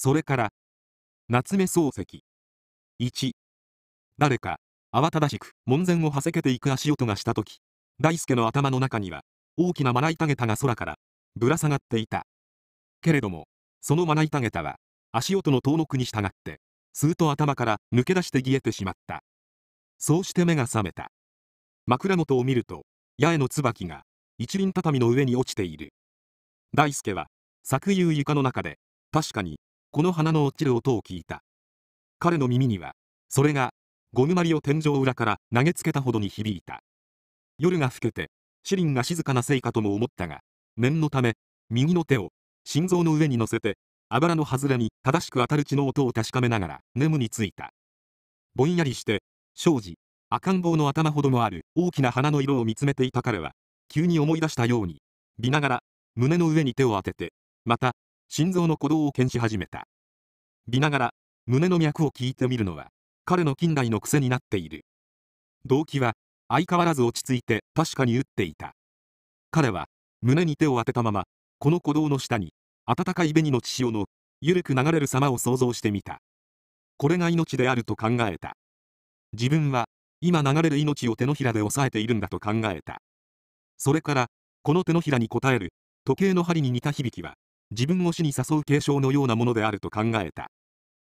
それから夏目漱石1誰か慌ただしく門前をはせけていく足音がした時大輔の頭の中には大きなまな板たが空からぶら下がっていたけれどもそのまな板たは足音の遠のくに従ってすーと頭から抜け出して消えてしまったそうして目が覚めた枕元を見ると八重の椿が一輪畳の上に落ちている大輔は作遊床の中で確かにこの花の落ちる音を聞いた。彼の耳には、それが、ゴムまりを天井裏から投げつけたほどに響いた。夜が更けて、シリンが静かなせいかとも思ったが、念のため、右の手を、心臓の上に乗せて、あばらの外れに正しく当たる血の音を確かめながら、眠についた。ぼんやりして、庄司、赤ん坊の頭ほどもある大きな花の色を見つめていた彼は、急に思い出したように、見ながら、胸の上に手を当てて、また、心臓の鼓動を検し始めた。見ながら、胸の脈を聞いてみるのは、彼の近代の癖になっている。動機は、相変わらず落ち着いて確かに打っていた。彼は、胸に手を当てたまま、この鼓動の下に、温かい紅の血潮の、ゆるく流れる様を想像してみた。これが命であると考えた。自分は、今流れる命を手のひらで押さえているんだと考えた。それから、この手のひらに応える、時計の針に似た響きは、自分を死に誘う継承のようなものであると考えた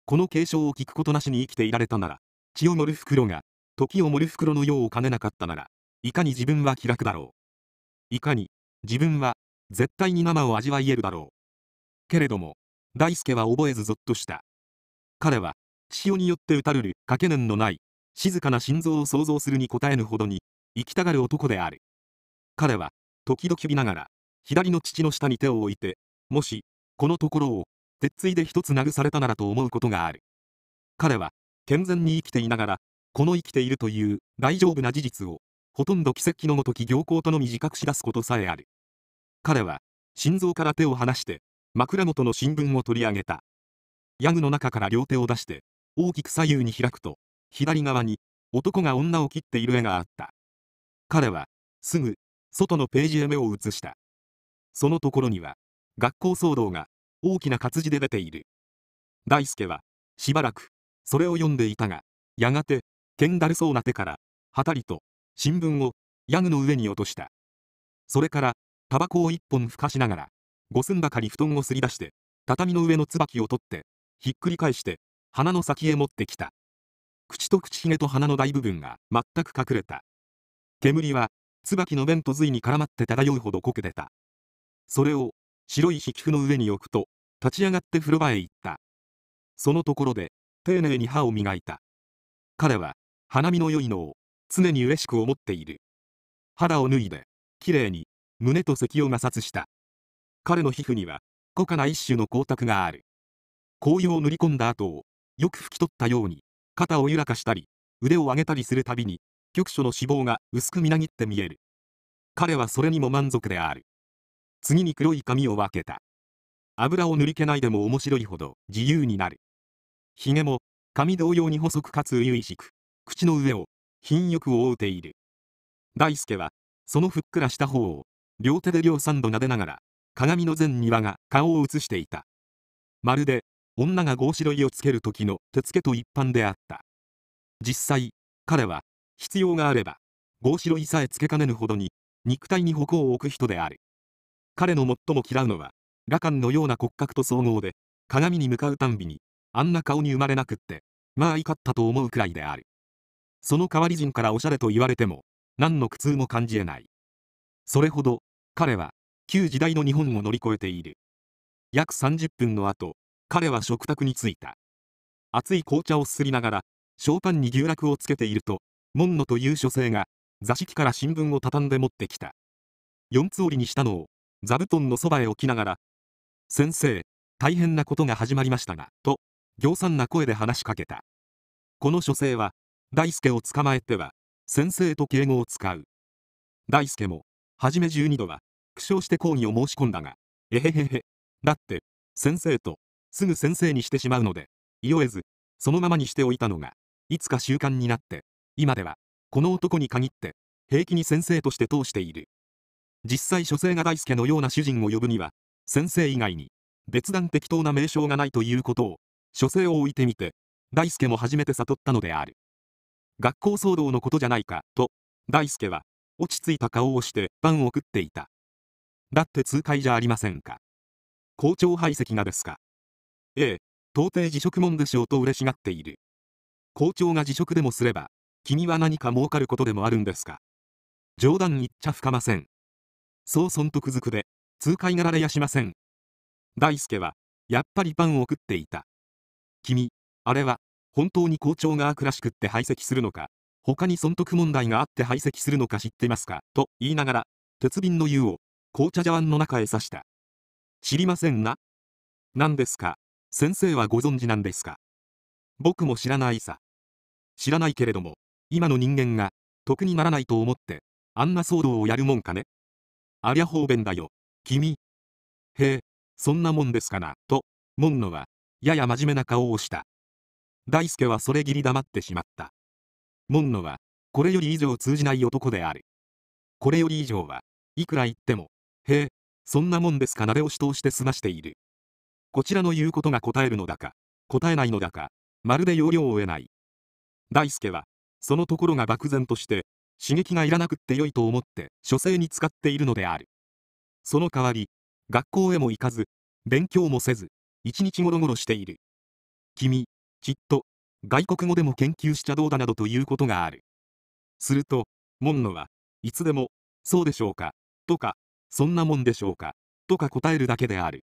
この継承を聞くことなしに生きていられたなら血を盛る袋が時を盛る袋のようを兼ねなかったならいかに自分は気楽だろういかに自分は絶対に生を味わい得るだろうけれども大輔は覚えずぞっとした彼は潮によって打たれる掛け念のない静かな心臓を想像するに応えぬほどに生きたがる男である彼は時々見ながら左の父の下に手を置いてもし、このところを、鉄槌で一つ殴されたならと思うことがある。彼は、健全に生きていながら、この生きているという大丈夫な事実を、ほとんど奇跡のごとき行行とのみ自覚し出すことさえある。彼は、心臓から手を離して、枕元の新聞を取り上げた。ヤグの中から両手を出して、大きく左右に開くと、左側に、男が女を切っている絵があった。彼は、すぐ、外のページへ目を移した。そのところには、学校騒動が大きな活字で出ている大輔はしばらくそれを読んでいたがやがて剣だるそうな手からはたりと新聞をヤグの上に落としたそれからタバコを一本ふかしながら五寸ばかり布団をすり出して畳の上の椿を取ってひっくり返して鼻の先へ持ってきた口と口ひげと鼻の大部分が全く隠れた煙は椿の弁と髄に絡まって漂うほど濃く出たそれを白い皮膚の上に置くと、立ち上がって風呂場へ行った。そのところで、丁寧に歯を磨いた。彼は、花見の良いのを、常に嬉しく思っている。肌を脱いで、きれいに、胸と咳を摩擦した。彼の皮膚には、高価な一種の光沢がある。紅葉を塗り込んだ後を、よく拭き取ったように、肩を揺らかしたり、腕を上げたりするたびに、局所の脂肪が薄くみなぎって見える。彼はそれにも満足である。次に黒い髪を分けた。油を塗り気ないでも面白いほど自由になる。髭も、髪同様に細くかつ初々しく、口の上を、品欲を覆うている。大輔は、そのふっくらした方を、両手で両三度撫でながら、鏡の前庭が顔を映していた。まるで、女が合白いをつける時の手付けと一般であった。実際、彼は、必要があれば、合白いさえつけかねぬほどに、肉体に矛を置く人である。彼の最も嫌うのは、羅漢のような骨格と総合で、鏡に向かうたんびに、あんな顔に生まれなくって、まあ怒ったと思うくらいである。その代わり人からおしゃれと言われても、何の苦痛も感じえない。それほど、彼は、旧時代の日本を乗り越えている。約30分の後、彼は食卓に着いた。熱い紅茶をすすりながら、ショーパンに牛酪をつけていると、門野という書生が、座敷から新聞を畳んで持ってきた。四つ折りにしたのを、座布団のそばへ置きながら、先生、大変なことが始まりましたが、と、行産な声で話しかけた。この書生は、大輔を捕まえては、先生と敬語を使う。大輔も、はじめ12度は、苦笑して抗議を申し込んだが、えへへへ、だって、先生と、すぐ先生にしてしまうので、いよえず、そのままにしておいたのが、いつか習慣になって、今では、この男に限って、平気に先生として通している。実際書生が大輔のような主人を呼ぶには、先生以外に、別段適当な名称がないということを、書生を置いてみて、大輔も初めて悟ったのである。学校騒動のことじゃないか、と、大輔は、落ち着いた顔をしてパンを食っていた。だって痛快じゃありませんか。校長排斥がですか。ええ、到底辞職もんでしょうと嬉しがっている。校長が辞職でもすれば、君は何か儲かることでもあるんですか。冗談言っちゃ深かません。そう損得ずくで痛快がられやしません大輔はやっぱりパンを食っていた君あれは本当に校長が悪らしくって排斥するのか他に損得問題があって排斥するのか知ってますかと言いながら鉄瓶の湯を紅茶茶碗の中へ刺した知りませんな何ですか先生はご存知なんですか僕も知らないさ知らないけれども今の人間が得にならないと思ってあんな騒動をやるもんかねありゃ方便だよ。君。へえ、そんなもんですかな、と、モンノは、やや真面目な顔をした。大輔はそれぎり黙ってしまった。モンノは、これより以上通じない男である。これより以上はいくら言っても、へえ、そんなもんですかなで押し通して済ましている。こちらの言うことが答えるのだか、答えないのだか、まるで要領を得ない。大輔は、そのところが漠然として、刺激がいらなくって良いと思って書生に使っているのである。その代わり、学校へも行かず、勉強もせず、一日ごろごろしている。君、きっと、外国語でも研究しちゃどうだなどということがある。すると、門野はいつでも、そうでしょうか、とか、そんなもんでしょうか、とか答えるだけである。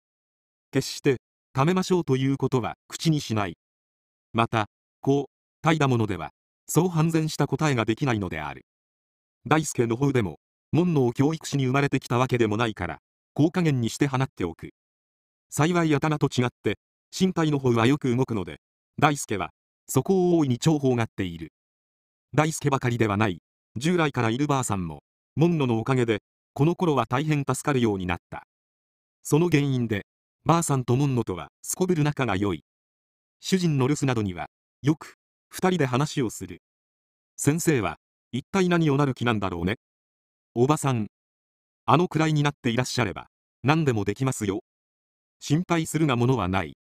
決して、ためましょうということは口にしない。また、こう、怠惰者では、そう判然した答えができないのである。大輔の方でも、門の教育士に生まれてきたわけでもないから、高加減にして放っておく。幸い頭と違って、身体の方はよく動くので、大輔は、そこを大いに重宝がっている。大輔ばかりではない、従来からいるばあさんも、門野のおかげで、この頃は大変助かるようになった。その原因で、ばあさんと門野とはすこぶる仲が良い。主人の留守などには、よく、二人で話をする。先生は、一体何をなる気なんだろうね。おばさん。あのくらいになっていらっしゃれば、何でもできますよ。心配するがものはない。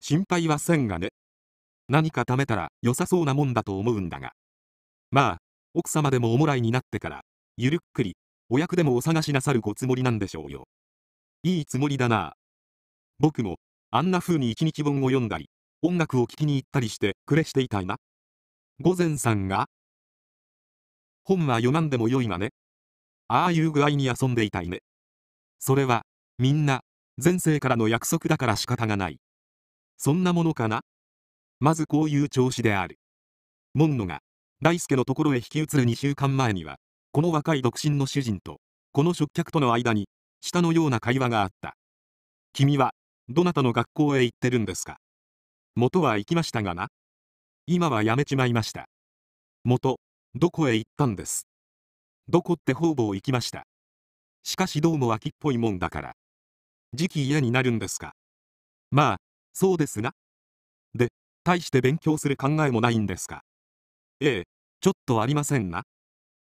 心配はせんがね。何か貯めたら良さそうなもんだと思うんだが。まあ、奥様でもおもらいになってから、ゆるっくり、お役でもお探しなさるごつもりなんでしょうよ。いいつもりだな僕も、あんな風に一日本を読んだり、音楽を聴きに行ったりして、暮れしていたいな。午前さんが本は読まんでもよいがね。ああいう具合に遊んでいたいね。それは、みんな、前世からの約束だから仕方がない。そんなものかなまずこういう調子である。モンノが、大輔のところへ引き移る2週間前には、この若い独身の主人と、この食客との間に、下のような会話があった。君は、どなたの学校へ行ってるんですか元は行きましたがな。今は辞めちまいました。元、どこへ行ったんです。どこって方々行きました。しかしどうも秋っぽいもんだから。時期嫌になるんですか。まあ、そうですが。で、大して勉強する考えもないんですか。ええ、ちょっとありませんな。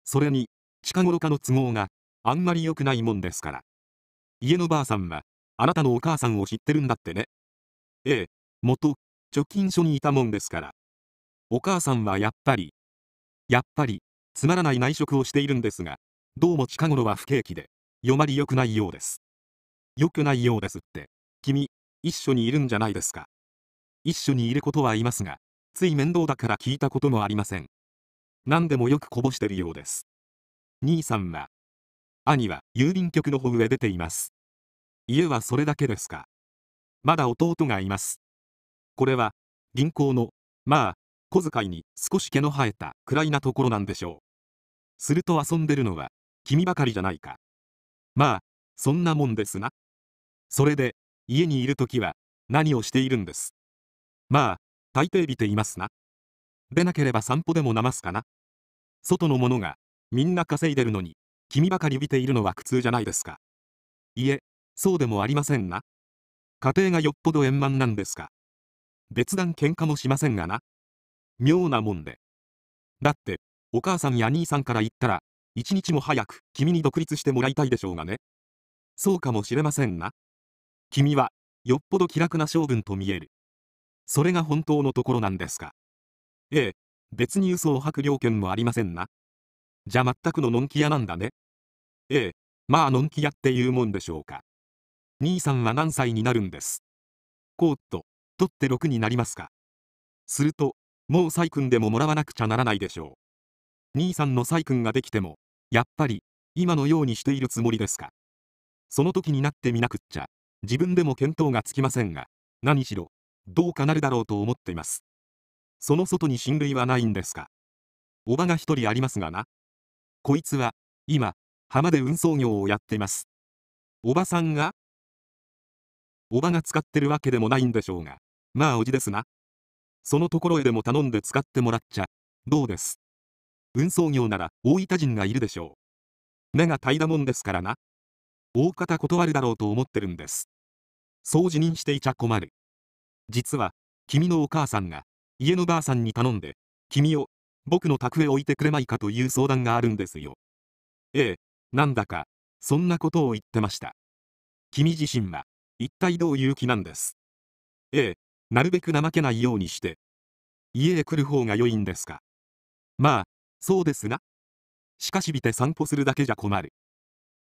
それに、近頃かの都合があんまり良くないもんですから。家のばあさんは、あなたのお母さんを知ってるんだってね。ええ、元、貯金所にいたもんですから。お母さんはやっぱり、やっぱり、つまらない内職をしているんですが、どうも近頃は不景気で、よまり良くないようです。良くないようですって、君、一緒にいるんじゃないですか。一緒にいることはいますが、つい面倒だから聞いたこともありません。何でもよくこぼしてるようです。兄さんは、兄は郵便局の方へ出ています。家はそれだけですか。まだ弟がいます。これは、銀行の、まあ、小遣いに少し毛の生えた暗いなところなんでしょう。すると遊んでるのは、君ばかりじゃないか。まあ、そんなもんですな。それで、家にいるときは、何をしているんです。まあ、台北びていますな。でなければ散歩でもなますかな。外のものが、みんな稼いでるのに、君ばかりびているのは苦痛じゃないですか。いえ、そうでもありませんな。家庭がよっぽど円満なんですか。別段喧嘩もしませんがな。妙なもんで。だって、お母さんや兄さんから言ったら、一日も早く君に独立してもらいたいでしょうがね。そうかもしれませんな。君は、よっぽど気楽な性分と見える。それが本当のところなんですか。ええ、別に嘘を吐く了見もありませんな。じゃ全くののんき屋なんだね。ええ、まあのんき屋っていうもんでしょうか。兄さんは何歳になるんです。こうっと、とって6になりますか。すると、もう細君でももらわなくちゃならないでしょう。兄さんの細君ができても、やっぱり、今のようにしているつもりですか。その時になってみなくっちゃ、自分でも見当がつきませんが、何しろ、どうかなるだろうと思っています。その外に親類はないんですか。おばが一人ありますがな。こいつは、今、浜で運送業をやっています。おばさんがおばが使ってるわけでもないんでしょうが、まあおじですな。そのところへでも頼んで使ってもらっちゃどうです運送業なら大分人がいるでしょう目が平だもんですからな大方断るだろうと思ってるんですそう辞任していちゃ困る実は君のお母さんが家のばあさんに頼んで君を僕の宅へ置いてくれまいかという相談があるんですよええなんだかそんなことを言ってました君自身は一体どういう気なんですええなるべく怠けないようにして。家へ来る方が良いんですか。まあ、そうですが。しかしびて散歩するだけじゃ困る。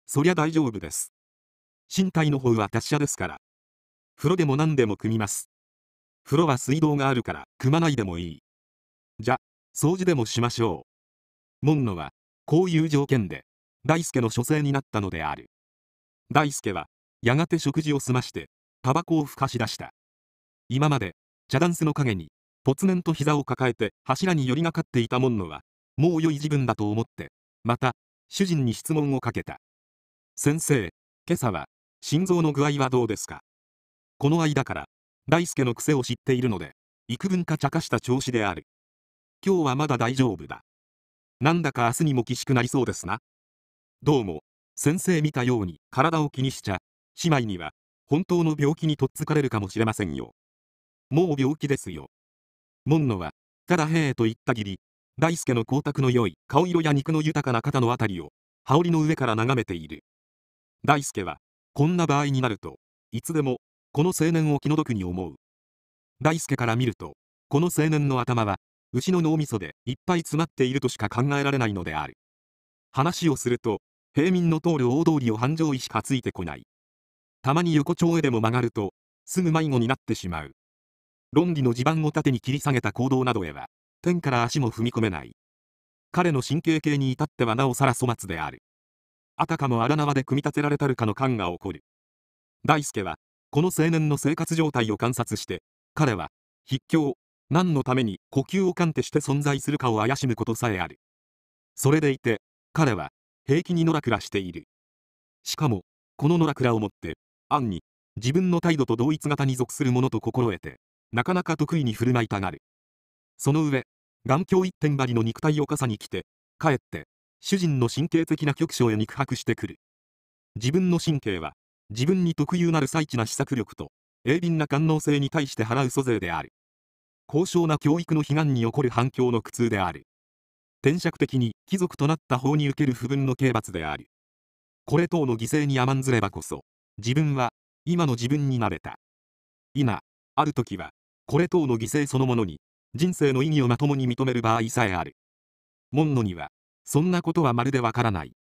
そりゃ大丈夫です。身体の方は達者ですから。風呂でも何でも組みます。風呂は水道があるから、組まないでもいい。じゃ、掃除でもしましょう。門野は、こういう条件で、大輔の書生になったのである。大輔は、やがて食事を済まして、タバコをふかし出した。今まで、ジャダンスの陰に、ぽつねんと膝を抱えて柱に寄りがかっていたもんのは、もう良い自分だと思って、また、主人に質問をかけた。先生、今朝は、心臓の具合はどうですかこの間から、大輔の癖を知っているので、幾分か茶化した調子である。今日はまだ大丈夫だ。なんだか明日にもきしくなりそうですな。どうも、先生見たように体を気にしちゃ、姉妹には、本当の病気にとっつかれるかもしれませんよ。もう病気ですよ。門野は、ただへえと言ったぎり、大輔の光沢の良い顔色や肉の豊かな肩のあたりを、羽織の上から眺めている。大輔は、こんな場合になると、いつでも、この青年を気の毒に思う。大輔から見ると、この青年の頭は、牛の脳みそでいっぱい詰まっているとしか考えられないのである。話をすると、平民の通る大通りを繁盛石しかついてこない。たまに横丁へでも曲がると、すぐ迷子になってしまう。論理の地盤を盾に切り下げた行動などへは、天から足も踏み込めない。彼の神経系に至ってはなおさら粗末である。あたかも荒縄で組み立てられたるかの感が起こる。大輔は、この青年の生活状態を観察して、彼は、筆胸、何のために呼吸を鑑定して存在するかを怪しむことさえある。それでいて、彼は、平気に野良くらしている。しかも、この野良くらをもって、暗に、自分の態度と同一型に属するものと心得て、なかなか得意に振る舞いたがる。その上、眼鏡一点張りの肉体を傘に着て、かえって、主人の神経的な局所へ肉薄してくる。自分の神経は、自分に特有なる最地な思索力と、鋭敏な官能性に対して払う租税である。高尚な教育の悲願に起こる反響の苦痛である。転職的に貴族となった法に受ける不分の刑罰である。これ等の犠牲に甘んずればこそ、自分は今の自分になれた。今、ある時は、これ等の犠牲そのものに、人生の意義をまともに認める場合さえある。門野には、そんなことはまるでわからない。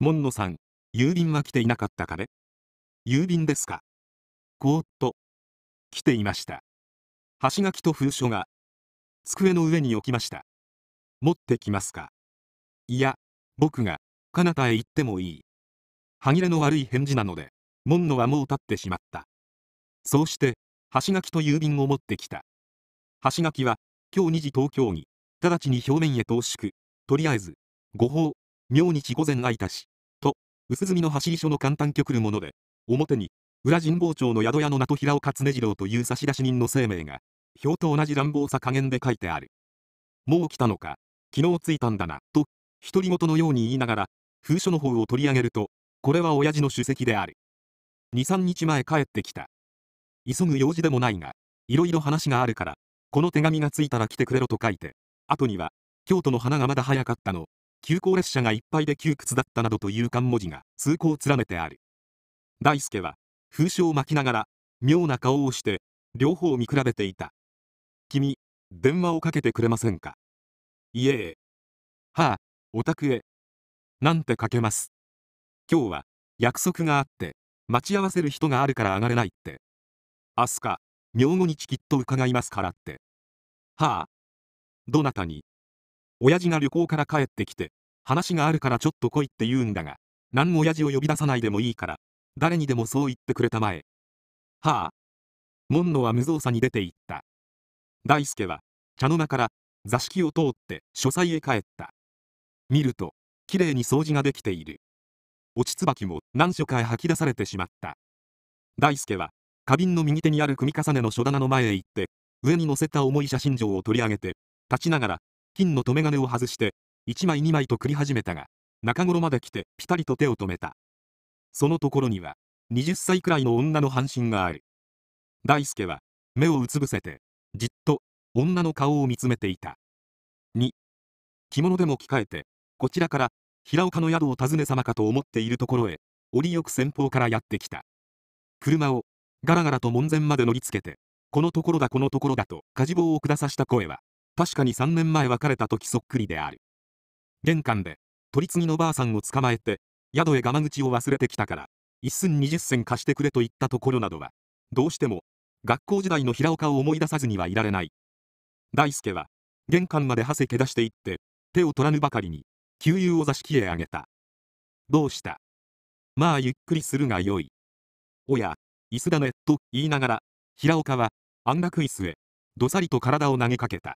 門野さん、郵便は来ていなかったかね郵便ですかこーっと。来ていました。橋書きと封書が、机の上に置きました。持ってきますかいや、僕が、彼方へ行ってもいい。歯切れの悪い返事なので、門野はもう立ってしまった。そうして、橋垣と郵便を持ってきた。橋垣は、今日2時東京に、直ちに表面へ投縮、とりあえず、誤報、明日午前空いたし、と、薄墨の走り書の簡単曲るもので、表に、裏神保町の宿屋の名と平尾勝次郎という差出人の生命が、表と同じ乱暴さ加減で書いてある。もう来たのか、昨日着いたんだな、と、独り言のように言いながら、封書の方を取り上げると、これは親父の主席である。2、3日前帰ってきた。急ぐ用事でもないが、いろいろ話があるから、この手紙がついたら来てくれろと書いて、後には、京都の花がまだ早かったの、急行列車がいっぱいで窮屈だったなどという漢文字が通行を連ねてある。大輔は、風書を巻きながら、妙な顔をして、両方見比べていた。君、電話をかけてくれませんかいえ。はあ、お宅へ。なんてかけます。今日は、約束があって、待ち合わせる人があるから上がれないって、明日か、明後日きっと伺いますからって。はあ。どなたに親父が旅行から帰ってきて、話があるからちょっと来いって言うんだが、何も親父を呼び出さないでもいいから、誰にでもそう言ってくれたまえ。はあ。門野は無造作に出て行った。大輔は、茶の間から、座敷を通って書斎へ帰った。見ると、きれいに掃除ができている。落ち椿も何所かへ吐き出されてしまった。大輔は、花瓶の右手にある組み重ねの書棚の前へ行って、上に載せた重い写真状を取り上げて、立ちながら、金の留め金を外して、一枚二枚と繰り始めたが、中頃まで来て、ピタリと手を止めた。そのところには、20歳くらいの女の半身がある。大輔は、目をうつぶせて、じっと、女の顔を見つめていた。2、着物でも着替えて、こちらから、平岡の宿を訪ね様かと思っているところへ、折りよく先方からやってきた。車を、ガラガラと門前まで乗りつけて、このところだこのところだと、火事棒を下さした声は、確かに3年前別れた時そっくりである。玄関で、取り次ぎのばあさんを捕まえて、宿へがま口を忘れてきたから、一寸二十銭貸してくれと言ったところなどは、どうしても、学校時代の平岡を思い出さずにはいられない。大輔は、玄関まで汗け出していって、手を取らぬばかりに、給油を座敷へあげた。どうしたまあゆっくりするがよい。おや、椅子だね、と言いながら、平岡は、安楽椅子へ、どさりと体を投げかけた。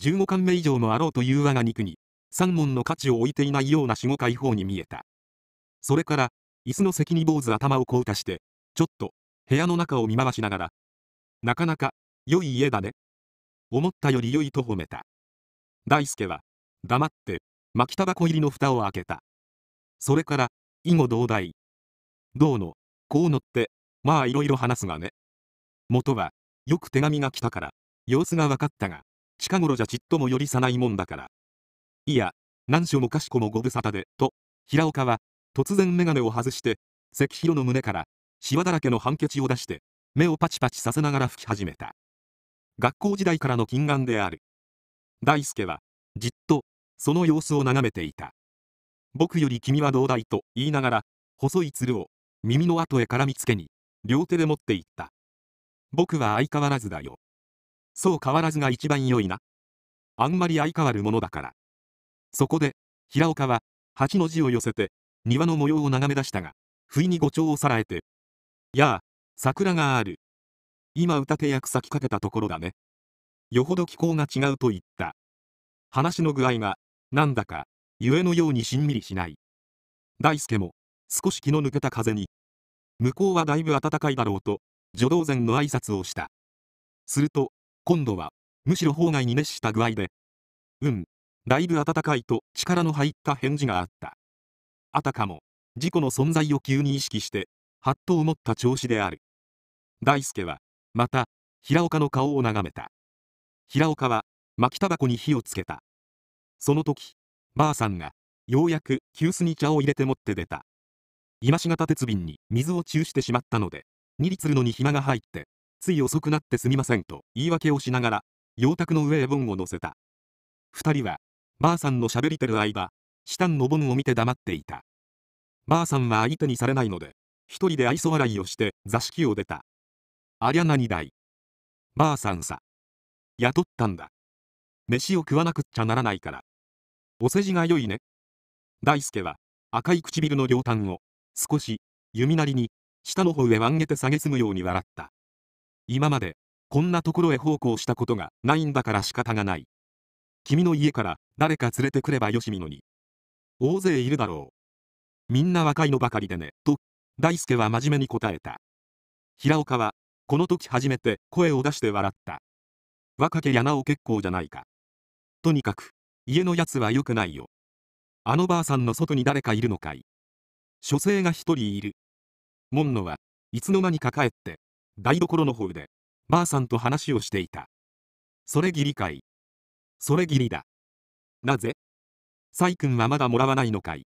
15巻目以上もあろうという我が肉に、3問の価値を置いていないような死後解放に見えた。それから、椅子の席に坊主頭をこうたして、ちょっと、部屋の中を見回しながら、なかなか、良い家だね。思ったより良いと褒めた。大助は、黙って、巻きタバコ入りの蓋を開けた。それから、以後同大。どうの、こうのって、まあいろいろ話すがね。元は、よく手紙が来たから、様子が分かったが、近頃じゃちっとも寄りさないもんだから。いや、何所もかしこもご無沙汰で、と、平岡は、突然眼鏡を外して、関広の胸から、シワだらけのハンケチを出して、目をパチパチさせながら吹き始めた。学校時代からの近眼である。大輔は、じっと、その様子を眺めていた。僕より君はどうだいと言いながら、細い鶴を耳の後へ絡みつけに、両手で持っていった。僕は相変わらずだよ。そう変わらずが一番良いな。あんまり相変わるものだから。そこで、平岡は、八の字を寄せて、庭の模様を眺め出したが、不意に五丁をさらえて、やあ、桜がある。今歌手役咲きかけたところだね。よほど気候が違うと言った。話の具合が、なんだか、ゆえのようにしんみりしない。大輔も、少し気の抜けた風に、向こうはだいぶ暖かいだろうと、助動膳の挨拶をした。すると、今度は、むしろ方外に熱した具合で、うん、だいぶ暖かいと力の入った返事があった。あたかも、事故の存在を急に意識して、はっと思った調子である。大輔は、また、平岡の顔を眺めた。平岡は、巻きタバコに火をつけた。その時、ばあさんが、ようやく、急須に茶を入れて持って出た。今しがた鉄瓶に水を注してしまったので、2リするのに暇が入って、つい遅くなってすみませんと言い訳をしながら、洋宅の上へボンを乗せた。二人は、ばあさんのしゃべりてる間、チタンのボンを見て黙っていた。ばあさんは相手にされないので、一人で愛想笑いをして座敷を出た。ありゃ何だい。ばあさんさ。雇ったんだ。飯を食わなくっちゃならないから。お世辞が良いね。大輔は赤い唇の両端を少し、弓なりに、下の方へ湾げて下げすむように笑った。今まで、こんなところへ奉公したことがないんだから仕方がない。君の家から誰か連れてくればよしみのに。大勢いるだろう。みんな若いのばかりでね、と、大輔は真面目に答えた。平岡は、この時初めて声を出して笑った。若けやなお結構じゃないか。とにかく、家のやつは良くないよ。あのばあさんの外に誰かいるのかい。書生が一人いる。門野はいつの間にか帰って、台所の方で、ばあさんと話をしていた。それぎりかい。それぎりだ。なぜ細君はまだもらわないのかい。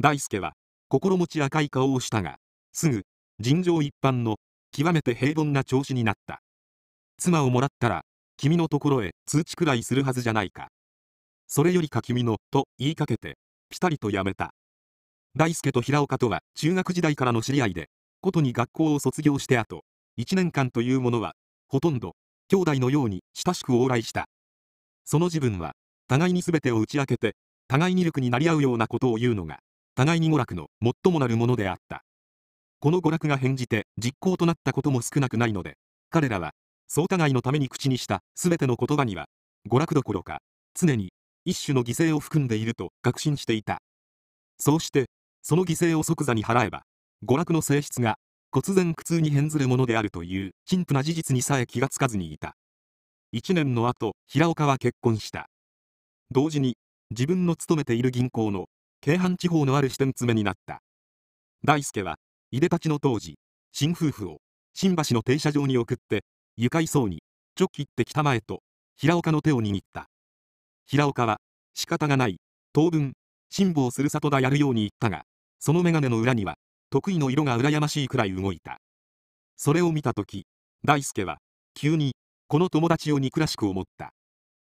大輔は、心持ち赤い顔をしたが、すぐ、尋常一般の、極めて平凡な調子になった。妻をもらったら、君のところへ通知くらいするはずじゃないか。それよりか君の、と言いかけて、ぴたりとやめた。大輔と平岡とは中学時代からの知り合いで、ことに学校を卒業して後、1年間というものは、ほとんど、兄弟のように親しく往来した。その自分は、互いに全てを打ち明けて、互いに力になり合うようなことを言うのが、互いに娯楽の最もなるものであった。この娯楽が変じて実行となったことも少なくないので、彼らは、そう互いのために口にした全ての言葉には、娯楽どころか、常に一種の犠牲を含んでいると確信していた。そうして、その犠牲を即座に払えば、娯楽の性質が、忽然苦痛に変ずるものであるという、陳腐な事実にさえ気がつかずにいた。一年の後、平岡は結婚した。同時に、自分の勤めている銀行の、京阪地方のある支店詰めになった。大輔は、いでたちの当時、新夫婦を、新橋の停車場に送って、愉快そうに、ちょっってきたまえと、平岡の手を握った。平岡は、仕方がない、当分、辛抱する里田やるように言ったが、その眼鏡の裏には、得意の色が羨ましいくらい動いた。それを見たとき、大輔は、急に、この友達を憎らしく思った。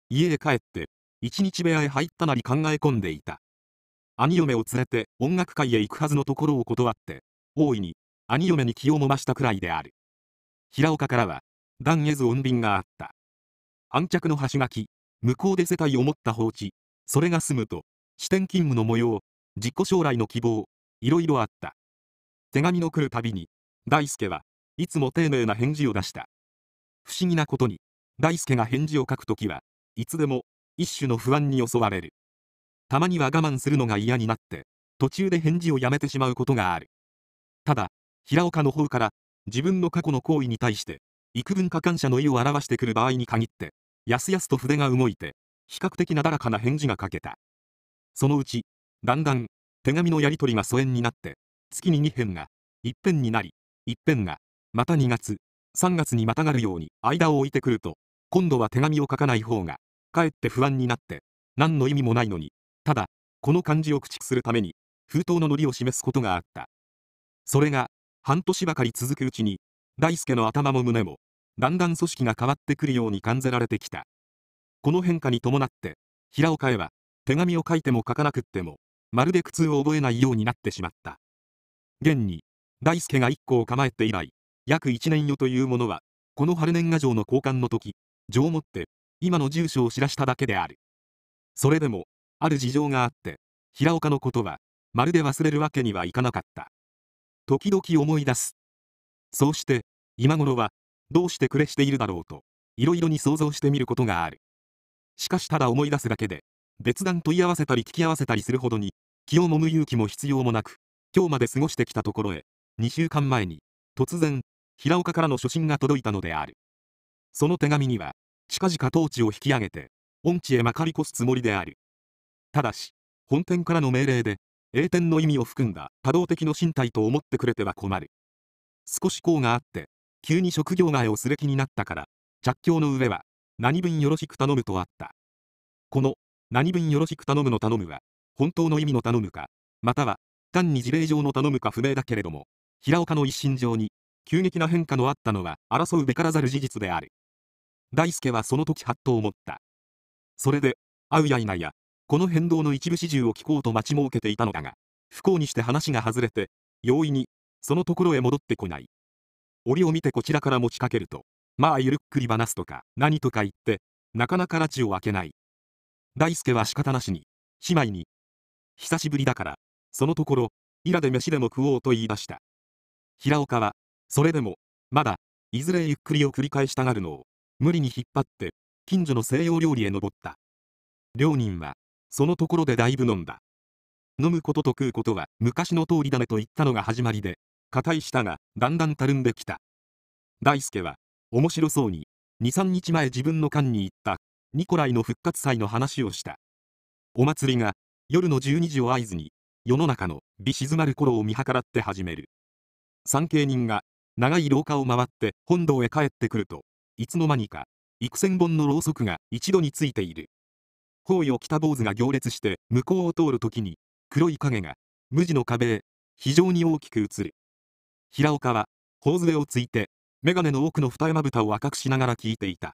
家へ帰って、一日部屋へ入ったなり考え込んでいた。兄嫁を連れて音楽会へ行くはずのところを断って、大いに、兄嫁に気をもましたくらいである。平岡からは、断絵図穏便があった。安着の端書き、向こうで世帯を持った放置、それが済むと、支店勤務の模様、実行将来の希望、いろいろあった。手紙の来るたびに、大輔はいつも丁寧な返事を出した。不思議なことに、大輔が返事を書くときはいつでも一種の不安に襲われる。たまには我慢するのが嫌になって、途中で返事をやめてしまうことがある。ただ、平岡の方から自分の過去の行為に対して幾分か感謝の意を表してくる場合に限ってやすやすと筆が動いて比較的なだらかな返事が書けたそのうち、だんだん、手紙のやり取りが疎遠になって、月に2編が、一編になり、一編が、また2月、3月にまたがるように間を置いてくると、今度は手紙を書かない方が、かえって不安になって、何の意味もないのに、ただ、この漢字を駆逐するために、封筒の糊を示すことがあった。それが、半年ばかり続くうちに、大輔の頭も胸も、だんだん組織が変わってくるように感じられてきた。この変化に伴って、平岡へは、手紙を書いても書かなくっても、まるで苦痛を覚えないようになってしまった。現に、大輔が一個を構えて以来、約1年よというものは、この春年賀状の交換の時、情をもって、今の住所を知らしただけである。それでも、ある事情があって、平岡のことは、まるで忘れるわけにはいかなかった。時々思い出す。そうして、今頃は、どうして暮れしているだろうと、いろいろに想像してみることがある。しかしただ思い出すだけで、別段問い合わせたり聞き合わせたりするほどに、気を揉む勇気も必要もなく、今日まで過ごしてきたところへ、2週間前に、突然、平岡からの初心が届いたのである。その手紙には、近々統治を引き上げて、恩地へまかり越すつもりである。ただし、本店からの命令で、栄転の意味を含んだ多動的の身体と思ってくれては困る。少し功があって、急に職業外をすべ気になったから、着境の上は、何分よろしく頼むとあった。この、何分よろしく頼むの頼むは、本当の意味の頼むか、または、単に事例上の頼むか不明だけれども、平岡の一心上に、急激な変化のあったのは争うべからざる事実である。大輔はその時はっと思った。それで、会うやいなや、この変動の一部始終を聞こうと待ち設けていたのだが、不幸にして話が外れて、容易に、そのところへ戻ってこない。折を見てこちらから持ちかけると、まあゆるっくり話すとか、何とか言って、なかなか拉致を開けない。大輔は仕方なしに、姉妹に、久しぶりだから、そのところ、イラで飯でも食おうと言い出した。平岡は、それでも、まだ、いずれゆっくりを繰り返したがるのを、無理に引っ張って、近所の西洋料理へ登った。両人は、そのところでだいぶ飲んだ。飲むことと食うことは昔の通りだねと言ったのが始まりで、硬い舌がだんだんたるんできた。大輔は、面白そうに、2、3日前自分の缶に行ったニコライの復活祭の話をした。お祭りが夜の12時を合図に世の中の美静まる頃を見計らって始める。参詣人が長い廊下を回って本堂へ帰ってくると、いつの間にか幾千本のろうそくが一度についている。包囲を北坊主が行列して向こうを通るときに黒い影が無地の壁へ非常に大きく映る。平岡は頬杖をついて眼鏡の奥の二重まぶたを赤くしながら聞いていた。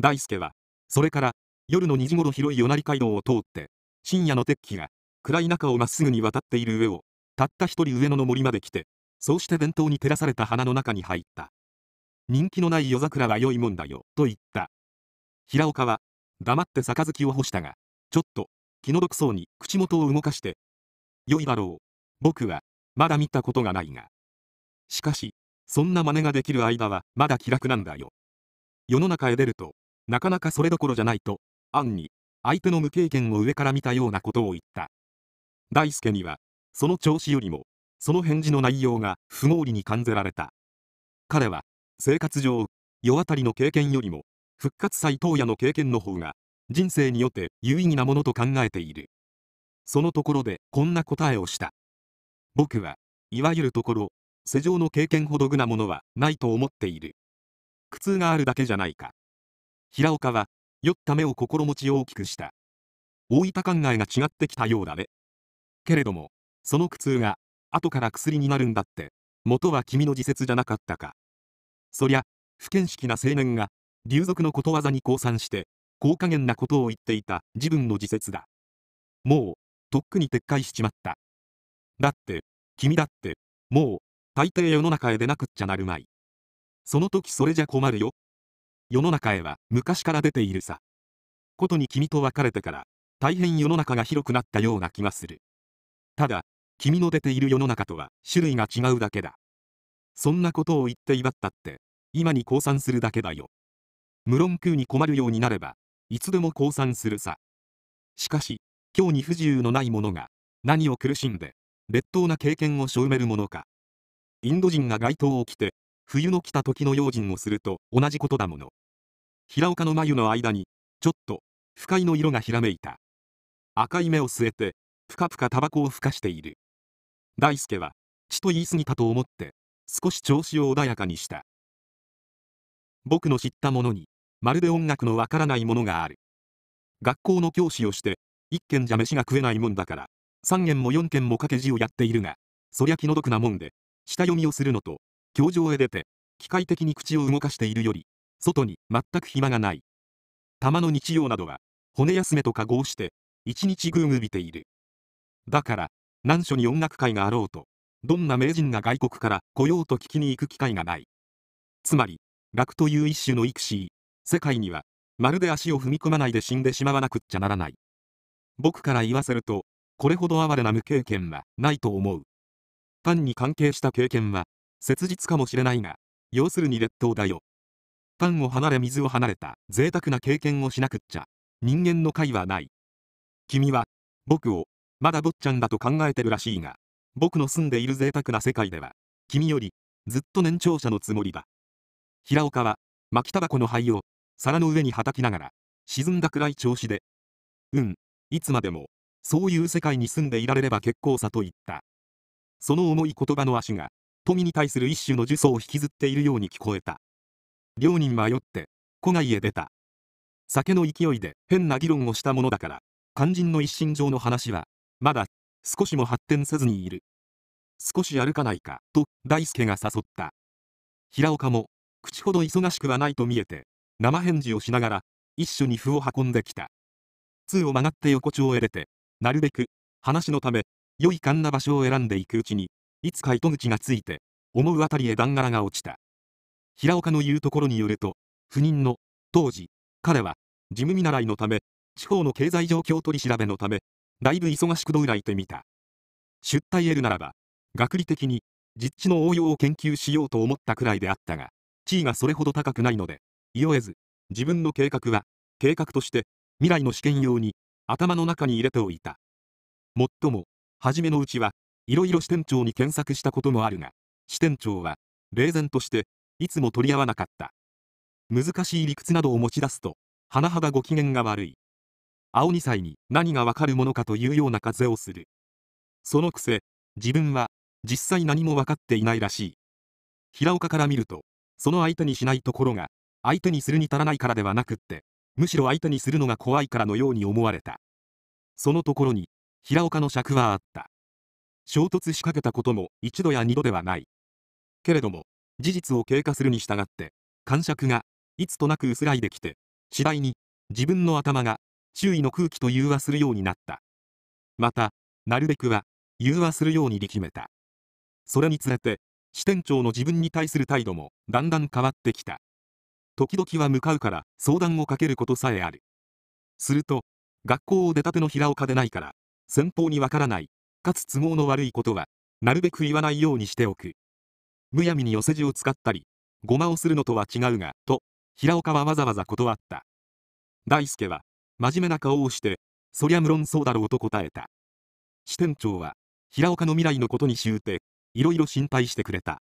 大輔はそれから夜の2時頃広い夜なり街道を通って深夜の鉄器が暗い中をまっすぐに渡っている上をたった一人上野の森まで来てそうして伝統に照らされた花の中に入った人気のない夜桜は良いもんだよと言った平岡は黙って杯を干したがちょっと気の毒そうに口元を動かして良いだろう僕はまだ見たことがないがしかしそんな真似ができる間はまだ気楽なんだよ世の中へ出るとなかなかそれどころじゃないと、暗に、相手の無経験を上から見たようなことを言った。大輔には、その調子よりも、その返事の内容が不合理に感じられた。彼は、生活上、世渡りの経験よりも、復活祭当夜の経験の方が、人生によって有意義なものと考えている。そのところで、こんな答えをした。僕は、いわゆるところ、世上の経験ほど具なものはないと思っている。苦痛があるだけじゃないか。平岡は、酔った目を心持ち大きくした。大分考えが違ってきたようだね。けれども、その苦痛が、後から薬になるんだって、元は君の自説じゃなかったか。そりゃ、不見識な青年が、流俗のことわざに降参して、高加減なことを言っていた自分の自説だ。もう、とっくに撤回しちまった。だって、君だって、もう、大抵世の中へ出なくっちゃなるまい。その時それじゃ困るよ。世の中へは昔から出ているさ。ことに君と別れてから、大変世の中が広くなったような気がする。ただ、君の出ている世の中とは種類が違うだけだ。そんなことを言って威張ったって、今に降参するだけだよ。無論空に困るようになれば、いつでも降参するさ。しかし、今日に不自由のない者が、何を苦しんで、劣等な経験を証明めるものか。インド人が街頭を着て、冬の来た時の用心をすると同じことだもの。平岡の眉の間に、ちょっと、不快の色がひらめいた。赤い目を据えて、ぷかぷかタバコをふかしている。大輔は、ちと言い過ぎたと思って、少し調子を穏やかにした。僕の知ったものに、まるで音楽のわからないものがある。学校の教師をして、一軒じゃ飯が食えないもんだから、3軒も4軒も掛け字をやっているが、そりゃ気の毒なもんで、下読みをするのと、教場へ出て、機械的に口を動かしているより、外に全く暇がない。玉の日曜などは、骨休めと加合して、一日ぐうぐびている。だから、難所に音楽会があろうと、どんな名人が外国から来ようと聞きに行く機会がない。つまり、楽という一種の育士、世界には、まるで足を踏み込まないで死んでしまわなくっちゃならない。僕から言わせると、これほど哀れな無経験はないと思う。単に関係した経験は切実かもしれないが、要するに劣等だよ。パンを離れ水を離れた贅沢な経験をしなくっちゃ、人間の会はない。君は、僕を、まだ坊ちゃんだと考えてるらしいが、僕の住んでいる贅沢な世界では、君より、ずっと年長者のつもりだ。平岡は、巻きタバコの灰を、皿の上にはたきながら、沈んだ暗い調子で、うん、いつまでも、そういう世界に住んでいられれば結構さと言った。その重い言葉の足が、富に対する一種の呪詛を引きずっているように聞こえた両人迷って戸外へ出た酒の勢いで変な議論をしたものだから肝心の一身上の話はまだ少しも発展せずにいる少し歩かないかと大輔が誘った平岡も口ほど忙しくはないと見えて生返事をしながら一緒に歩を運んできた通を曲がって横丁へ出てなるべく話のため良い勘な場所を選んでいくうちにいつか糸口がついて、思うあたりへ段柄が落ちた。平岡の言うところによると、不妊の、当時、彼は、事務見習いのため、地方の経済状況取り調べのため、だいぶ忙しくどいらいてみた。出退得るならば、学理的に、実地の応用を研究しようと思ったくらいであったが、地位がそれほど高くないので、いよえず、自分の計画は、計画として、未来の試験用に、頭の中に入れておいた。もっとも、初めのうちは、いろいろ支店長に検索したこともあるが、支店長は、冷然として、いつも取り合わなかった。難しい理屈などを持ち出すと、甚だご機嫌が悪い。青2歳に何がわかるものかというような風をする。そのくせ、自分は、実際何も分かっていないらしい。平岡から見ると、その相手にしないところが、相手にするに足らないからではなくって、むしろ相手にするのが怖いからのように思われた。そのところに、平岡の尺はあった。衝突しかけたことも一度や二度ではない。けれども、事実を経過するに従って、感触が、いつとなく薄らいできて、次第に、自分の頭が、周囲の空気と融和するようになった。また、なるべくは、融和するように力めた。それにつれて、支店長の自分に対する態度も、だんだん変わってきた。時々は向かうから相談をかけることさえある。すると、学校を出たての平岡でないから、先方にわからないかつ都合の悪いことは、なるべく言わないようにしておく。むやみに寄せ字を使ったり、ごまをするのとは違うが、と、平岡はわざわざ断った。大輔は、真面目な顔をして、そりゃ無論そうだろうと答えた。支店長は、平岡の未来のことにしゅうて、いろいろ心配してくれた。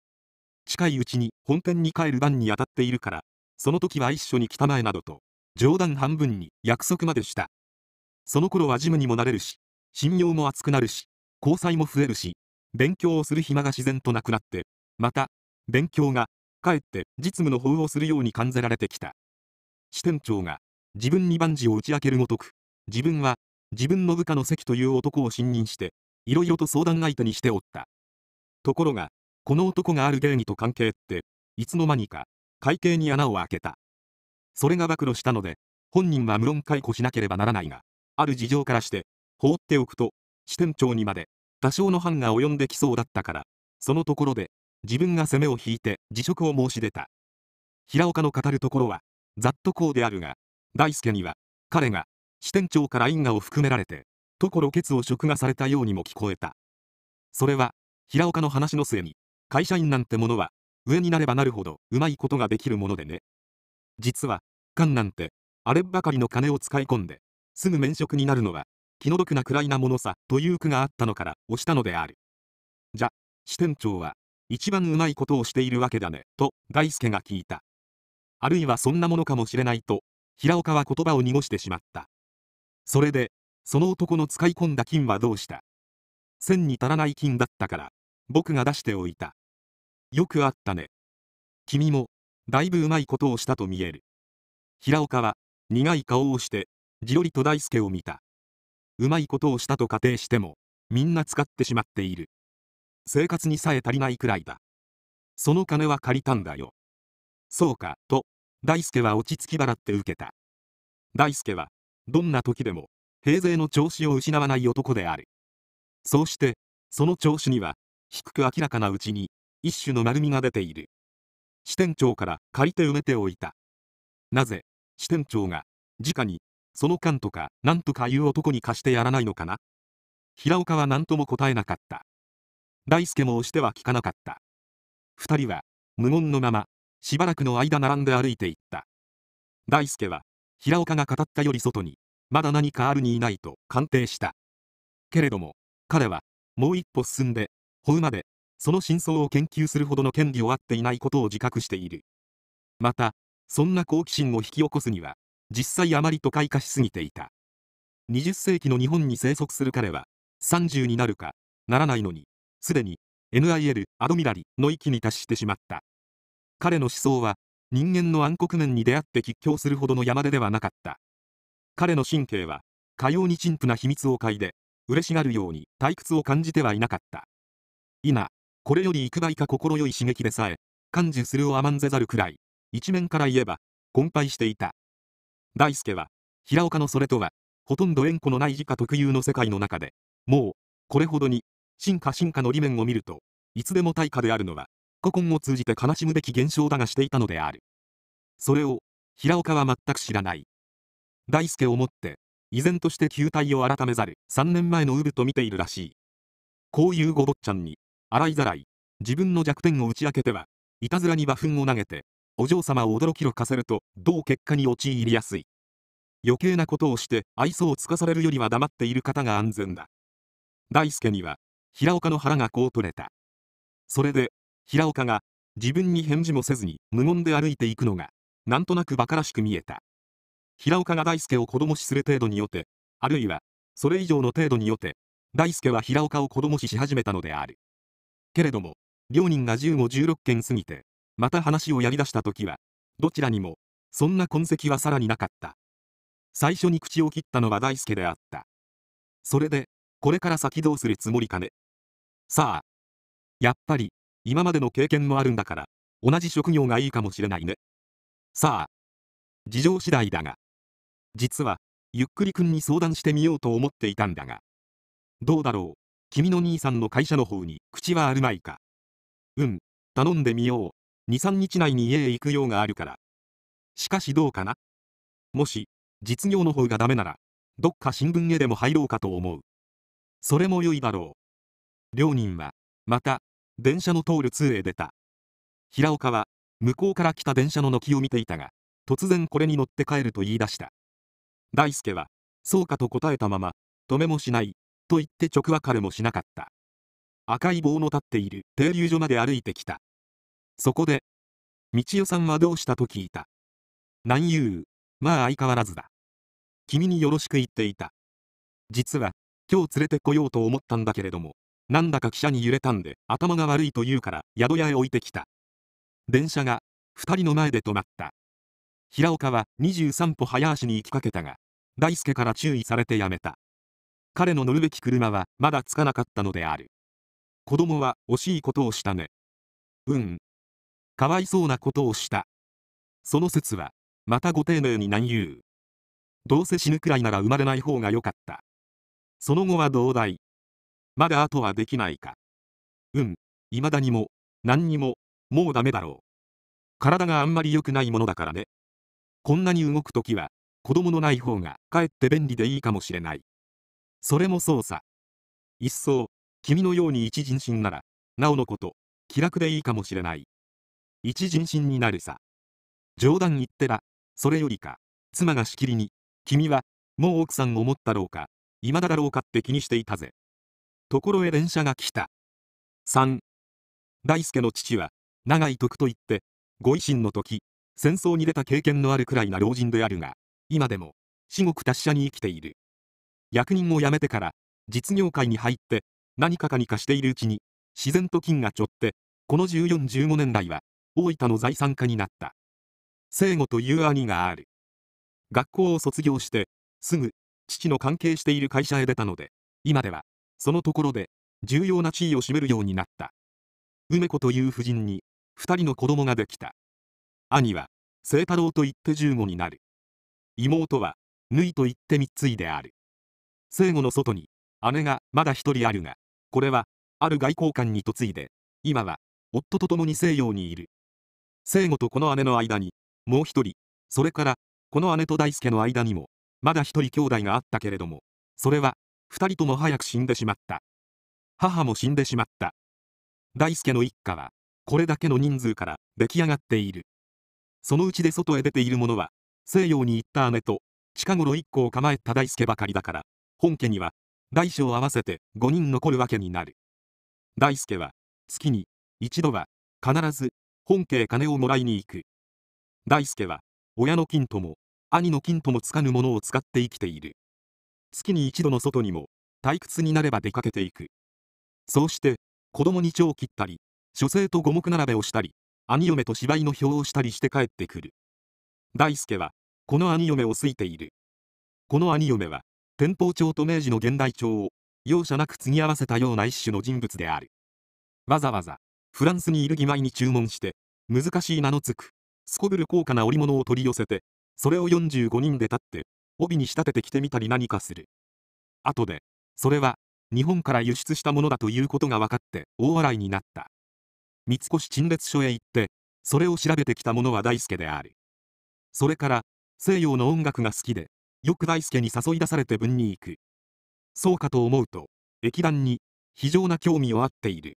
近いうちに本店に帰る番に当たっているから、その時は一緒に来たまえなどと、冗談半分に約束までした。その頃はジムにもなれるし、信用も厚くなるし、交際も増えるし、勉強をする暇が自然となくなって、また、勉強が、かえって実務の方をするように感じられてきた。支店長が、自分に万事を打ち明けるごとく、自分は、自分の部下の席という男を信任して、いろいろと相談相手にしておった。ところが、この男がある芸儀と関係って、いつの間にか、会計に穴を開けた。それが暴露したので、本人は無論解雇しなければならないが、ある事情からして、放っておくと、支店長にまで多少の班が及んできそうだったからそのところで自分が攻めを引いて辞職を申し出た平岡の語るところはざっとこうであるが大輔には彼が支店長から因果を含められて所欠を食がされたようにも聞こえたそれは平岡の話の末に会社員なんてものは上になればなるほどうまいことができるものでね実は官なんてあればかりの金を使い込んですぐ免職になるのは気の毒なくらいなものさ、という句があったのから押したのである。じゃ、支店長は、一番うまいことをしているわけだね、と大輔が聞いた。あるいはそんなものかもしれないと、平岡は言葉を濁してしまった。それで、その男の使い込んだ金はどうした千に足らない金だったから、僕が出しておいた。よくあったね。君も、だいぶうまいことをしたと見える。平岡は、苦い顔をして、じろりと大輔を見た。うまいことをしたと仮定してもみんな使ってしまっている生活にさえ足りないくらいだその金は借りたんだよそうかと大輔は落ち着き払って受けた大輔はどんな時でも平勢の調子を失わない男であるそうしてその調子には低く明らかなうちに一種の丸みが出ている支店長から借りて埋めておいたなぜ支店長が直にその間とか、なんとかいう男に貸してやらないのかな平岡は何とも答えなかった。大輔も押しては聞かなかった。二人は、無言のまま、しばらくの間並んで歩いていった。大輔は、平岡が語ったより外に、まだ何かあるにいないと鑑定した。けれども、彼は、もう一歩進んで、ほうまで、その真相を研究するほどの権利をあっていないことを自覚している。また、そんな好奇心を引き起こすには、実際あまり都会化しすぎていた20世紀の日本に生息する彼は30になるかならないのにすでに NIL アドミラリの域に達してしまった彼の思想は人間の暗黒面に出会って喫強するほどの山手ではなかった彼の神経はかように陳腐な秘密を嗅いで嬉しがるように退屈を感じてはいなかった今これより幾倍か快い刺激でさえ感受するを甘んぜざるくらい一面から言えば困憊していた大輔は、平岡のそれとは、ほとんど縁故のない自家特有の世界の中で、もう、これほどに、進化進化の理念を見ると、いつでも対価であるのは、古今を通じて悲しむべき現象だがしていたのである。それを、平岡は全く知らない。大輔をもって、依然として球体を改めざる3年前のウブと見ているらしい。こういうごぼっちゃんに、洗いざらい、自分の弱点を打ち明けては、いたずらに馬粉を投げて、お嬢様を驚きろかせるとどう結果に陥りやすい余計なことをして愛想をつかされるよりは黙っている方が安全だ大輔には平岡の腹がこう取れたそれで平岡が自分に返事もせずに無言で歩いていくのがなんとなく馬鹿らしく見えた平岡が大輔を子供視する程度によってあるいはそれ以上の程度によって大輔は平岡を子供視し始めたのであるけれども両人が1516件過ぎてまた話をやりだした時は、どちらにも、そんな痕跡はさらになかった。最初に口を切ったのは大輔であった。それで、これから先どうするつもりかね。さあ。やっぱり、今までの経験もあるんだから、同じ職業がいいかもしれないね。さあ。事情次第だが。実は、ゆっくりくんに相談してみようと思っていたんだが。どうだろう。君の兄さんの会社の方に口はあるまいか。うん、頼んでみよう。23日内に家へ行くようがあるからしかしどうかなもし実業の方がダメならどっか新聞へでも入ろうかと思うそれも良いだろう両人はまた電車の通る通へ出た平岡は向こうから来た電車の軒を見ていたが突然これに乗って帰ると言い出した大輔はそうかと答えたまま止めもしないと言って直別れもしなかった赤い棒の立っている停留所まで歩いてきたそこで、道代さんはどうしたと聞いた。男優、まあ相変わらずだ。君によろしく言っていた。実は、今日連れてこようと思ったんだけれども、なんだか汽車に揺れたんで頭が悪いと言うから宿屋へ置いてきた。電車が2人の前で止まった。平岡は23歩早足に行きかけたが、大輔から注意されてやめた。彼の乗るべき車はまだ着かなかったのである。子供は惜しいことをしたね。うん、かわいそうなことをした。その説は、またご丁寧に難言う。どうせ死ぬくらいなら生まれない方が良かった。その後は同大。まだあとはできないか。うん、未だにも、何にも、もうダメだろう。体があんまり良くないものだからね。こんなに動くときは、子供のない方がかえって便利でいいかもしれない。それもそうさ。いっそ、君のように一人身なら、なおのこと、気楽でいいかもしれない。一人心になるさ。冗談言ってら、それよりか、妻がしきりに、君は、もう奥さんを持ったろうか、未だだろうかって気にしていたぜ。ところへ電車が来た。3. 大輔の父は、長井徳といって、ご維新の時、戦争に出た経験のあるくらいな老人であるが、今でも、至極達者に生きている。役人を辞めてから、実業界に入って、何かかにかしているうちに、自然と金がちょって、この14、15年来は、大分の財産家になった聖護という兄がある学校を卒業してすぐ父の関係している会社へ出たので今ではそのところで重要な地位を占めるようになった梅子という夫人に2人の子供ができた兄は清太郎と言って15になる妹は縫いと言って三ついである生後の外に姉がまだ一人あるがこれはある外交官に嫁いで今は夫と共に西洋にいる生後とこの姉の間に、もう一人、それから、この姉と大輔の間にも、まだ一人兄弟があったけれども、それは、二人とも早く死んでしまった。母も死んでしまった。大輔の一家は、これだけの人数から出来上がっている。そのうちで外へ出ている者は、西洋に行った姉と、近頃一個を構えた大輔ばかりだから、本家には、大小合わせて5人残るわけになる。大輔は、月に、一度は、必ず、本家へ金をもらいに行く大輔は親の金とも兄の金ともつかぬものを使って生きている月に一度の外にも退屈になれば出かけていくそうして子供に蝶を切ったり書生と五目並べをしたり兄嫁と芝居の表をしたりして帰ってくる大輔はこの兄嫁を好いているこの兄嫁は天保町と明治の現代町を容赦なく継ぎ合わせたような一種の人物であるわざわざフランスにいる義妹に注文して、難しい名のつく、すこぶる高価な織物を取り寄せて、それを45人で立って、帯に仕立てて着てみたり何かする。後で、それは、日本から輸出したものだということが分かって大笑いになった。三越陳列所へ行って、それを調べてきた者は大輔である。それから、西洋の音楽が好きで、よく大輔に誘い出されて文に行く。そうかと思うと、劇団に非常な興味をあっている。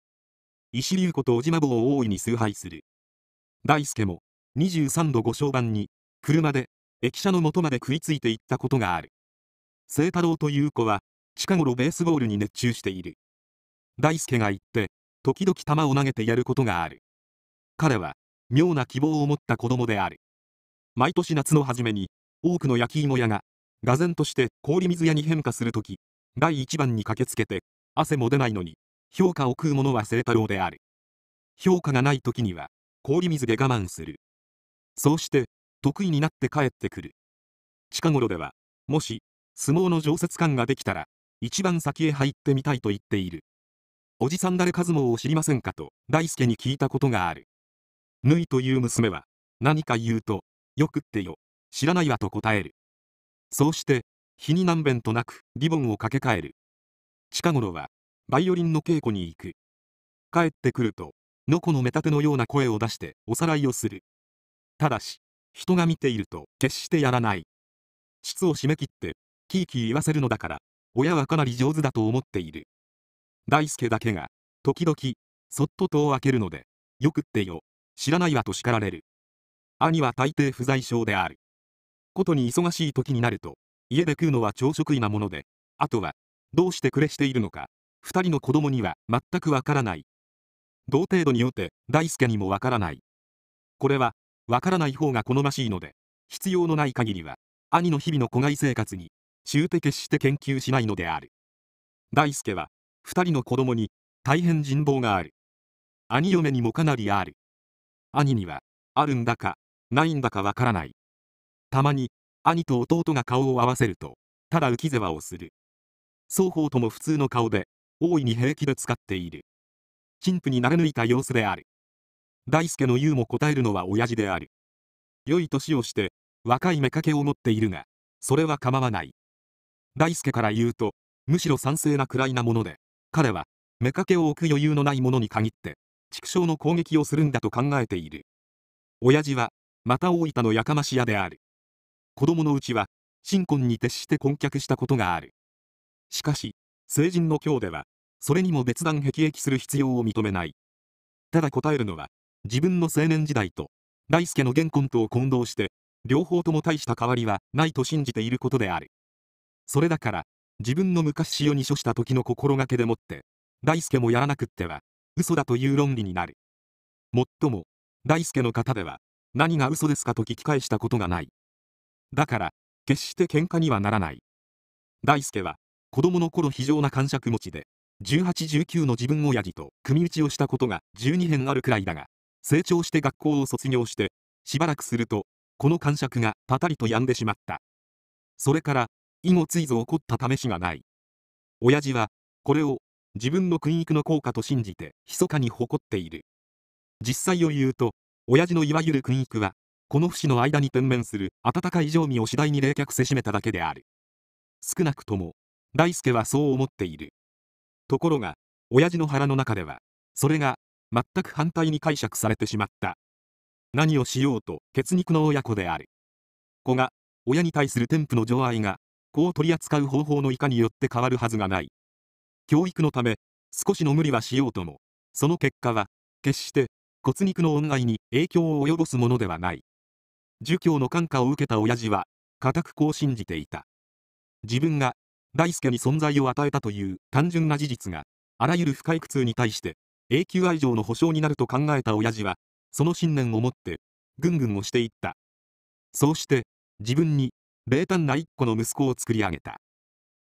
石竜子と小島坊を大いに崇拝する。大輔も、23度御商番に、車で、駅舎の元まで食いついていったことがある。清太郎という子は、近頃ベースボールに熱中している。大輔が行って、時々球を投げてやることがある。彼は、妙な希望を持った子供である。毎年夏の初めに、多くの焼き芋屋が、がぜんとして氷水屋に変化するとき、第一番に駆けつけて、汗も出ないのに、評価を食う者は清太郎である。評価がない時には、氷水で我慢する。そうして、得意になって帰ってくる。近頃では、もし、相撲の常設館ができたら、一番先へ入ってみたいと言っている。おじさん誰か相撲を知りませんかと、大輔に聞いたことがある。ぬいという娘は、何か言うと、よくってよ、知らないわと答える。そうして、日に何べんとなく、リボンをかけ替える。近頃は、バイオリンの稽古に行く。帰ってくると、のこの目立てのような声を出しておさらいをする。ただし、人が見ていると決してやらない。室を締め切って、キーキー言わせるのだから、親はかなり上手だと思っている。大輔だけが、時々、そっと戸を開けるので、よくってよ、知らないわと叱られる。兄は大抵不在症である。ことに忙しい時になると、家で食うのは朝食いなもので、あとは、どうしてくれしているのか、2人の子供には全くわからない。同程度によって大輔にもわからない。これは、わからない方が好ましいので、必要のない限りは、兄の日々の子外生活に、終て決して研究しないのである。大輔は、2人の子供に、大変人望がある。兄嫁にもかなりある。兄には、あるんだか、ないんだかわからない。たまに、兄と弟が顔を合わせると、ただ浮き世話をする。双方とも普通の顔で、大いに平気で使っている。陳腐に慣れ抜いた様子である。大輔の言うも答えるのは親父である。良い年をして、若いけを持っているが、それは構わない。大輔から言うと、むしろ賛成なくらいなもので、彼は、けを置く余裕のない者に限って、畜生の攻撃をするんだと考えている。親父は、また大分のやかまし屋である。子供のうちは、新婚に徹して婚却したことがある。しかし、成人の今日では、それにも別段辟易する必要を認めない。ただ答えるのは、自分の青年時代と、大輔の原婚とを混同して、両方とも大した変わりはないと信じていることである。それだから、自分の昔塩に処した時の心がけでもって、大輔もやらなくっては、嘘だという論理になる。もっとも、大輔の方では、何が嘘ですかと聞き返したことがない。だから、決して喧嘩にはならない。大輔は、子供の頃非常な感触持ちで、1819の自分親父と組打ちをしたことが12編あるくらいだが、成長して学校を卒業して、しばらくすると、この感触がパタリと止んでしまった。それから、以後ついぞ起こった試しがない。親父は、これを自分の訓育の効果と信じて、密かに誇っている。実際を言うと、親父のいわゆる訓育は、この節の間に転面する温かい常味を次第に冷却せしめただけである。少なくとも、大輔はそう思っているところが親父の腹の中ではそれが全く反対に解釈されてしまった何をしようと血肉の親子である子が親に対する天賦の情愛が子を取り扱う方法のいかによって変わるはずがない教育のため少しの無理はしようともその結果は決して骨肉の恩愛に影響を及ぼすものではない儒教の感化を受けた親父は固くこう信じていた自分が大輔に存在を与えたという単純な事実が、あらゆる深い苦痛に対して永久愛情の保証になると考えた親父は、その信念を持って、ぐんぐん押していった。そうして、自分に、冷淡な一個の息子を作り上げた。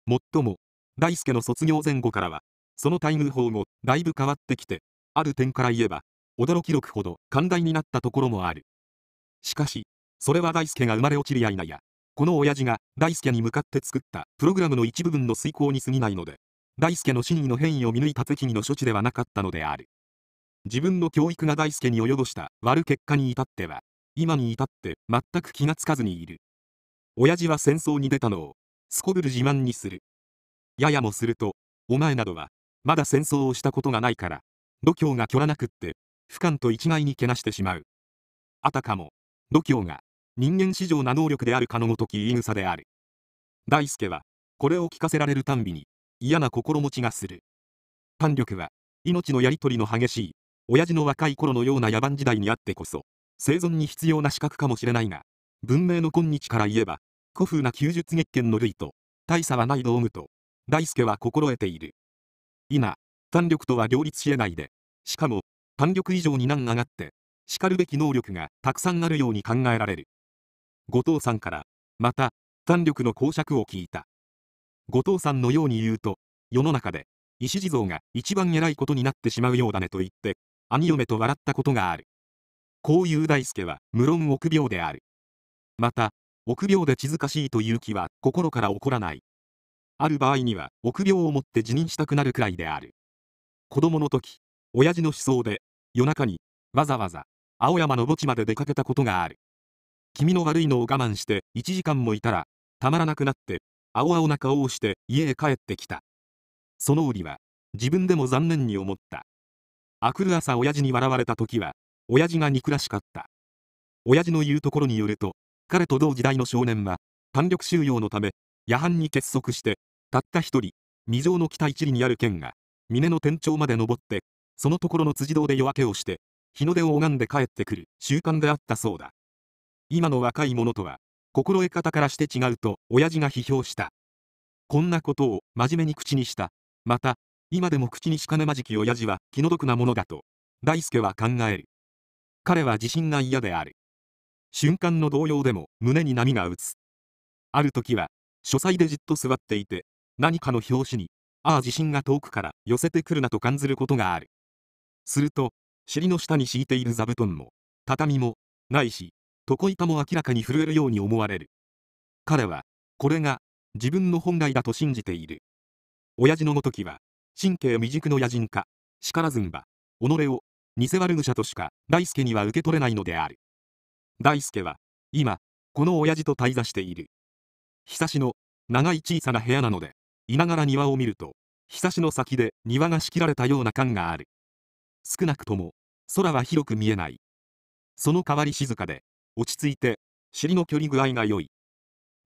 もっとも、大輔の卒業前後からは、その待遇法もだいぶ変わってきて、ある点から言えば、驚き力ほど寛大になったところもある。しかし、それは大輔が生まれ落ちるやいなや、この親父が大輔に向かって作ったプログラムの一部分の遂行に過ぎないので、大輔の真意の変異を見抜いた適宜の処置ではなかったのである。自分の教育が大輔に及ぼした悪結果に至っては、今に至って全く気がつかずにいる。親父は戦争に出たのを、すこぶる自慢にする。ややもすると、お前などは、まだ戦争をしたことがないから、度胸がきょらなくって、不感と一概にけなしてしまう。あたかも、度胸が人間史上な能力であるかのごとき言い草である大輔はこれを聞かせられるたんびに嫌な心持ちがする胆力は命のやり取りの激しい親父の若い頃のような野蛮時代にあってこそ生存に必要な資格かもしれないが文明の今日から言えば古風な弓術月剣の類と大差はない道具と大輔は心得ている今胆力とは両立し得ないでしかも胆力以上に難上がってしかるべき能力がたくさんあるように考えられる後藤さんから、また、胆力の公爵を聞いた。後藤さんのように言うと、世の中で、石地蔵が一番偉いことになってしまうようだねと言って、兄嫁と笑ったことがある。こういう大輔は、無論臆病である。また、臆病で恥ずかしいという気は心から起こらない。ある場合には、臆病を持って辞任したくなるくらいである。子供の時、親父の思想で、夜中に、わざわざ、青山の墓地まで出かけたことがある。気味の悪いのを我慢して1時間もいたら、たまらなくなって、青々な顔をして家へ帰ってきた。その折は、自分でも残念に思った。あくる朝親父に笑われた時は、親父が憎らしかった。親父の言うところによると、彼と同時代の少年は、単力収容のため、夜半に結束して、たった一人、未上の北一里にある県が、峰の天頂まで登って、そのところの辻堂で夜明けをして、日の出を拝んで帰ってくる習慣であったそうだ。今の若い者とは心得方からして違うと親父が批評したこんなことを真面目に口にしたまた今でも口にしかねまじき親父は気の毒なものだと大輔は考える彼は自信が嫌である瞬間の動揺でも胸に波が打つある時は書斎でじっと座っていて何かの拍子にああ自信が遠くから寄せてくるなと感じることがあるすると尻の下に敷いている座布団も畳もないし床板も明らかに震えるように思われる。彼は、これが、自分の本来だと信じている。親父のごときは、神経未熟の野人か、力ずんば、己を、偽悪愚者としか、大輔には受け取れないのである。大輔は、今、この親父と対座している。ひさしの、長い小さな部屋なので、いながら庭を見ると、ひさしの先で庭が仕切られたような感がある。少なくとも、空は広く見えない。その代わり静かで、落ち着いて、尻の距離具合が良い。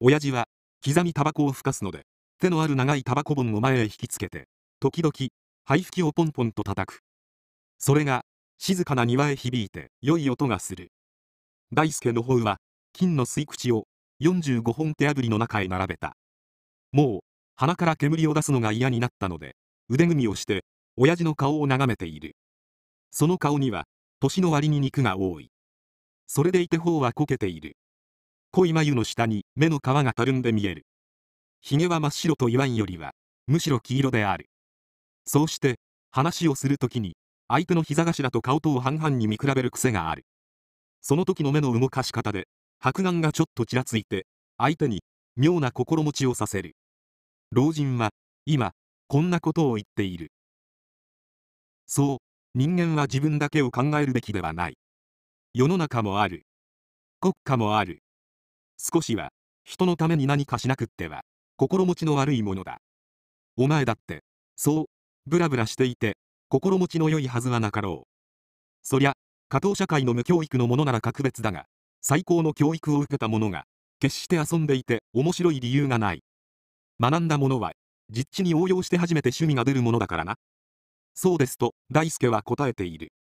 親父は、刻みタバコをふかすので、手のある長いタバコ本を前へ引きつけて、時々、肺吹きをポンポンと叩く。それが、静かな庭へ響いて、良い音がする。大輔の方は、金の吸い口を、45本手炙りの中へ並べた。もう、鼻から煙を出すのが嫌になったので、腕組みをして、親父の顔を眺めている。その顔には、年の割に肉が多い。それでいて頬はこけている。濃い眉の下に目の皮がたるんで見える。髭は真っ白と言わんよりは、むしろ黄色である。そうして、話をするときに、相手の膝頭と顔とを半々に見比べる癖がある。その時の目の動かし方で、白眼がちょっとちらついて、相手に、妙な心持ちをさせる。老人は、今、こんなことを言っている。そう、人間は自分だけを考えるべきではない。世の中もある。国家もある。少しは、人のために何かしなくっては、心持ちの悪いものだ。お前だって、そう、ブラブラしていて、心持ちの良いはずはなかろう。そりゃ、加藤社会の無教育のものなら格別だが、最高の教育を受けた者が、決して遊んでいて面白い理由がない。学んだものは、実地に応用して初めて趣味が出るものだからな。そうですと、大輔は答えている。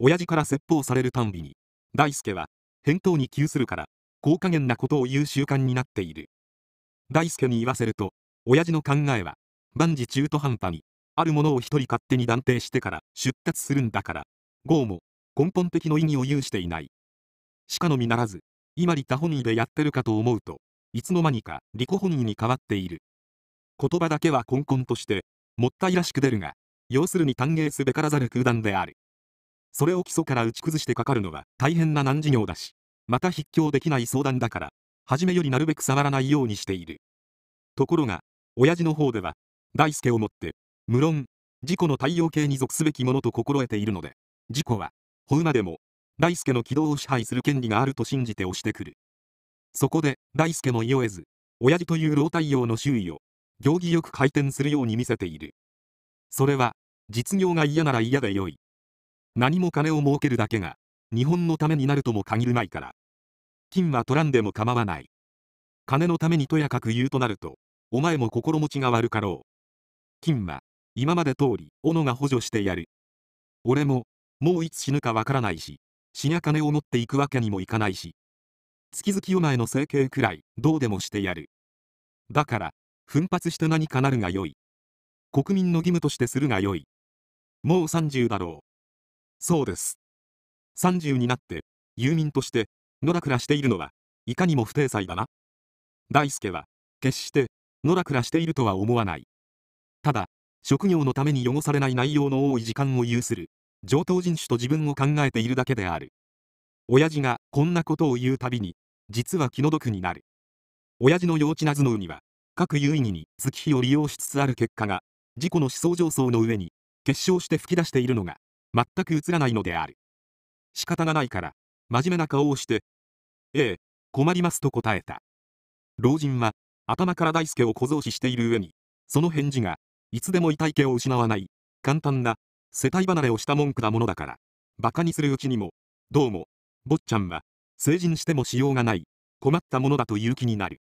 親父から説法されるたんびに、大輔は、返答に窮するから、高加減なことを言う習慣になっている。大輔に言わせると、親父の考えは、万事中途半端に、あるものを一人勝手に断定してから出立するんだから、ゴーも根本的の意義を有していない。しかのみならず、今タ他本ーでやってるかと思うと、いつの間にか利己本ーに変わっている。言葉だけは根ンとして、もったいらしく出るが、要するに歓迎すべからざる空談である。それを基礎から打ち崩してかかるのは大変な難事業だし、また筆教できない相談だから、初めよりなるべく触らないようにしている。ところが、親父の方では、大輔をもって、無論、事故の対応系に属すべきものと心得ているので、事故は、ほ馬でも、大輔の軌道を支配する権利があると信じて押してくる。そこで、大輔も意えず、親父という老太陽の周囲を、行儀よく回転するように見せている。それは、実業が嫌なら嫌でよい。何も金を儲けるだけが、日本のためになるとも限るないから。金は取らんでも構わない。金のためにとやかく言うとなると、お前も心持ちが悪かろう。金は、今まで通り、斧が補助してやる。俺も、もういつ死ぬかわからないし、死や金を持っていくわけにもいかないし。月々お前の整形くらい、どうでもしてやる。だから、奮発して何かなるがよい。国民の義務としてするがよい。もう30だろうそうです。30になって、遊民として、のらくらしているのは、いかにも不定裁だな。大輔は、決して、のらくらしているとは思わない。ただ、職業のために汚されない内容の多い時間を有する、上等人種と自分を考えているだけである。親父がこんなことを言うたびに、実は気の毒になる。親父の幼稚な頭脳には、各有意義に月日を利用しつつある結果が、自己の思想上層の上に、結晶して吹き出しているのが、全く映らないのである。仕方がないから、真面目な顔をして、ええ、困りますと答えた。老人は、頭から大輔を小僧視している上に、その返事が、いつでも痛い気を失わない、簡単な、世帯離れをした文句なものだから、馬鹿にするうちにも、どうも、坊ちゃんは、成人してもしようがない、困ったものだという気になる。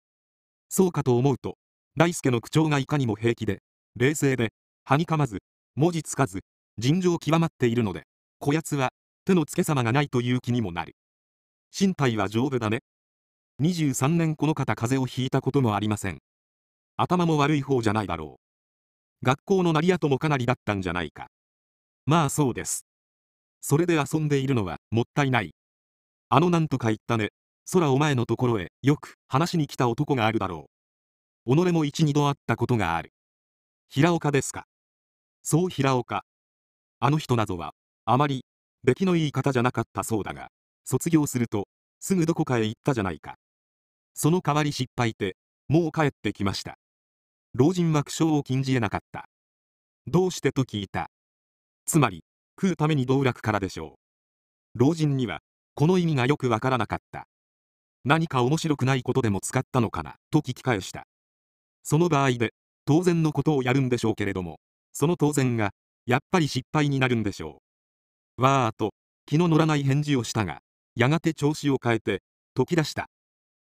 そうかと思うと、大輔の口調がいかにも平気で、冷静で、はにかまず、文字つかず、尋常極まっているので、こやつは手のつけ様がないという気にもなる。身体は丈夫だね。23年この方風邪をひいたこともありません。頭も悪い方じゃないだろう。学校のなり跡もかなりだったんじゃないか。まあそうです。それで遊んでいるのはもったいない。あのなんとか言ったね。空お前のところへよく話しに来た男があるだろう。己も一二度会ったことがある。平岡ですか。そう平岡。あの人などは、あまり、出来のいい方じゃなかったそうだが、卒業すると、すぐどこかへ行ったじゃないか。その代わり失敗て、もう帰ってきました。老人は苦笑を禁じ得なかった。どうしてと聞いた。つまり、食うために道楽からでしょう。老人には、この意味がよくわからなかった。何か面白くないことでも使ったのかな、と聞き返した。その場合で、当然のことをやるんでしょうけれども、その当然が、やっぱり失敗になるんでしょう。わーと、気の乗らない返事をしたが、やがて調子を変えて、解き出した。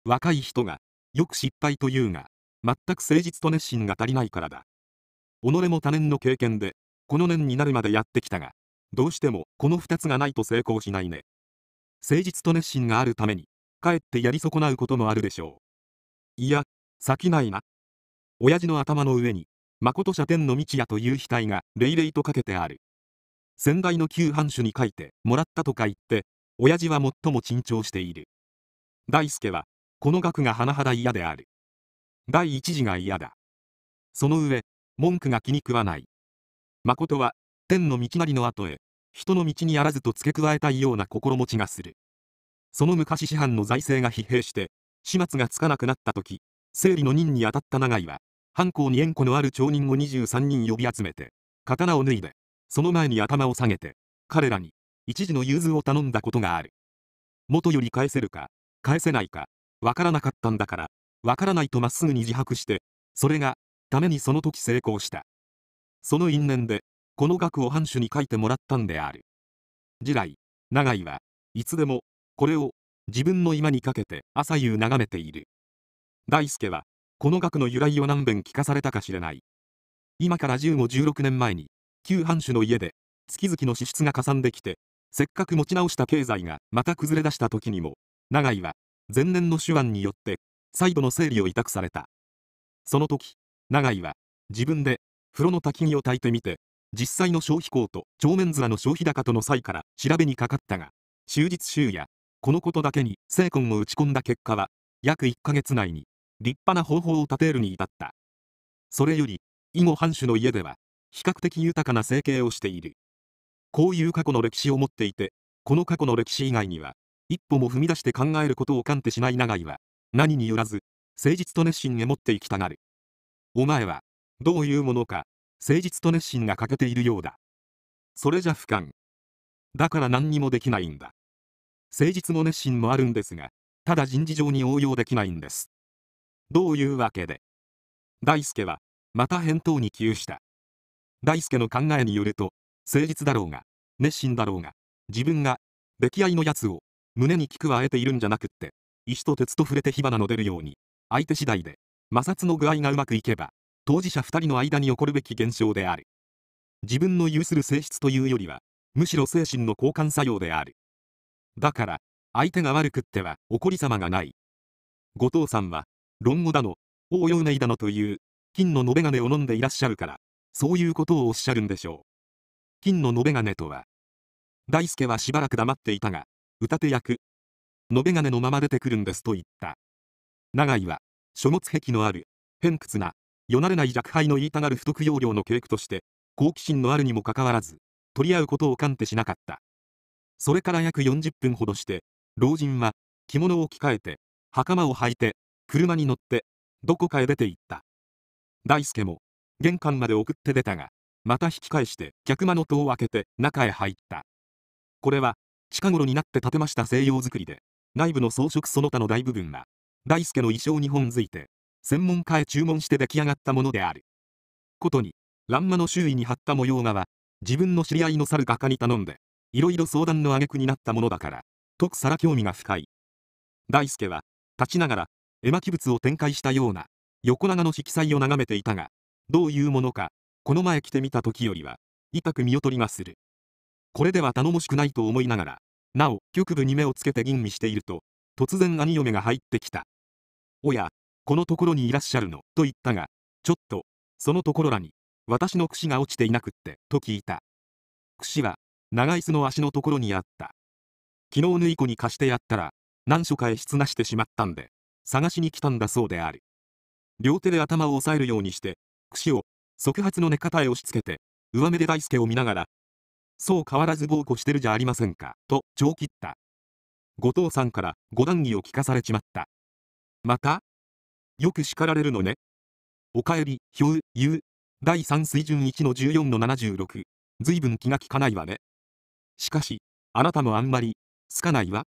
若い人が、よく失敗というが、全く誠実と熱心が足りないからだ。己も他年の経験で、この年になるまでやってきたが、どうしてもこの2つがないと成功しないね。誠実と熱心があるために、かえってやり損なうこともあるでしょう。いや、先ないな。親父の頭の上に誠社天の道やという額が、霊々とかけてある。先代の旧藩主に書いて、もらったとか言って、親父は最も珍重している。大輔は、この額が甚だ嫌である。第一次が嫌だ。その上、文句が気に食わない。誠は、天の道なりの後へ、人の道にあらずと付け加えたいような心持ちがする。その昔師範の財政が疲弊して、始末がつかなくなった時、生理の任に当たった永井は、犯行に縁故のある町人を23人呼び集めて、刀を脱いで、その前に頭を下げて、彼らに、一時の融通を頼んだことがある。元より返せるか、返せないか、わからなかったんだから、わからないとまっすぐに自白して、それが、ためにその時成功した。その因縁で、この額を藩主に書いてもらったんである。次来、永井はいつでも、これを、自分の今にかけて朝夕眺めている。大輔は、この額の由来を何遍聞かされたか知れない。今から1516年前に、旧藩主の家で、月々の支出がかさんできて、せっかく持ち直した経済がまた崩れ出した時にも、長井は、前年の手腕によって、再度の整理を委託された。その時、長井は、自分で、風呂の焚き火を焚いてみて、実際の消費口と帳面面の消費高との際から調べにかかったが、終日終夜、このことだけに精魂を打ち込んだ結果は、約1ヶ月内に立派な方法を立てるに至った。それより、以後藩主の家では、比較的豊かな生計をしている。こういう過去の歴史を持っていて、この過去の歴史以外には、一歩も踏み出して考えることを勘てしない永井は、何によらず、誠実と熱心へ持っていきたがる。お前は、どういうものか、誠実と熱心が欠けているようだ。それじゃ不完。だから何にもできないんだ。誠実も熱心もあるんですが、ただ人事上に応用できないんです。どういうわけで大輔はまた返答に急した大輔の考えによると誠実だろうが熱心だろうが自分が出来合いのやつを胸にくはあえているんじゃなくって石と鉄と触れて火花の出るように相手次第で摩擦の具合がうまくいけば当事者2人の間に起こるべき現象である自分の有する性質というよりはむしろ精神の交換作用であるだから相手が悪くっては怒り様がない後藤さんは論語だの、応用内だのという、金の延べ金を飲んでいらっしゃるから、そういうことをおっしゃるんでしょう。金の延べ金とは。大助はしばらく黙っていたが、歌手役。延べ金のまま出てくるんですと言った。長井は、書物癖のある、偏屈な、よなれない若輩の言いたがる不得要領の契約として、好奇心のあるにもかかわらず、取り合うことを鑑定しなかった。それから約40分ほどして、老人は、着物を着替えて、袴を履いて、車に乗ってどこかへ出て行った大輔も玄関まで送って出たがまた引き返して客間の戸を開けて中へ入ったこれは近頃になって建てました西洋造りで内部の装飾その他の大部分は大輔の衣装に本づいて専門家へ注文して出来上がったものであることに欄間の周囲に貼った模様画は自分の知り合いの猿画家に頼んでいろいろ相談の挙句になったものだから特くさら興味が深い大輔は立ちながら絵巻物を展開したような横長の色彩を眺めていたが、どういうものか、この前来てみた時よりは、痛く見劣りがする。これでは頼もしくないと思いながら、なお、局部に目をつけて吟味していると、突然兄嫁が入ってきた。おや、このところにいらっしゃるの、と言ったが、ちょっと、そのところらに、私の櫛が落ちていなくって、と聞いた。櫛は、長椅子の足のところにあった。昨日縫い子に貸してやったら、何所かへつなしてしまったんで、探しに来たんだそうである。両手で頭を押さえるようにして、櫛を、即発の根方へ押し付けて、上目で大輔を見ながら、そう変わらず暴行してるじゃありませんか、と、上切った。後藤さんから、五段義を聞かされちまった。またよく叱られるのね。おかえり、ひょう、ゆう、第3水準1の14の76。ずいぶん気が利かないわね。しかし、あなたもあんまり、つかないわ。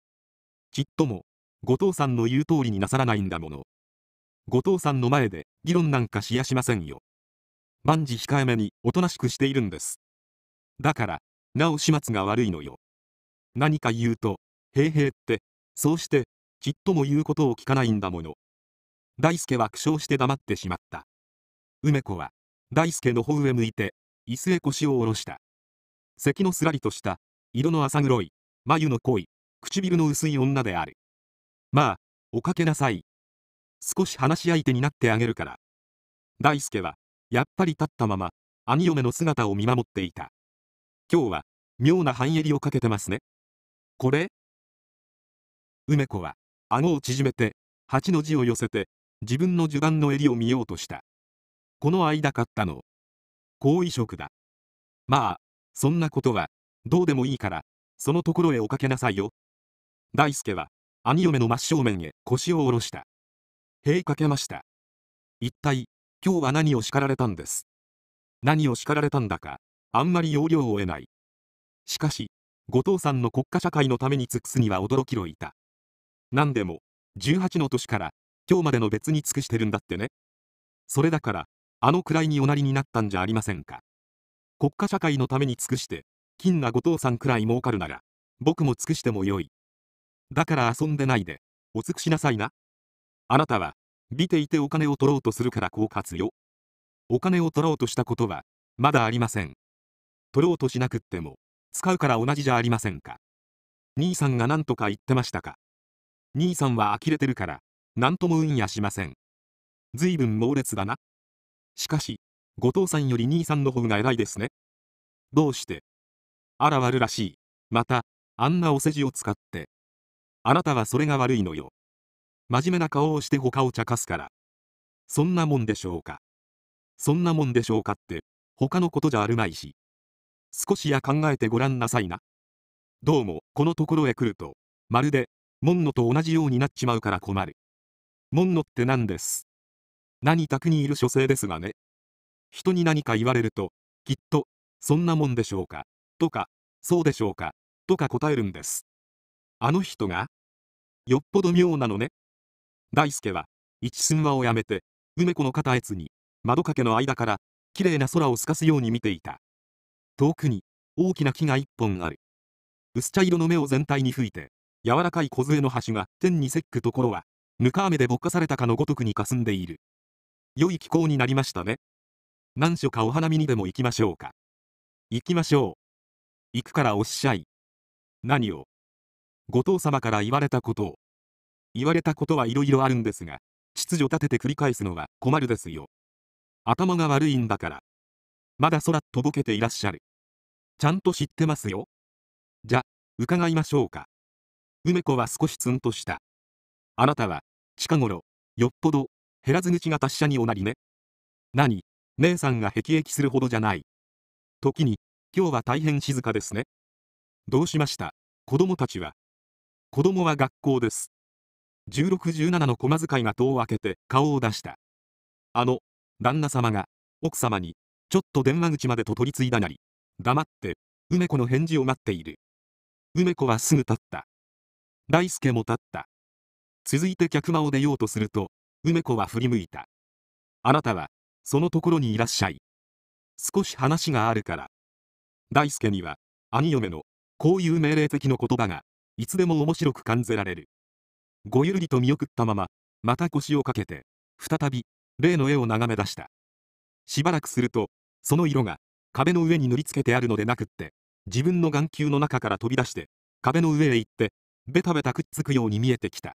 きっとも、後藤さんの言う通りになさらないんだもの。後藤さんの前で、議論なんかしやしませんよ。万事控えめに、おとなしくしているんです。だから、なお始末が悪いのよ。何か言うと、へいへいって、そうして、ちっとも言うことを聞かないんだもの。大輔は苦笑して黙ってしまった。梅子は、大輔の方へ向いて、椅子へ腰を下ろした。咳のすらりとした、色の浅黒い、眉の濃い、唇の薄い女である。まあ、おかけなさい。少し話し相手になってあげるから。大輔は、やっぱり立ったまま、兄嫁の姿を見守っていた。今日は、妙な半襟をかけてますね。これ梅子は、顎を縮めて、八の字を寄せて、自分の襦袢の襟を見ようとした。この間買ったの。好意色だ。まあ、そんなことは、どうでもいいから、そのところへおかけなさいよ。大輔は、兄嫁の真正面へ腰を下ろした。へいかけました。一体、今日は何を叱られたんです。何を叱られたんだか、あんまり要領を得ない。しかし、後藤さんの国家社会のために尽くすには驚きろいた。何でも、18の年から、今日までの別に尽くしてるんだってね。それだから、あのくらいにおなりになったんじゃありませんか。国家社会のために尽くして、金な後藤さんくらい儲かるなら、僕も尽くしてもよい。だから遊んでないで、お尽くしなさいな。あなたは、見ていてお金を取ろうとするから狡猾よ。お金を取ろうとしたことは、まだありません。取ろうとしなくっても、使うから同じじゃありませんか。兄さんが何とか言ってましたか。兄さんは呆れてるから、何ともうんやしません。ずいぶん猛烈だな。しかし、後藤さんより兄さんの方が偉いですね。どうしてあらわるらしい。また、あんなお世辞を使って、あなたはそれが悪いのよ。真面目な顔をして他を茶化すから。そんなもんでしょうか。そんなもんでしょうかって、他のことじゃあるまいし。少しや考えてごらんなさいな。どうも、このところへ来ると、まるで、門野と同じようになっちまうから困る。門のって何です何宅にいる書生ですがね。人に何か言われると、きっと、そんなもんでしょうか、とか、そうでしょうか、とか答えるんです。あの人がよっぽど妙なのね。大輔は、一寸話をやめて、梅子の肩悦に、窓掛けの間から、綺麗な空を透かすように見ていた。遠くに、大きな木が一本ある。薄茶色の目を全体に吹いて、柔らかい梢の端が天にせっくところは、ぬか雨でぼっかされたかのごとくに霞んでいる。良い気候になりましたね。何所かお花見にでも行きましょうか。行きましょう。行くからおっしゃい。何を。後藤様から言われたことを。言われたことはいろいろあるんですが、秩序立てて繰り返すのは困るですよ。頭が悪いんだから。まだ空とぼけていらっしゃる。ちゃんと知ってますよ。じゃ、伺いましょうか。梅子は少しツンとした。あなたは、近頃、よっぽど、減らず口が達者におなりね。何、姉さんが辟易するほどじゃない。時に、今日は大変静かですね。どうしました、子供たちは、子供は学校です。1617の駒使いが戸を開けて顔を出した。あの、旦那様が、奥様に、ちょっと電話口までと取り次いだなり、黙って、梅子の返事を待っている。梅子はすぐ立った。大輔も立った。続いて客間を出ようとすると、梅子は振り向いた。あなたは、そのところにいらっしゃい。少し話があるから。大輔には、兄嫁の、こういう命令的の言葉が、いつでも面白く感じられる。ごゆるりと見送ったまま、また腰をかけて、再び、例の絵を眺め出した。しばらくすると、その色が、壁の上に塗りつけてあるのでなくって、自分の眼球の中から飛び出して、壁の上へ行って、ベタベタくっつくように見えてきた。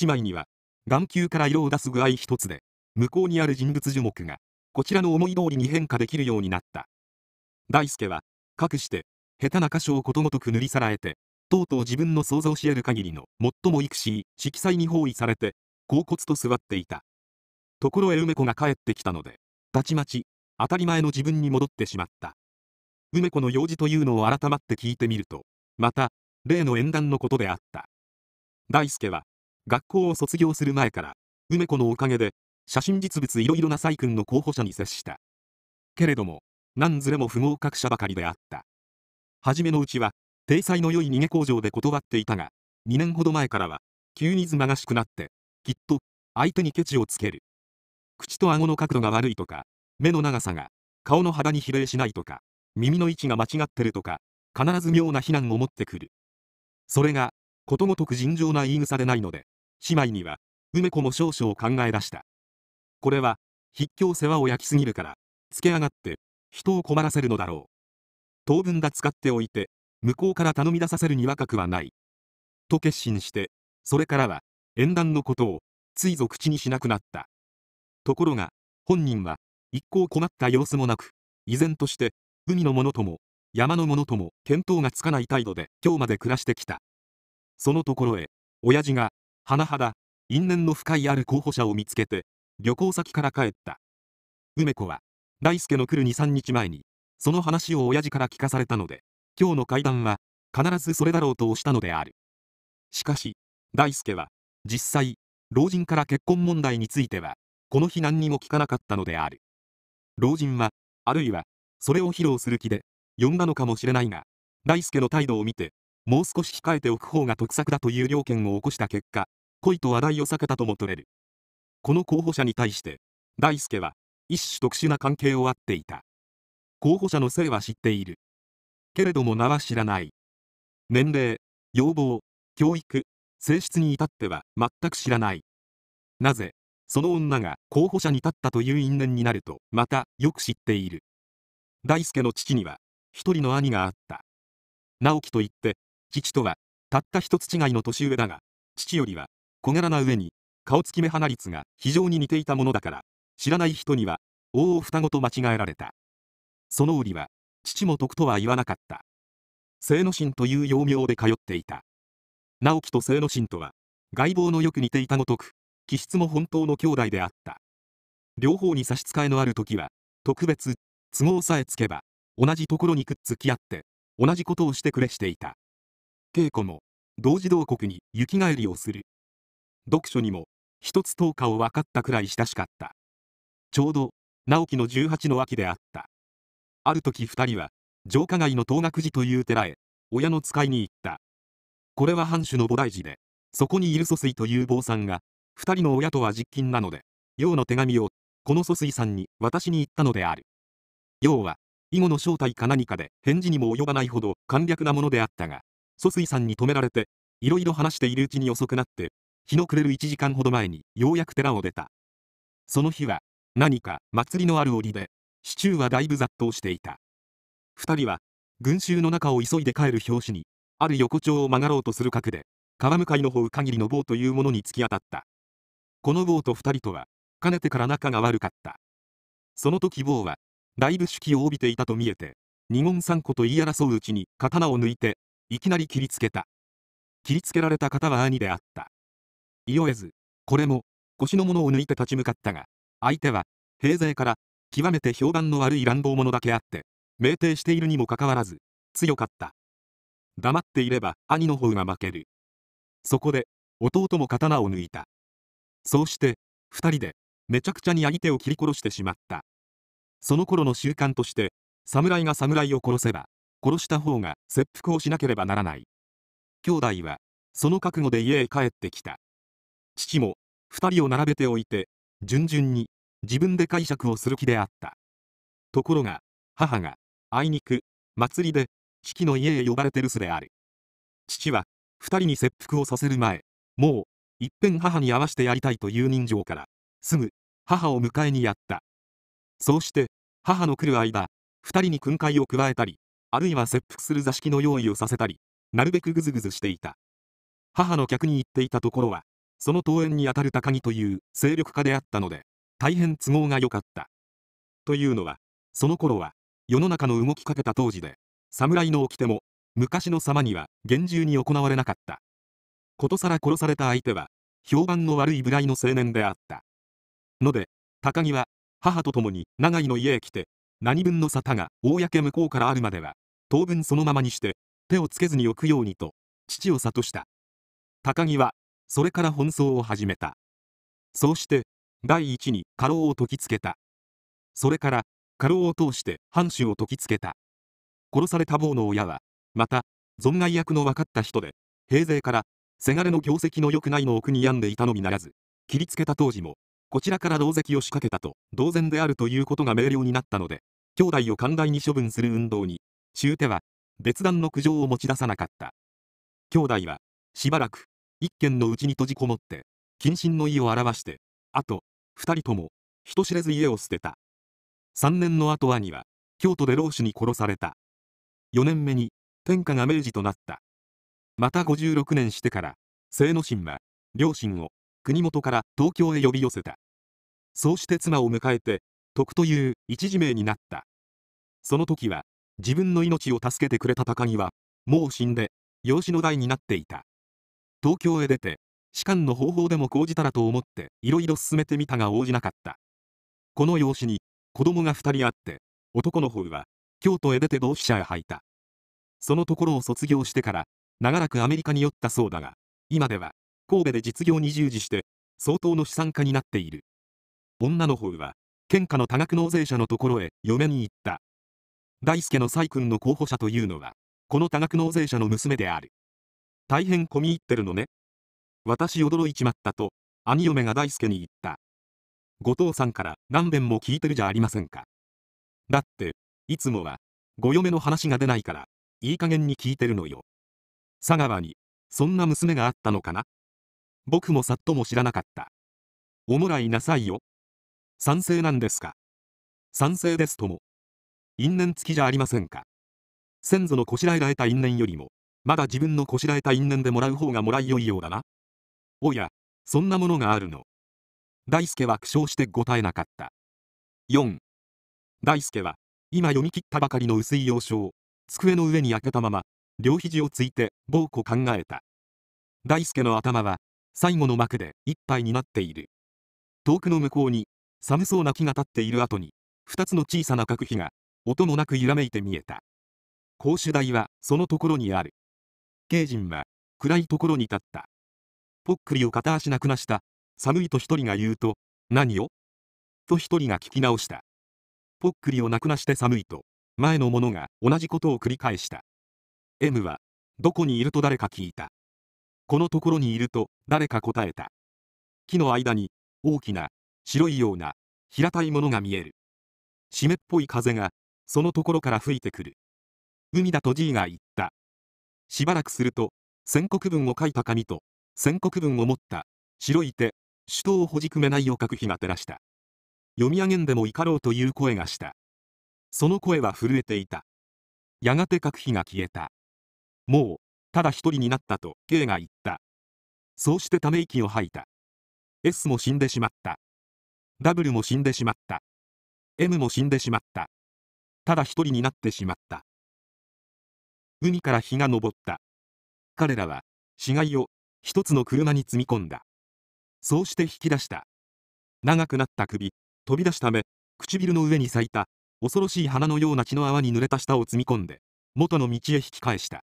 姉妹には、眼球から色を出す具合一つで、向こうにある人物樹木が、こちらの思い通りに変化できるようになった。大輔は、かくして、下手な箇所をことごとく塗りさらえて、とうとう自分の想像し得る限りの最も育しい色彩に包囲されて、恍惚と座っていた。ところへ梅子が帰ってきたので、たちまち、当たり前の自分に戻ってしまった。梅子の用事というのを改まって聞いてみると、また、例の縁談のことであった。大輔は、学校を卒業する前から、梅子のおかげで、写真実物いろいろな細君の候補者に接した。けれども、何ずれも不合格者ばかりであった。初めのうちは、体裁の良い逃げ工場で断っていたが、2年ほど前からは、急にずまがしくなって、きっと、相手にケチをつける。口と顎の角度が悪いとか、目の長さが、顔の肌に比例しないとか、耳の位置が間違ってるとか、必ず妙な非難を持ってくる。それが、ことごとく尋常な言い草でないので、姉妹には、梅子も少々考え出した。これは、筆胸世話を焼きすぎるから、つけ上がって、人を困らせるのだろう。当分だ使っておいて、向こうから頼み出させるに若くはない。と決心して、それからは、縁談のことを、ついぞ口にしなくなった。ところが、本人は、一向困った様子もなく、依然として、海のものとも、山のものとも、見当がつかない態度で、今日まで暮らしてきた。そのところへ、親父が、甚だ、因縁の深いある候補者を見つけて、旅行先から帰った。梅子は、大輔の来る2、3日前に、その話を親父から聞かされたので、今日の会談は必ずそれだろうとしたのであるしかし大輔は実際老人から結婚問題についてはこの日何にも聞かなかったのである老人はあるいはそれを披露する気で呼んだのかもしれないが大輔の態度を見てもう少し控えておく方が得策だという両見を起こした結果恋と話題を避けたとも取れるこの候補者に対して大輔は一種特殊な関係をあっていた候補者の性は知っているけれども名は知らない。年齢、要望、教育、性質に至っては全く知らない。なぜ、その女が候補者に立ったという因縁になると、またよく知っている。大輔の父には、一人の兄があった。直樹といって、父とは、たった一つ違いの年上だが、父よりは、小柄な上に、顔つき目離率が非常に似ていたものだから、知らない人には、大を双子と間違えられた。その折は、父も徳とは言わなかった。聖之進という幼名で通っていた。直樹と聖之進とは、外貌のよく似ていたごとく、気質も本当の兄弟であった。両方に差し支えのある時は、特別、都合さえつけば、同じところにくっつき合って、同じことをしてくれしていた。稽古も、同時同国に雪帰りをする。読書にも、一つ10日を分かったくらい親しかった。ちょうど、直樹の18の秋であった。ある時2人は城下街の東岳寺という寺へ親の使いに行ったこれは藩主の菩提寺でそこにいる疎水という坊さんが2人の親とは実近なので陽の手紙をこの疎水さんに私に言ったのである陽は囲碁の正体か何かで返事にも及ばないほど簡略なものであったが疎水さんに止められていろいろ話しているうちに遅くなって日の暮れる1時間ほど前にようやく寺を出たその日は何か祭りのある折で市中はだいぶ雑踏していた2人は群衆の中を急いで帰る拍子にある横丁を曲がろうとする角で川向かいの方限りの棒というものに突き当たったこの棒と2人とはかねてから仲が悪かったその時棒はだいぶ手記を帯びていたと見えて二言三個と言い争ううちに刀を抜いていきなり切りつけた切りつけられた方は兄であったいよえずこれも腰のものを抜いて立ち向かったが相手は平勢から極めて評判の悪い乱暴者だけあって、酩酊しているにもかかわらず、強かった。黙っていれば兄の方が負ける。そこで、弟も刀を抜いた。そうして、二人で、めちゃくちゃに相手を切り殺してしまった。その頃の習慣として、侍が侍を殺せば、殺した方が切腹をしなければならない。兄弟は、その覚悟で家へ帰ってきた。父も、二人を並べておいて、順々に、自分で解釈をする気であったところが母があいにく祭りで父の家へ呼ばれて留守である父は2人に切腹をさせる前もういっぺん母に会わしてやりたいという人情からすぐ母を迎えにやったそうして母の来る間2人に訓戒を加えたりあるいは切腹する座敷の用意をさせたりなるべくぐずぐずしていた母の客に言っていたところはその登園にあたる高木という勢力家であったので大変都合が良かった。というのは、その頃は、世の中の動きかけた当時で、侍の掟も、昔の様には厳重に行われなかった。ことさら殺された相手は、評判の悪いらいの青年であった。ので、高木は、母と共に長井の家へ来て、何分の沙汰が公向こうからあるまでは、当分そのままにして、手をつけずに置くようにと、父を諭した。高木は、それから奔走を始めた。そうして、第一に過労を解きつけたそれから過労を通して藩主を解きつけた殺された坊の親はまた存外役の分かった人で平勢からせがれの業績の良くないのを苦に病んでいたのみならず切りつけた当時もこちらから狼藉を仕掛けたと同然であるということが明瞭になったので兄弟を寛大に処分する運動に終手は別段の苦情を持ち出さなかった兄弟はしばらく一軒のうちに閉じこもって謹慎の意を表してあと2人とも人知れず家を捨てた3年の後兄は京都で老子に殺された4年目に天下が明治となったまた56年してから清之進は両親を国元から東京へ呼び寄せたそうして妻を迎えて徳という一時名になったその時は自分の命を助けてくれた高木はもう死んで養子の代になっていた東京へ出て士官の方法でも講じたらと思っていろいろ進めてみたが応じなかったこの養子に子供が2人あって男の方は京都へ出て同志社へ入ったそのところを卒業してから長らくアメリカに寄ったそうだが今では神戸で実業に従事して相当の資産家になっている女の方は県下の多額納税者のところへ嫁に行った大輔の細君の候補者というのはこの多額納税者の娘である大変込み入ってるのね私驚いちまったと、兄嫁が大輔に言った。後藤さんから何遍も聞いてるじゃありませんか。だって、いつもは、ご嫁の話が出ないから、いい加減に聞いてるのよ。佐川に、そんな娘があったのかな僕もさっとも知らなかった。おもらいなさいよ。賛成なんですか。賛成ですとも。因縁付きじゃありませんか。先祖のこしらえられた因縁よりも、まだ自分のこしらえた因縁でもらう方がもらいよいようだな。おや、そんなものがあるの。大輔は苦笑して答えなかった。4. 大輔は、今読み切ったばかりの薄い洋書を、机の上に開けたまま、両肘をついて、暴行考えた。大輔の頭は、最後の幕で一杯になっている。遠くの向こうに、寒そうな木が立っている後に、二つの小さな角碑が、音もなく揺らめいて見えた。公主台は、そのところにある。刑人は、暗いところに立った。ぽっくりを片足なくなした。寒いと一人が言うと、何をと一人が聞き直した。ぽっくりをなくなして寒いと、前の者が同じことを繰り返した。M は、どこにいると誰か聞いた。このところにいると誰か答えた。木の間に大きな白いような平たいものが見える。湿っぽい風がそのところから吹いてくる。海だと G が言った。しばらくすると、宣告文を書いた紙と宣告文を持った白い手首都をほじくめないを書く日が照らした読み上げんでも怒ろうという声がしたその声は震えていたやがて書く日が消えたもうただ一人になったと K が言ったそうしてため息を吐いた S も死んでしまった W も死んでしまった M も死んでしまったただ一人になってしまった海から日が昇った彼らは死骸を一つの車に積み込んだそうして引き出した長くなった首飛び出した目唇の上に咲いた恐ろしい花のような血の泡に濡れた舌を積み込んで元の道へ引き返した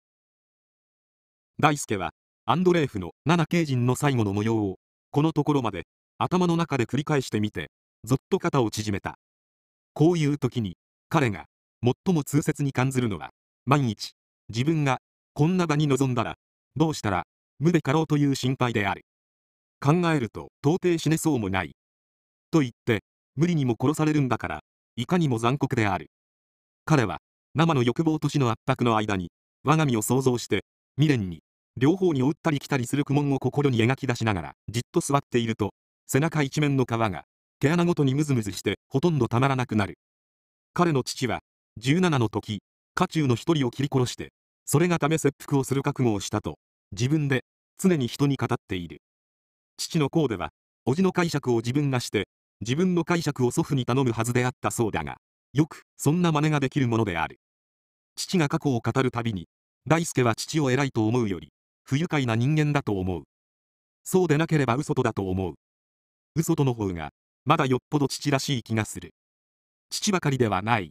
大輔はアンドレーフの7刑人の最後の模様をこのところまで頭の中で繰り返してみてぞっと肩を縮めたこういう時に彼が最も痛切に感じるのは万一自分がこんな場に臨んだらどうしたら無で過労という心配である。考えると到底死ねそうもない。と言って、無理にも殺されるんだから、いかにも残酷である。彼は、生の欲望と死の圧迫の間に、我が身を想像して、未練に、両方に追ったり来たりする苦悶を心に描き出しながら、じっと座っていると、背中一面の皮が、毛穴ごとにムズムズして、ほとんどたまらなくなる。彼の父は、17の時、家中の一人を切り殺して、それがため切腹をする覚悟をしたと、自分で常に人に語っている父のコでは叔父の解釈を自分がして自分の解釈を祖父に頼むはずであったそうだがよくそんな真似ができるものである父が過去を語るたびに大輔は父を偉いと思うより不愉快な人間だと思うそうでなければ嘘とだと思う嘘との方がまだよっぽど父らしい気がする父ばかりではない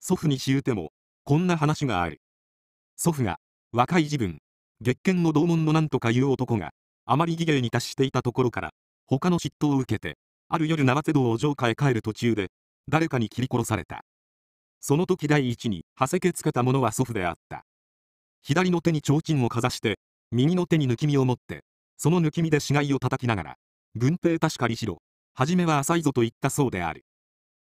祖父にし言うてもこんな話がある祖父が若い自分月見の同門のなんとかいう男があまり儀礼に達していたところから他の嫉妬を受けてある夜縄瀬道を城下へ帰る途中で誰かに切り殺されたその時第一にはせけつけた者は祖父であった左の手に提灯をかざして右の手に抜き身を持ってその抜き身で死骸を叩きながら軍兵確かにしろ初めは浅いぞと言ったそうである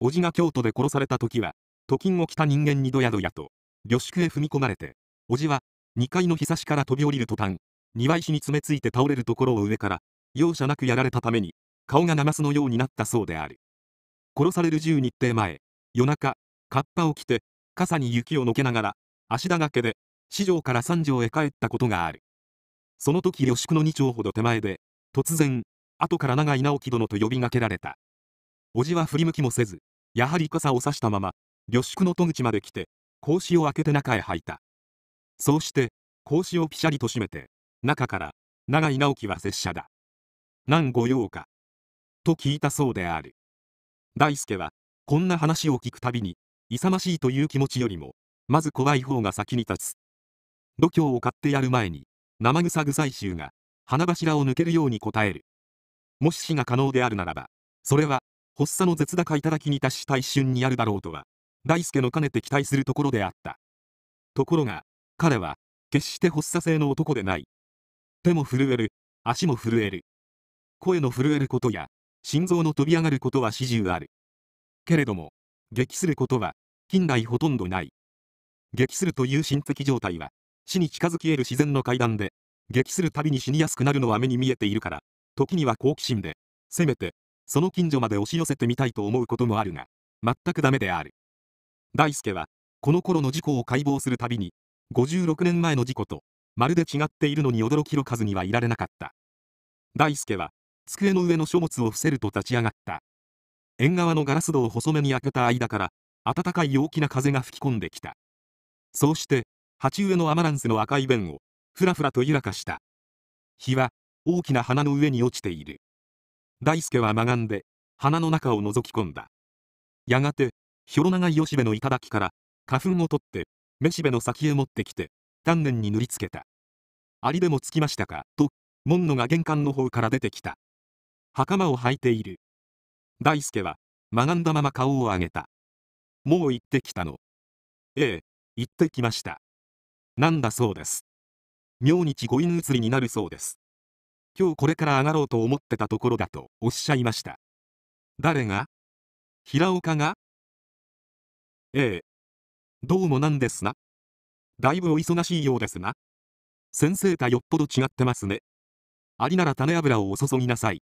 叔父が京都で殺された時は、時を着た人間にどやどやと、旅宿へ踏み込まれて、叔父は2階のひさしから飛び降りる途端、庭石に詰めついて倒れるところを上から、容赦なくやられたために、顔がナマスのようになったそうである。殺される10日程前、夜中、カッパを着て、傘に雪をのけながら、足田けで、四条から三条へ帰ったことがある。その時吉久の2丁ほど手前で、突然、後から長井直樹殿と呼びかけられた。叔父は振り向きもせず、やはり傘を差したまま、旅宿の戸口まで来て、格子を開けて中へ入った。そうして格子をピシャリと閉めて中から永井直樹は拙者だ何御用かと聞いたそうである大輔はこんな話を聞くたびに勇ましいという気持ちよりもまず怖い方が先に立つ度胸を買ってやる前に生臭臭い集が花柱を抜けるように答えるもし死が可能であるならばそれは発作の絶高頂きに達した一瞬にあるだろうとは大輔のかねて期待するところであったところが彼は、決して発作性の男でない。手も震える、足も震える。声の震えることや、心臓の飛び上がることは始終ある。けれども、激することは、近代ほとんどない。激するという心的状態は、死に近づき得る自然の階段で、激するたびに死にやすくなるのは目に見えているから、時には好奇心で、せめて、その近所まで押し寄せてみたいと思うこともあるが、全くダメである。大輔は、この頃の事故を解剖するたびに、56年前の事故とまるで違っているのに驚きの数にはいられなかった大輔は机の上の書物を伏せると立ち上がった縁側のガラス戸を細めに開けた間から暖かい陽気な風が吹き込んできたそうして鉢植えのアマランスの赤い弁をふらふらと揺らかした日は大きな花の上に落ちている大輔は曲がんで花の中を覗き込んだやがてひょろ長い吉部の頂から花粉を取ってめしべの先へ持ってきて、丹念に塗りつけた。ありでもつきましたか、と、門野が玄関の方から出てきた。袴を履いている。大輔は、曲がんだまま顔を上げた。もう行ってきたの。ええ、行ってきました。なんだそうです。明日五犬移りになるそうです。今日これから上がろうと思ってたところだとおっしゃいました。誰が平岡がええ、どうもなんですな。だいぶお忙しいようですな。先生とよっぽど違ってますね。アリなら種油をお注ぎなさい。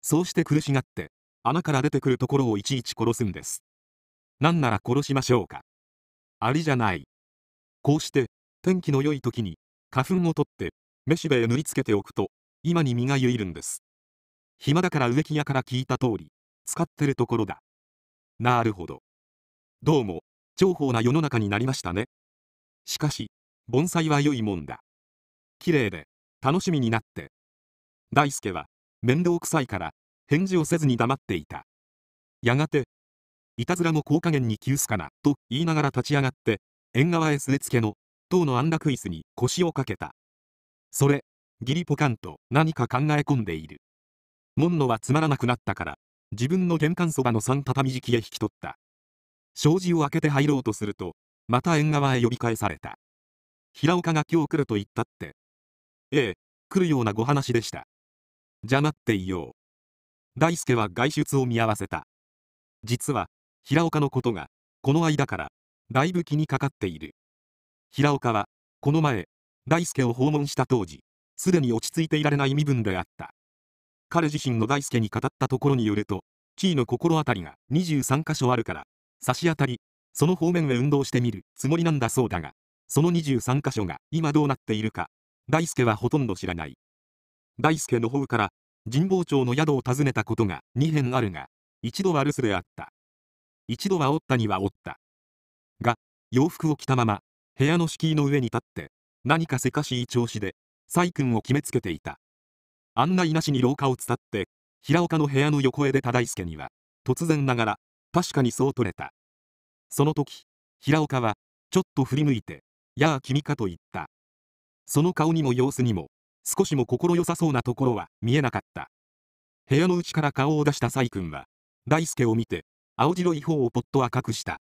そうして苦しがって、穴から出てくるところをいちいち殺すんです。なんなら殺しましょうか。アリじゃない。こうして、天気の良い時に、花粉を取って、めしべへ塗りつけておくと、今に実がゆいるんです。暇だから植木屋から聞いた通り、使ってるところだ。なるほど。どうも、重宝な世の中になりましたねしかし盆栽は良いもんだ綺麗で楽しみになって大輔は面倒くさいから返事をせずに黙っていたやがていたずらも高加減に急すかなと言いながら立ち上がって縁側へ据え付けの塔の安楽椅子に腰をかけたそれギリポカンと何か考え込んでいる門野はつまらなくなったから自分の玄関そばの三畳敷へ引き取った障子を開けて入ろうとすると、また縁側へ呼び返された。平岡が今日来ると言ったって。ええ、来るようなご話でした。じゃっていよう。大輔は外出を見合わせた。実は、平岡のことが、この間から、だいぶ気にかかっている。平岡は、この前、大輔を訪問した当時、すでに落ち着いていられない身分であった。彼自身の大輔に語ったところによると、地位の心当たりが23箇所あるから、差し当たり、その方面へ運動してみるつもりなんだそうだが、その23箇所が今どうなっているか、大輔はほとんど知らない。大輔の方から神保町の宿を訪ねたことが2編あるが、一度は留守であった。一度はおったにはおった。が、洋服を着たまま、部屋の敷居の上に立って、何かせかしい調子で、細君を決めつけていた。案内なしに廊下を伝って、平岡の部屋の横へ出た大輔には、突然ながら、確かにそう取れたその時平岡はちょっと振り向いて「やあ君か」と言ったその顔にも様子にも少しも心よさそうなところは見えなかった部屋の内から顔を出した細君は大輔を見て青白い方をぽっと赤くした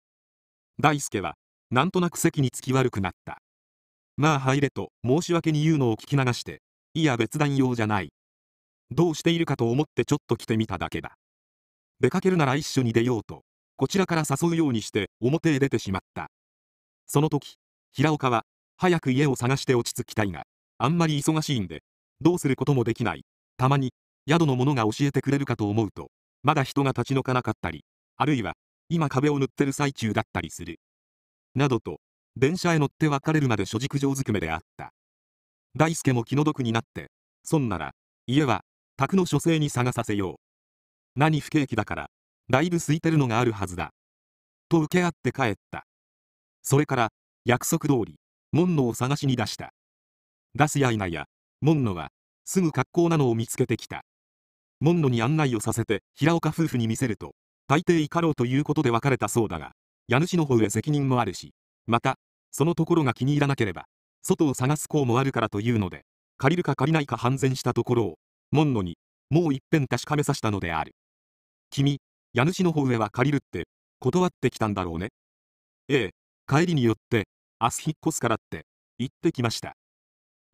大輔はなんとなく席につき悪くなったまあ入れと申し訳に言うのを聞き流していや別段用じゃないどうしているかと思ってちょっと来てみただけだ出かけるなら一緒に出ようと、こちらから誘うようにして表へ出てしまった。その時、平岡は、早く家を探して落ち着きたいが、あんまり忙しいんで、どうすることもできない。たまに、宿の者が教えてくれるかと思うと、まだ人が立ち退かなかったり、あるいは、今壁を塗ってる最中だったりする。などと、電車へ乗って別れるまで所熟上ずくめであった。大輔も気の毒になって、損なら、家は、宅の書生に探させよう。何不景気だから、だいぶ空いてるのがあるはずだ。と受け合って帰った。それから、約束通り、モンノを探しに出した。出すやいなや、モンノは、すぐ格好なのを見つけてきた。モンノに案内をさせて、平岡夫婦に見せると、大抵いかろうということで別れたそうだが、家主の方へ責任もあるし、また、そのところが気に入らなければ、外を探す項もあるからというので、借りるか借りないか判然したところを、モンノに、もういっぺん確かめさせたのである。君、家主の方へは借りるって、断ってきたんだろうね。ええ、帰りによって、明日引っ越すからって、言ってきました。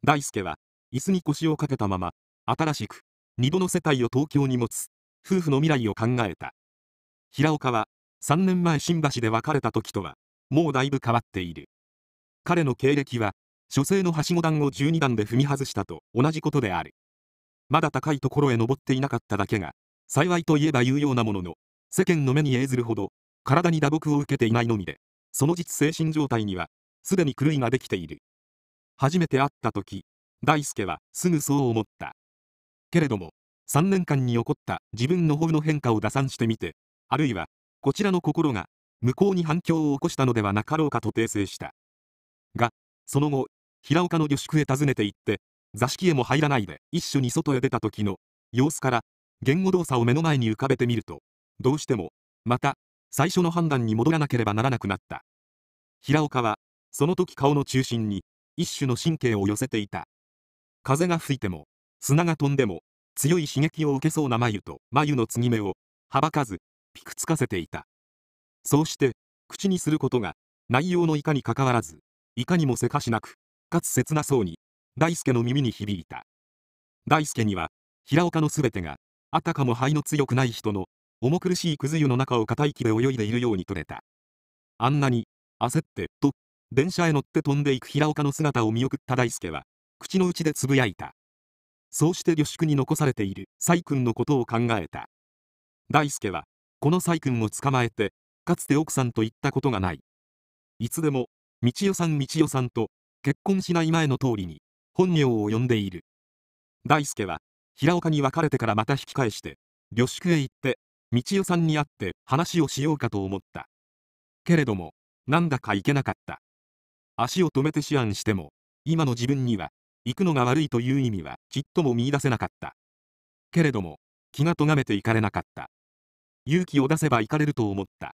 大輔は、椅子に腰をかけたまま、新しく、二度の世帯を東京に持つ、夫婦の未来を考えた。平岡は、3年前新橋で別れた時とは、もうだいぶ変わっている。彼の経歴は、女性のはしご段を12段で踏み外したと同じことである。まだ高いところへ登っていなかっただけが、幸いといえばうようなものの、世間の目に映ずるほど、体に打撲を受けていないのみで、その実精神状態には、すでに狂いができている。初めて会った時、大輔はすぐそう思った。けれども、3年間に起こった自分の方の変化を打算してみて、あるいは、こちらの心が、向こうに反響を起こしたのではなかろうかと訂正した。が、その後、平岡の旅宿へ訪ねて行って、座敷へも入らないで一緒に外へ出た時の様子から、言語動作を目の前に浮かべてみると、どうしても、また、最初の判断に戻らなければならなくなった。平岡は、その時顔の中心に、一種の神経を寄せていた。風が吹いても、砂が飛んでも、強い刺激を受けそうな眉と眉の継ぎ目を、はばかず、ピクつかせていた。そうして、口にすることが、内容のいかにかかわらず、いかにもせかしなく、かつ切なそうに、大輔の耳に響いた。大輔には、平岡のすべてが、あたかも肺の強くない人の重苦しいくず湯の中を固い木で泳いでいるように取れたあんなに焦ってと電車へ乗って飛んでいく平岡の姿を見送った大輔は口の内でつぶやいたそうして旅宿に残されている崔君のことを考えた大輔はこの崔君を捕まえてかつて奥さんと言ったことがないいつでも道代さん道代さんと結婚しない前の通りに本名を呼んでいる大輔は平岡に別れてからまた引き返して、旅宿へ行って、道代さんに会って話をしようかと思った。けれども、なんだか行けなかった。足を止めて思案しても、今の自分には、行くのが悪いという意味はちっとも見いだせなかった。けれども、気がとがめていかれなかった。勇気を出せばいかれると思った。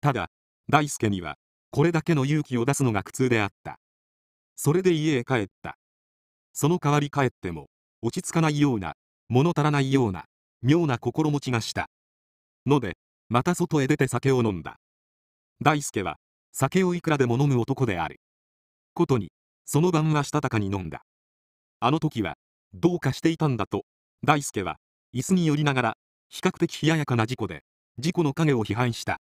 ただ、大輔には、これだけの勇気を出すのが苦痛であった。それで家へ帰った。その代わり帰っても、落ち着かないような物足らないような妙な心持ちがしたのでまた外へ出て酒を飲んだ大輔は酒をいくらでも飲む男であることにその晩はしたたかに飲んだあの時はどうかしていたんだと大輔は椅子に寄りながら比較的冷ややかな事故で事故の影を批判した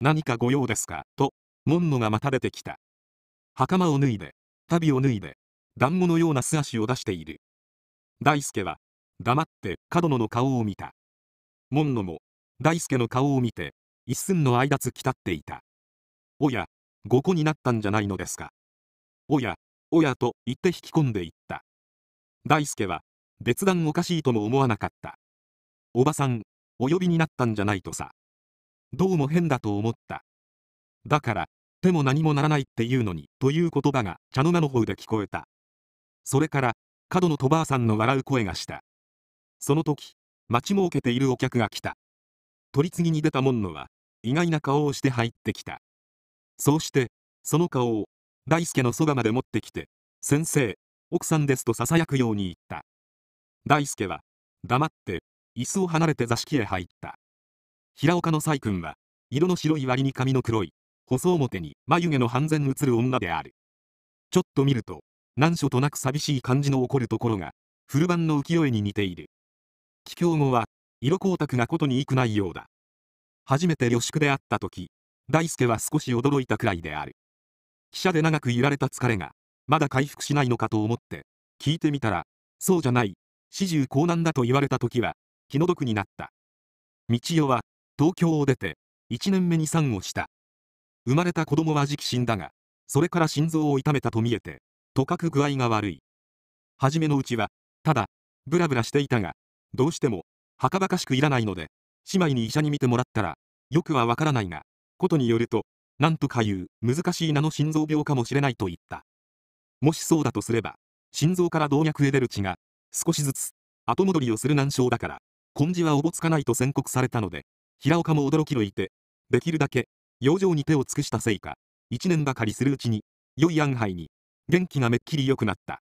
何か御用ですかと門野がまた出てきた袴を脱いで足袋を脱いで団子のような素足を出している大輔は黙って角野の顔を見た門野も大輔の顔を見て一寸の間突き立っていたおやご個になったんじゃないのですかおやおやと言って引き込んでいった大輔は別段おかしいとも思わなかったおばさんお呼びになったんじゃないとさどうも変だと思っただから手も何もならないっていうのにという言葉が茶の間の方で聞こえたそれから角の鳥ばあさんの笑う声がした。その時、待ちうけているお客が来た。取り次ぎに出た門野は、意外な顔をして入ってきた。そうして、その顔を、大輔のそばまで持ってきて、先生、奥さんですと囁くように言った。大輔は、黙って、椅子を離れて座敷へ入った。平岡の細君は、色の白い割に髪の黒い、細表に眉毛の半然映る女である。ちょっと見ると、難所となく寂しい感じの起こるところが、古版の浮世絵に似ている。帰郷後は、色光沢がことにいくないようだ。初めて予宿で会った時、大輔は少し驚いたくらいである。汽車で長く揺られた疲れが、まだ回復しないのかと思って、聞いてみたら、そうじゃない、始終高難だと言われた時は、気の毒になった。道代は、東京を出て、1年目に産をした。生まれた子供は直死んだが、それから心臓を痛めたと見えて、とかく具合が悪い。はじめのうちは、ただ、ブラブラしていたが、どうしても、はかばかしくいらないので、姉妹に医者に診てもらったら、よくはわからないが、ことによると、なんとかいう難しい名の心臓病かもしれないと言った。もしそうだとすれば、心臓から動脈へ出る血が、少しずつ、後戻りをする難症だから、根治はおぼつかないと宣告されたので、平岡も驚きをいて、できるだけ、養生に手を尽くしたせいか、一年ばかりするうちに、良い安排に、元気がめっきり良くなった。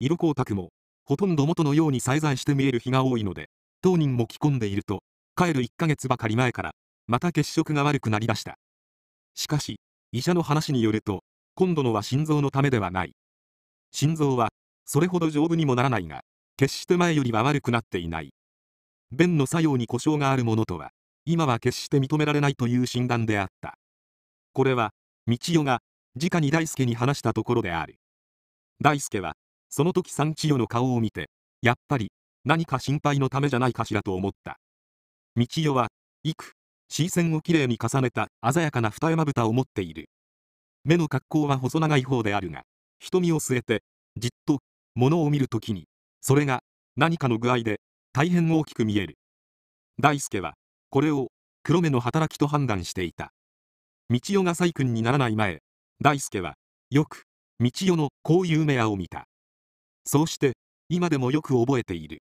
色光沢も、ほとんど元のように再在して見える日が多いので、当人も着込んでいると、帰る1ヶ月ばかり前から、また血色が悪くなりだした。しかし、医者の話によると、今度のは心臓のためではない。心臓は、それほど丈夫にもならないが、決して前よりは悪くなっていない。便の作用に故障があるものとは、今は決して認められないという診断であった。これは、道代が、直に大輔に話したところである大輔はその時三千代の顔を見てやっぱり何か心配のためじゃないかしらと思った道代は幾センをきれいに重ねた鮮やかな二重まぶたを持っている目の格好は細長い方であるが瞳を据えてじっと物を見るときにそれが何かの具合で大変大きく見える大輔はこれを黒目の働きと判断していた道代が細君にならない前大輔は、よく、道代のこういう目屋を見た。そうして、今でもよく覚えている。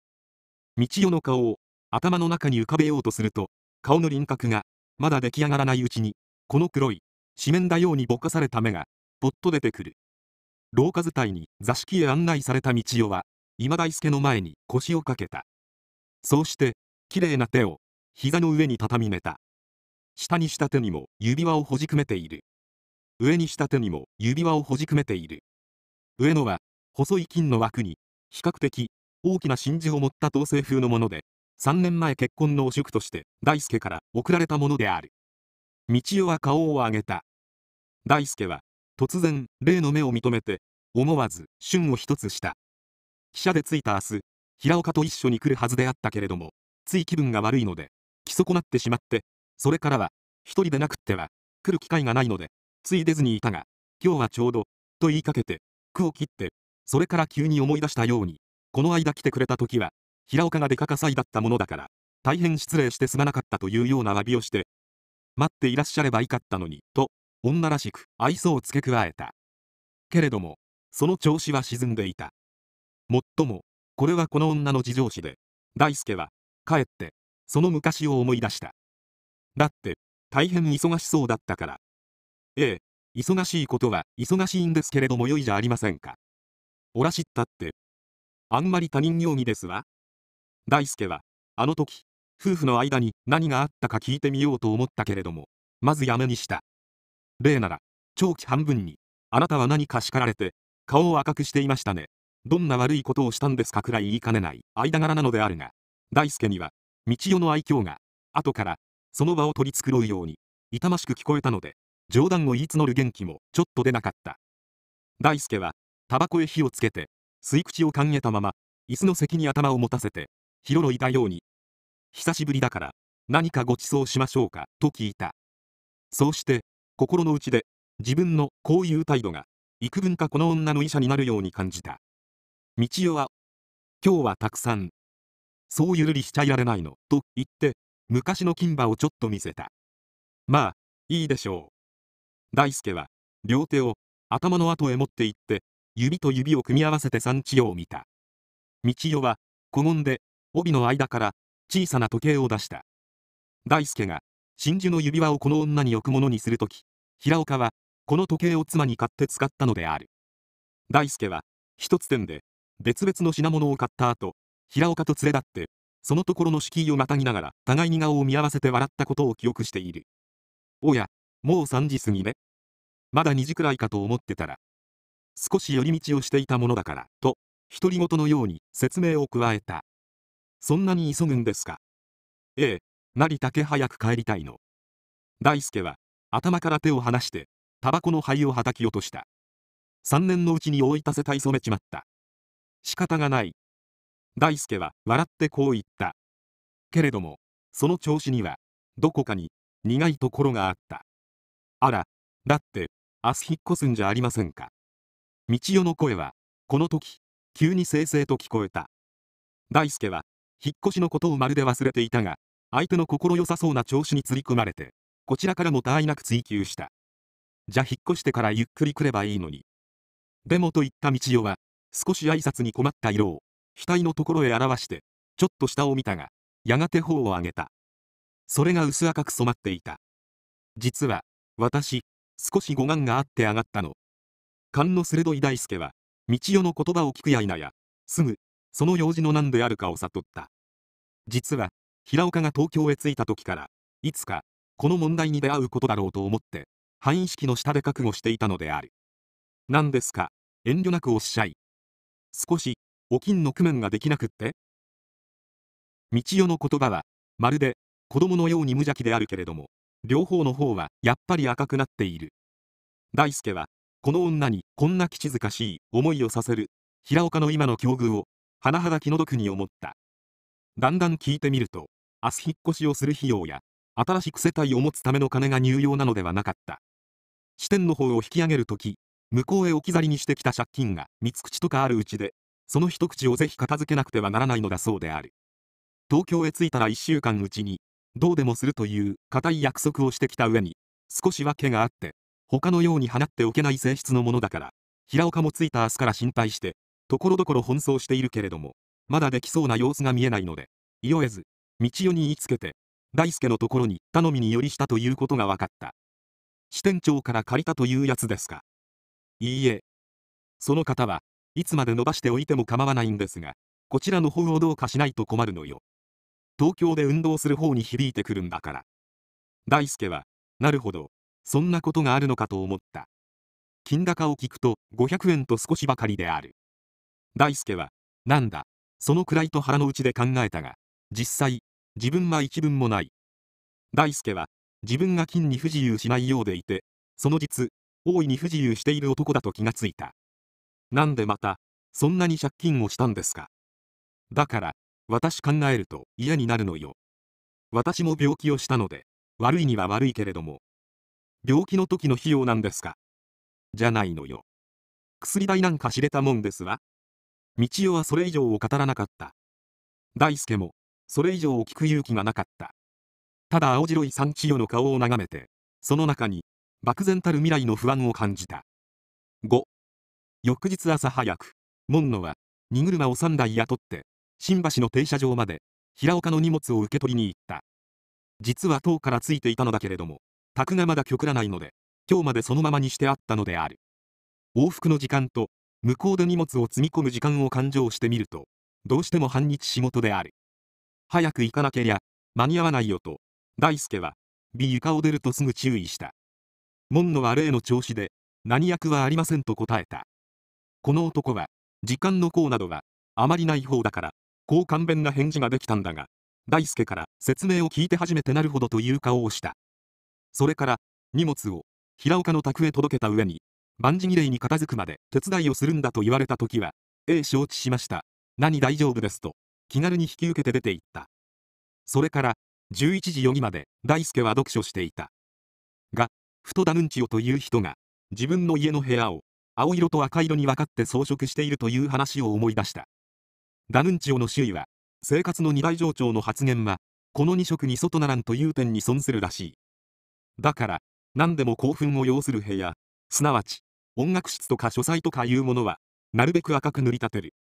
道代の顔を頭の中に浮かべようとすると、顔の輪郭が、まだ出来上がらないうちに、この黒い、紙面だようにぼかされた目が、ぽっと出てくる。廊下伝いに座敷へ案内された道代は、今大輔の前に腰をかけた。そうして、綺麗な手を、膝の上に畳みた。下にした手にも指輪をほじくめている。上にした手にも指輪をほじくめている上野は細い金の枠に比較的大きな真珠を持った統制風のもので3年前結婚のお祝として大輔から贈られたものである道代は顔を上げた大輔は突然例の目を認めて思わず旬を一つした汽車で着いた明日平岡と一緒に来るはずであったけれどもつい気分が悪いので来損なってしまってそれからは一人でなくっては来る機会がないのでつい出ずにいたが、今日はちょうど、と言いかけて、句を切って、それから急に思い出したように、この間来てくれた時は、平岡が出かか祭だったものだから、大変失礼してすまなかったというような詫びをして、待っていらっしゃればいかったのに、と、女らしく愛想を付け加えた。けれども、その調子は沈んでいた。もっとも、これはこの女の事情史で、大輔は、かえって、その昔を思い出した。だって、大変忙しそうだったから、ええ、忙しいことは忙しいんですけれども良いじゃありませんか。おらしったって。あんまり他人行儀ですわ。大輔は、あの時、夫婦の間に何があったか聞いてみようと思ったけれども、まずやめにした。例なら、長期半分に、あなたは何か叱られて、顔を赤くしていましたね。どんな悪いことをしたんですかくらい言いかねない間柄なのであるが、大輔には、道代の愛嬌が、後から、その場を取り繕うように、痛ましく聞こえたので、冗談を言い募る元気もちょっと出なかった大輔はタバコへ火をつけて吸い口をかんげたまま椅子の席に頭を持たせてひろろいたように久しぶりだから何かご馳走しましょうかと聞いたそうして心の内で自分のこういう態度が幾分かこの女の医者になるように感じた道代は今日はたくさんそうゆるりしちゃいられないのと言って昔の金馬をちょっと見せたまあいいでしょう大輔は両手を頭の後へ持っていって指と指を組み合わせて産地を見た道代は小言で帯の間から小さな時計を出した大輔が真珠の指輪をこの女に置くものにするとき平岡はこの時計を妻に買って使ったのである大輔は一つ点で別々の品物を買った後平岡と連れ立ってそのところの敷居をまたぎながら互いに顔を見合わせて笑ったことを記憶しているおやもう3時過ぎね。まだ2時くらいかと思ってたら。少し寄り道をしていたものだから、と、独り言のように説明を加えた。そんなに急ぐんですか。ええ、成田家早く帰りたいの。大輔は、頭から手を離して、タバコの灰をはたき落とした。3年のうちに大せたい染めちまった。仕方がない。大輔は笑ってこう言った。けれども、その調子には、どこかに苦いところがあった。あら、だって、明日引っ越すんじゃありませんか。道代の声は、この時、急にせいせいと聞こえた。大輔は、引っ越しのことをまるで忘れていたが、相手の心よさそうな調子につり込まれて、こちらからも他愛なく追求した。じゃあ引っ越してからゆっくり来ればいいのに。でもと言った道代は、少し挨拶に困った色を、額のところへ表して、ちょっと下を見たが、やがて頬を上げた。それが薄赤く染まっていた。実は、私、少し護眼があって上がったの。勘の鋭い大輔は、道代の言葉を聞くや否や、すぐ、その用事の何であるかを悟った。実は、平岡が東京へ着いた時から、いつか、この問題に出会うことだろうと思って、範囲識の下で覚悟していたのである。何ですか、遠慮なくおっしゃい。少し、お金の工面ができなくって道代の言葉は、まるで、子供のように無邪気であるけれども、両方の方はやっぱり赤くなっている大輔はこの女にこんな気静かしい思いをさせる平岡の今の境遇を甚だ気の毒に思っただんだん聞いてみると明日引っ越しをする費用や新しく世帯を持つための金が入用なのではなかった支店の方を引き上げるとき向こうへ置き去りにしてきた借金が三口とかあるうちでその一口をぜひ片付けなくてはならないのだそうである東京へ着いたら1週間うちにどうでもするという固い約束をしてきた上に、少し訳があって、他のように放っておけない性質のものだから、平岡もついた明日から心配して、ところどころ奔走しているけれども、まだできそうな様子が見えないので、いよえず、道代に言いつけて、大輔のところに頼みに寄りしたということが分かった。支店長から借りたというやつですか。いいえ。その方はいつまで伸ばしておいても構わないんですが、こちらの方をどうかしないと困るのよ。東京で運動する方に響いてくるんだから大輔はなるほどそんなことがあるのかと思った金高を聞くと500円と少しばかりである大輔はなんだそのくらいと腹の内で考えたが実際自分は一分もない大輔は自分が金に不自由しないようでいてその実大いに不自由している男だと気がついたなんでまたそんなに借金をしたんですかだから私考えると嫌になるのよ。私も病気をしたので、悪いには悪いけれども。病気の時の費用なんですか。じゃないのよ。薬代なんか知れたもんですわ。道代はそれ以上を語らなかった。大輔も、それ以上を聞く勇気がなかった。ただ青白い三千代の顔を眺めて、その中に、漠然たる未来の不安を感じた。5。翌日朝早く、門野は、荷車を3台雇って、新橋の停車場まで、平岡の荷物を受け取りに行った。実は塔からついていたのだけれども、宅がまだ極らないので、今日までそのままにしてあったのである。往復の時間と、向こうで荷物を積み込む時間を勘定してみると、どうしても半日仕事である。早く行かなけりゃ、間に合わないよと、大輔は、美床を出るとすぐ注意した。門野は例の調子で、何役はありませんと答えた。この男は、時間の功などは、あまりない方だから、こう簡便な返事ができたんだが、大輔から説明を聞いて初めてなるほどという顔をした。それから、荷物を平岡の宅へ届けた上に、万事儀礼に片付くまで手伝いをするんだと言われた時は、ええ承知しました。何大丈夫ですと、気軽に引き受けて出て行った。それから、11時4時まで大輔は読書していた。が、ふとダヌンチオという人が、自分の家の部屋を青色と赤色に分かって装飾しているという話を思い出した。ダグンチオの周囲は、生活の二大上長の発言は、この二色に外ならんという点に損するらしい。だから、何でも興奮を要する部屋、すなわち、音楽室とか書斎とかいうものは、なるべく赤く塗り立てる。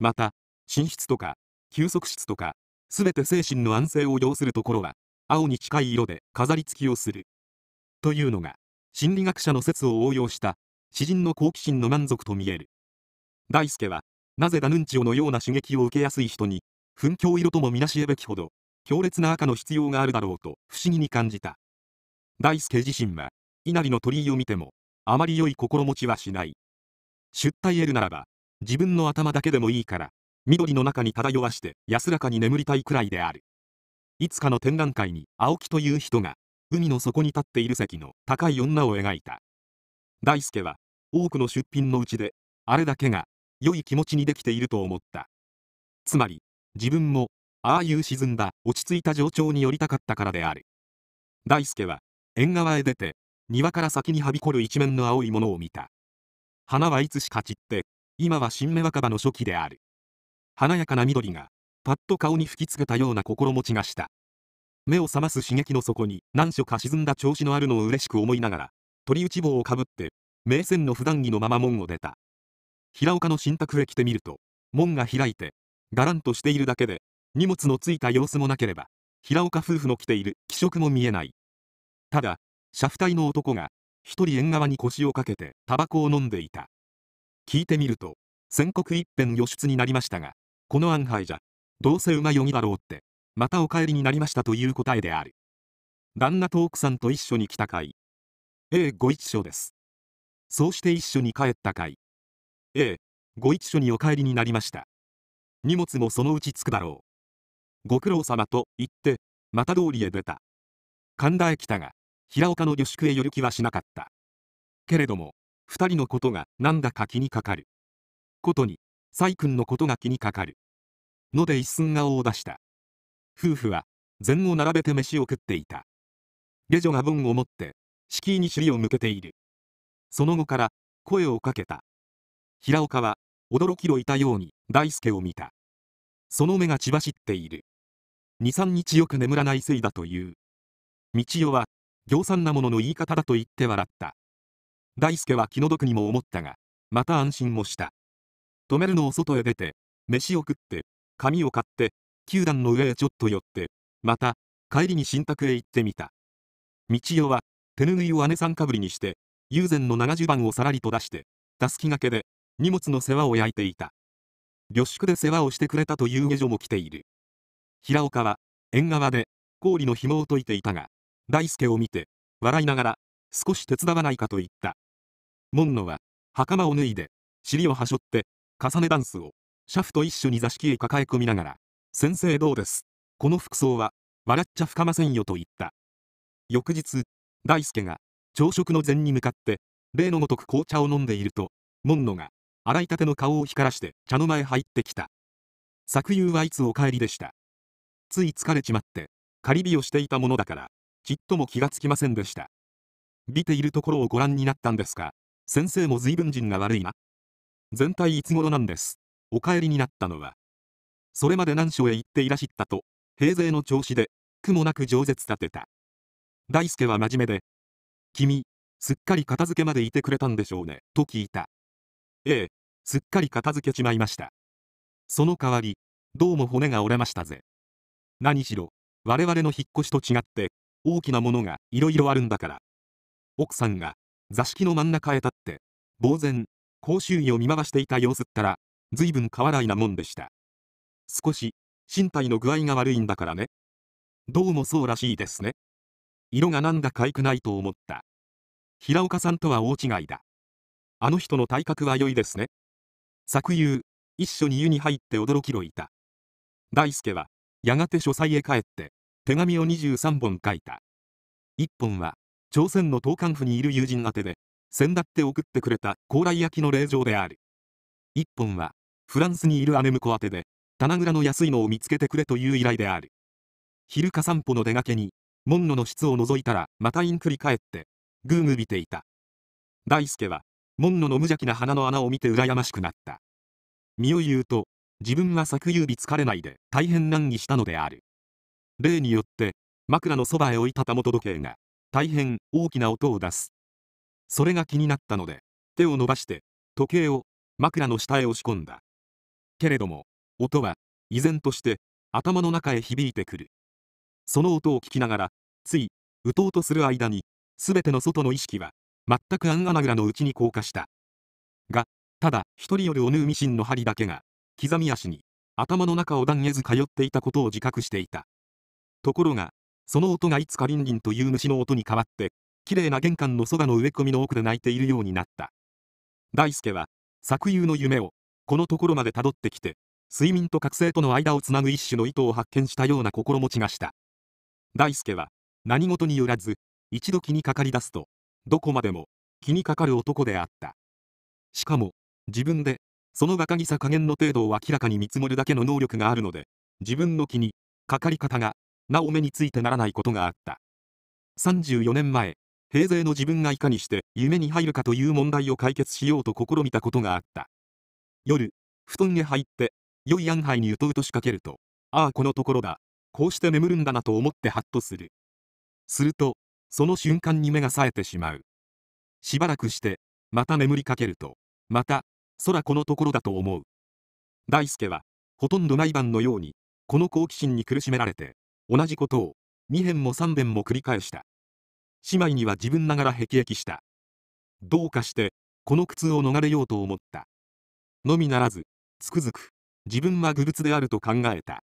また、寝室とか、休息室とか、すべて精神の安静を要するところは、青に近い色で飾り付きをする。というのが、心理学者の説を応用した、詩人の好奇心の満足と見える。大輔は、なぜダヌンチオのような刺激を受けやすい人に、奮強色ともみなし得べきほど、強烈な赤の必要があるだろうと不思議に感じた。大輔自身は、稲荷の鳥居を見ても、あまり良い心持ちはしない。出退得るならば、自分の頭だけでもいいから、緑の中に漂わして安らかに眠りたいくらいである。いつかの展覧会に青木という人が、海の底に立っている席の高い女を描いた。大輔は、多くの出品のうちで、あれだけが良い気持ちにできていると思った。つまり、自分も、ああいう沈んだ落ち着いた情緒に寄りたかったからである。大輔は、縁側へ出て、庭から先にはびこる一面の青いものを見た。花はいつしか散って、今は新芽若葉の初期である。華やかな緑が、パッと顔に吹きつけたような心持ちがした。目を覚ます刺激の底に何所か沈んだ調子のあるのを嬉しく思いながら、鳥打ち棒をかぶって、名船の普段着のまま門を出た。平岡の新宅へ来てみると、門が開いて、がらんとしているだけで、荷物のついた様子もなければ、平岡夫婦の着ている気色も見えない。ただ、車夫隊の男が、一人縁側に腰をかけて、タバコを飲んでいた。聞いてみると、宣告一辺予出になりましたが、この安排じゃ、どうせ馬よぎだろうって、またお帰りになりましたという答えである。旦那と奥さんと一緒に来たかい。ええ、ご一緒です。そうして一緒に帰ったかい。ええ、ご一緒にお帰りになりました。荷物もそのうち着くだろう。ご苦労様と言って、また通りへ出た。神田へ来たが、平岡の旅宿へ寄る気はしなかった。けれども、二人のことがなんだか気にかかる。ことに、細君のことが気にかかる。ので一寸顔を出した。夫婦は、禅を並べて飯を食っていた。下女が盆を持って、敷居に尻を向けている。その後から、声をかけた。平岡は、驚きろいたように、大輔を見た。その目が血走っている。二三日よく眠らないせいだという。道代は、行産なものの言い方だと言って笑った。大輔は気の毒にも思ったが、また安心もした。止めるのを外へ出て、飯を食って、紙を買って、球団の上へちょっと寄って、また、帰りに新宅へ行ってみた。道代は、手ぬぐいを姉さんかぶりにして、友禅の70番をさらりと出して、たすきがけで、荷物の世話を焼いていた。旅宿で世話をしてくれたという下女も来ている。平岡は、縁側で、氷の紐を解いていたが、大輔を見て、笑いながら、少し手伝わないかと言った。門野は、袴を脱いで、尻をはしょって、重ねダンスを、シャフと一緒に座敷へ抱え込みながら、先生どうですこの服装は、笑っちゃ深かませんよと言った。翌日、大輔が、朝食の前に向かって、例のごとく紅茶を飲んでいると、門野が、洗いたての顔を光らして茶の前入ってきた。作夕はいつお帰りでした。つい疲れちまって、仮火をしていたものだから、ちっとも気がつきませんでした。見ているところをご覧になったんですが、先生も随分人が悪いな。全体いつ頃なんです。お帰りになったのは。それまで難所へ行っていらしったと、平勢の調子で、苦もなく饒舌立てた。大輔は真面目で、君、すっかり片付けまでいてくれたんでしょうね、と聞いた。ええ、すっかり片付けちまいました。その代わり、どうも骨が折れましたぜ。何しろ、我々の引っ越しと違って、大きなものがいろいろあるんだから。奥さんが、座敷の真ん中へ立って、呆然、公衆医を見回していた様子ったら、ずいん分わらいなもんでした。少し、身体の具合が悪いんだからね。どうもそうらしいですね。色がなんだかいくないと思った。平岡さんとは大違いだ。あの人の体格は良いですね。作遊、一緒に湯に入って驚きろいた。大輔は、やがて書斎へ帰って、手紙を23本書いた。1本は、朝鮮の東韓府にいる友人宛てで、先だって送ってくれた高麗焼きの霊場である。1本は、フランスにいる姉婿宛てで、棚倉の安いのを見つけてくれという依頼である。昼か散歩の出がけに、門野の室を覗いたら、またインクリ返って、ぐーぐびていた。大輔は、門野の無邪気な鼻の穴を見て羨ましくなった。身を言うと、自分は作遊日疲れないで大変難儀したのである。例によって、枕のそばへ置いたたもと時計が、大変大きな音を出す。それが気になったので、手を伸ばして、時計を枕の下へ押し込んだ。けれども、音は、依然として、頭の中へ響いてくる。その音を聞きながら、つい、打とうとする間に、すべての外の意識は、全くアンアナグラのうちに降下した。が、ただ、一人よるオヌーミシンの針だけが、刻み足に、頭の中を断えず通っていたことを自覚していた。ところが、その音がいつかリンリンという虫の音に変わって、綺麗な玄関のそばの植え込みの奥で鳴いているようになった。大輔は、作友の夢を、このところまでたどってきて、睡眠と覚醒との間をつなぐ一種の糸を発見したような心持ちがした。大輔は、何事によらず、一度気にかかり出すと、どこまでも気にかかる男であったしかも自分でその画家にさ加減の程度を明らかに見積もるだけの能力があるので自分の気にかかり方がなお目についてならないことがあった34年前平成の自分がいかにして夢に入るかという問題を解決しようと試みたことがあった夜布団へ入って良い安牌にうとうと仕掛けるとああこのところだこうして眠るんだなと思ってハッとするするとその瞬間に目が冴えてしまうしばらくしてまた眠りかけるとまた空このところだと思う大輔はほとんど毎晩のようにこの好奇心に苦しめられて同じことを2辺も3辺も繰り返した姉妹には自分ながら辟易したどうかしてこの苦痛を逃れようと思ったのみならずつくづく自分は愚物であると考えた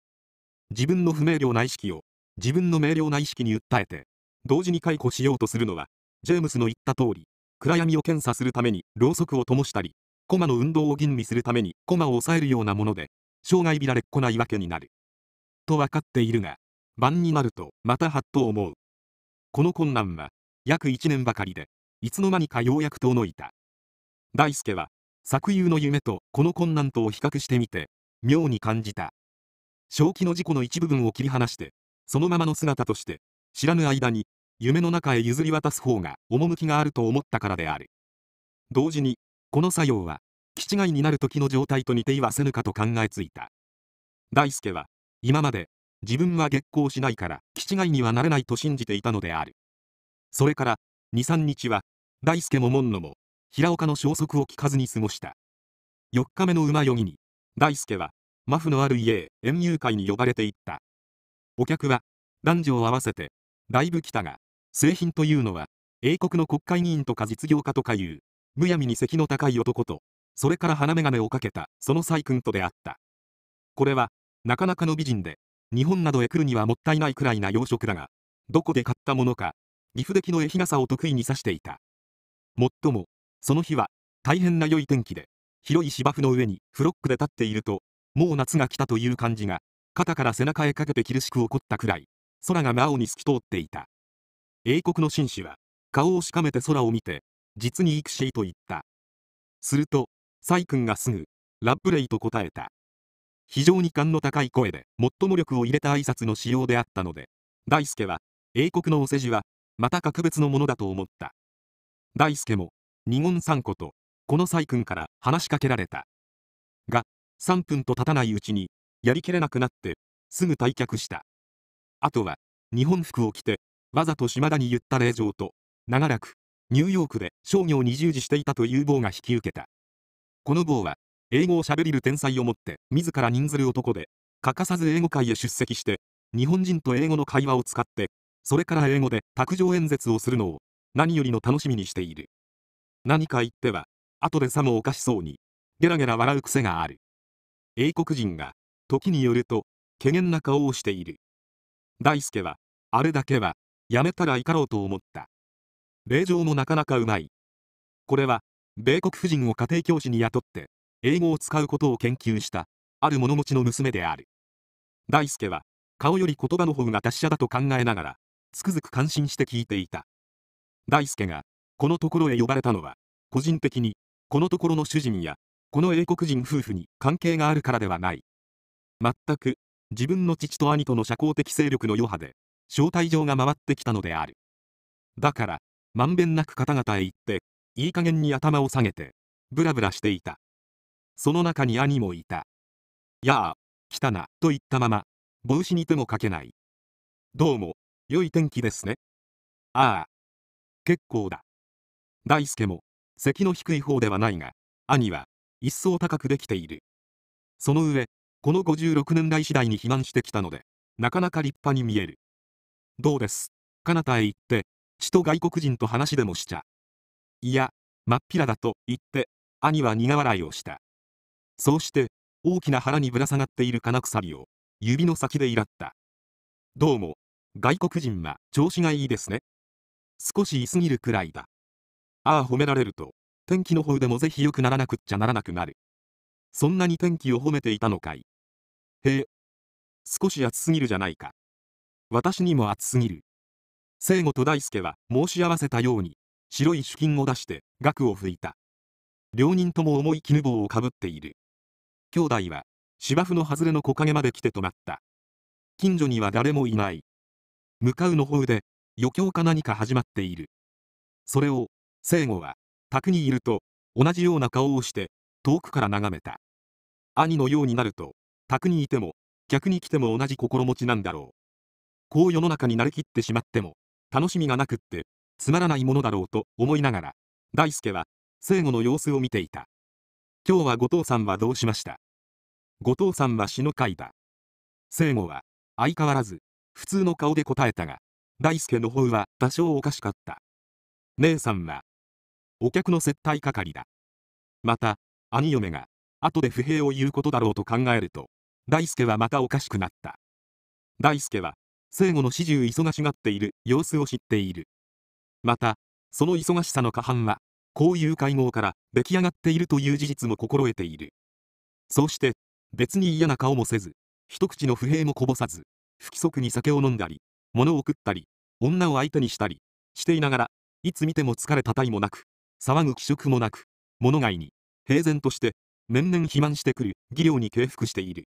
自分の不明瞭な意識を自分の明瞭な意識に訴えて同時に解雇しようとするのは、ジェームスの言った通り、暗闇を検査するためにろうそくを灯したり、コマの運動を吟味するためにコマを抑えるようなもので、生涯びられっこないわけになる。と分かっているが、晩になるとまたはっと思う。この困難は、約1年ばかりで、いつの間にかようやく遠のいた。大輔は、作友の夢とこの困難とを比較してみて、妙に感じた。正気の事故の一部分を切り離して、そのままの姿として、知らぬ間に夢の中へ譲り渡す方が趣があると思ったからである同時にこの作用は気違いになる時の状態と似ていはせぬかと考えついた大輔は今まで自分は月光しないから気違いにはなれないと信じていたのであるそれから23日は大輔も門野も平岡の消息を聞かずに過ごした4日目の馬よぎに大輔はマフのある家へ園遊会に呼ばれていったお客は男女を合わせてだいぶ来たが、製品というのは、英国の国会議員とか実業家とかいう、むやみに席の高い男と、それから花眼鏡をかけた、その細君と出会った。これは、なかなかの美人で、日本などへ来るにはもったいないくらいな洋食だが、どこで買ったものか、岐阜出来の絵日傘を得意に指していた。もっとも、その日は、大変な良い天気で、広い芝生の上にフロックで立っていると、もう夏が来たという感じが、肩から背中へかけて厳るしく起こったくらい。空が青に透き通っていた英国の紳士は顔をしかめて空を見て実にイクシーと言ったすると細君がすぐラップレイと答えた非常に感の高い声で最も力を入れた挨拶の仕様であったので大輔は英国のお世辞はまた格別のものだと思った大輔も二言三言とこのイ君から話しかけられたが3分と経たないうちにやりきれなくなってすぐ退却したあとは、日本服を着て、わざと島田に言った令状と、長らく、ニューヨークで商業に従事していたという棒が引き受けた。この棒は、英語を喋れる天才をもって、自ら任ずる男で、欠かさず英語会へ出席して、日本人と英語の会話を使って、それから英語で卓上演説をするのを、何よりの楽しみにしている。何か言っては、後でさもおかしそうに、ゲラゲラ笑う癖がある。英国人が、時によると、怪げな顔をしている。大輔は、あれだけは、やめたらいかろうと思った。令状もなかなかうまい。これは、米国夫人を家庭教師に雇って、英語を使うことを研究した、ある物持ちの娘である。大輔は、顔より言葉の方が達者だと考えながら、つくづく感心して聞いていた。大輔が、このところへ呼ばれたのは、個人的に、このところの主人や、この英国人夫婦に関係があるからではない。全く、自分の父と兄との社交的勢力の余波で、招待状が回ってきたのである。だから、まんべんなく方々へ行って、いい加減に頭を下げて、ブラブラしていた。その中に兄もいた。やあ、来たな、と言ったまま、帽子に手もかけない。どうも、良い天気ですね。ああ、結構だ。大輔も、席の低い方ではないが、兄は、一層高くできている。その上、この56年来次第に肥満してきたので、なかなか立派に見える。どうです。彼方へ行って、血と外国人と話でもしちゃ。いや、真っ平だと言って、兄は苦笑いをした。そうして、大きな腹にぶら下がっている金鎖を、指の先でいらった。どうも、外国人は調子がいいですね。少し居すぎるくらいだ。ああ褒められると、天気の方でもぜひ良くならなくっちゃならなくなる。そんなに天気を褒めていたのかい。へえ。少し暑すぎるじゃないか。私にも暑すぎる。聖子と大輔は申し合わせたように、白い主金を出して、額を拭いた。両人とも重い絹棒をかぶっている。兄弟は、芝生の外れの木陰まで来て止まった。近所には誰もいない。向かうの方で、余興か何か始まっている。それを、聖子は、宅にいると、同じような顔をして、遠くから眺めた。兄のようになると、宅にいても、客に来ても同じ心持ちなんだろう。こう世の中に慣れきってしまっても、楽しみがなくって、つまらないものだろうと思いながら、大輔は、生後の様子を見ていた。今日は後藤さんはどうしました後藤さんは死の会だ。生後は、相変わらず、普通の顔で答えたが、大輔の方は多少おかしかった。姉さんは、お客の接待係だ。また、兄嫁が、後で不平を言うことだろうと考えると、大輔はまたおかしくなった。大輔は、生後の始終忙しがっている様子を知っている。また、その忙しさの過半は、こういう会合から出来上がっているという事実も心得ている。そうして、別に嫌な顔もせず、一口の不平もこぼさず、不規則に酒を飲んだり、物を食ったり、女を相手にしたり、していながら、いつ見ても疲れたたいもなく、騒ぐ気色もなく、物外に、平然として、年々肥満してくる技量に敬服している。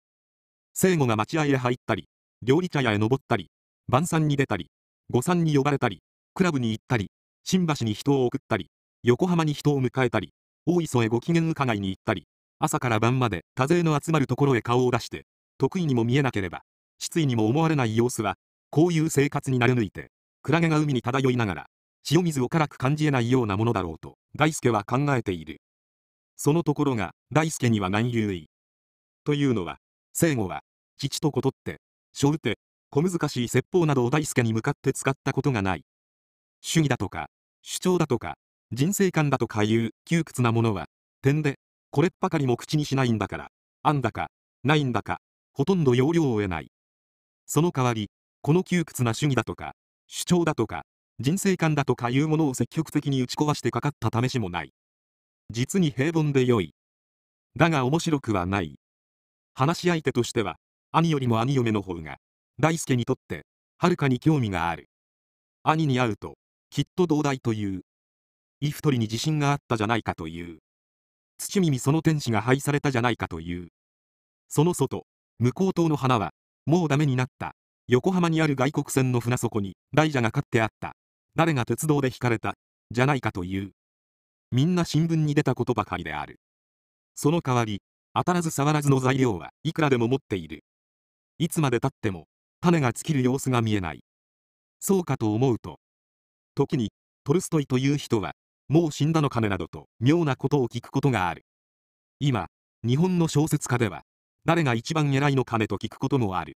聖後が待合へ入ったり、料理茶屋へ登ったり、晩餐に出たり、誤算に呼ばれたり、クラブに行ったり、新橋に人を送ったり、横浜に人を迎えたり、大磯へご機嫌伺いに行ったり、朝から晩まで多勢の集まるところへ顔を出して、得意にも見えなければ、失意にも思われない様子は、こういう生活に慣れ抜いて、クラゲが海に漂いながら、塩水を辛く感じえないようなものだろうと、大輔は考えている。そのところが、大輔には難優位。というのは、聖吾は、父とことって、小手、小難しい説法などを大輔に向かって使ったことがない。主義だとか、主張だとか、人生観だとかいう窮屈なものは、点で、これっぱかりも口にしないんだから、あんだか、ないんだか、ほとんど要領を得ない。その代わり、この窮屈な主義だとか、主張だとか、人生観だとかいうものを積極的に打ち壊してかかった試しもない。実に平凡で良い。だが面白くはない。話し相手としては、兄よりも兄嫁の方が、大輔にとって、はるかに興味がある。兄に会うと、きっと同大という。イフトリに自信があったじゃないかという。土耳その天使が廃されたじゃないかという。その外、向こう島の花は、もうダメになった。横浜にある外国船の船底に、大蛇が飼ってあった。誰が鉄道で引かれた、じゃないかという。みんな新聞に出たことばかりである。その代わり、当たらず触らずの材料はいくらでも持っている。いつまでたっても、種が尽きる様子が見えない。そうかと思うと、時に、トルストイという人は、もう死んだのかねなどと妙なことを聞くことがある。今、日本の小説家では、誰が一番偉いのかねと聞くこともある。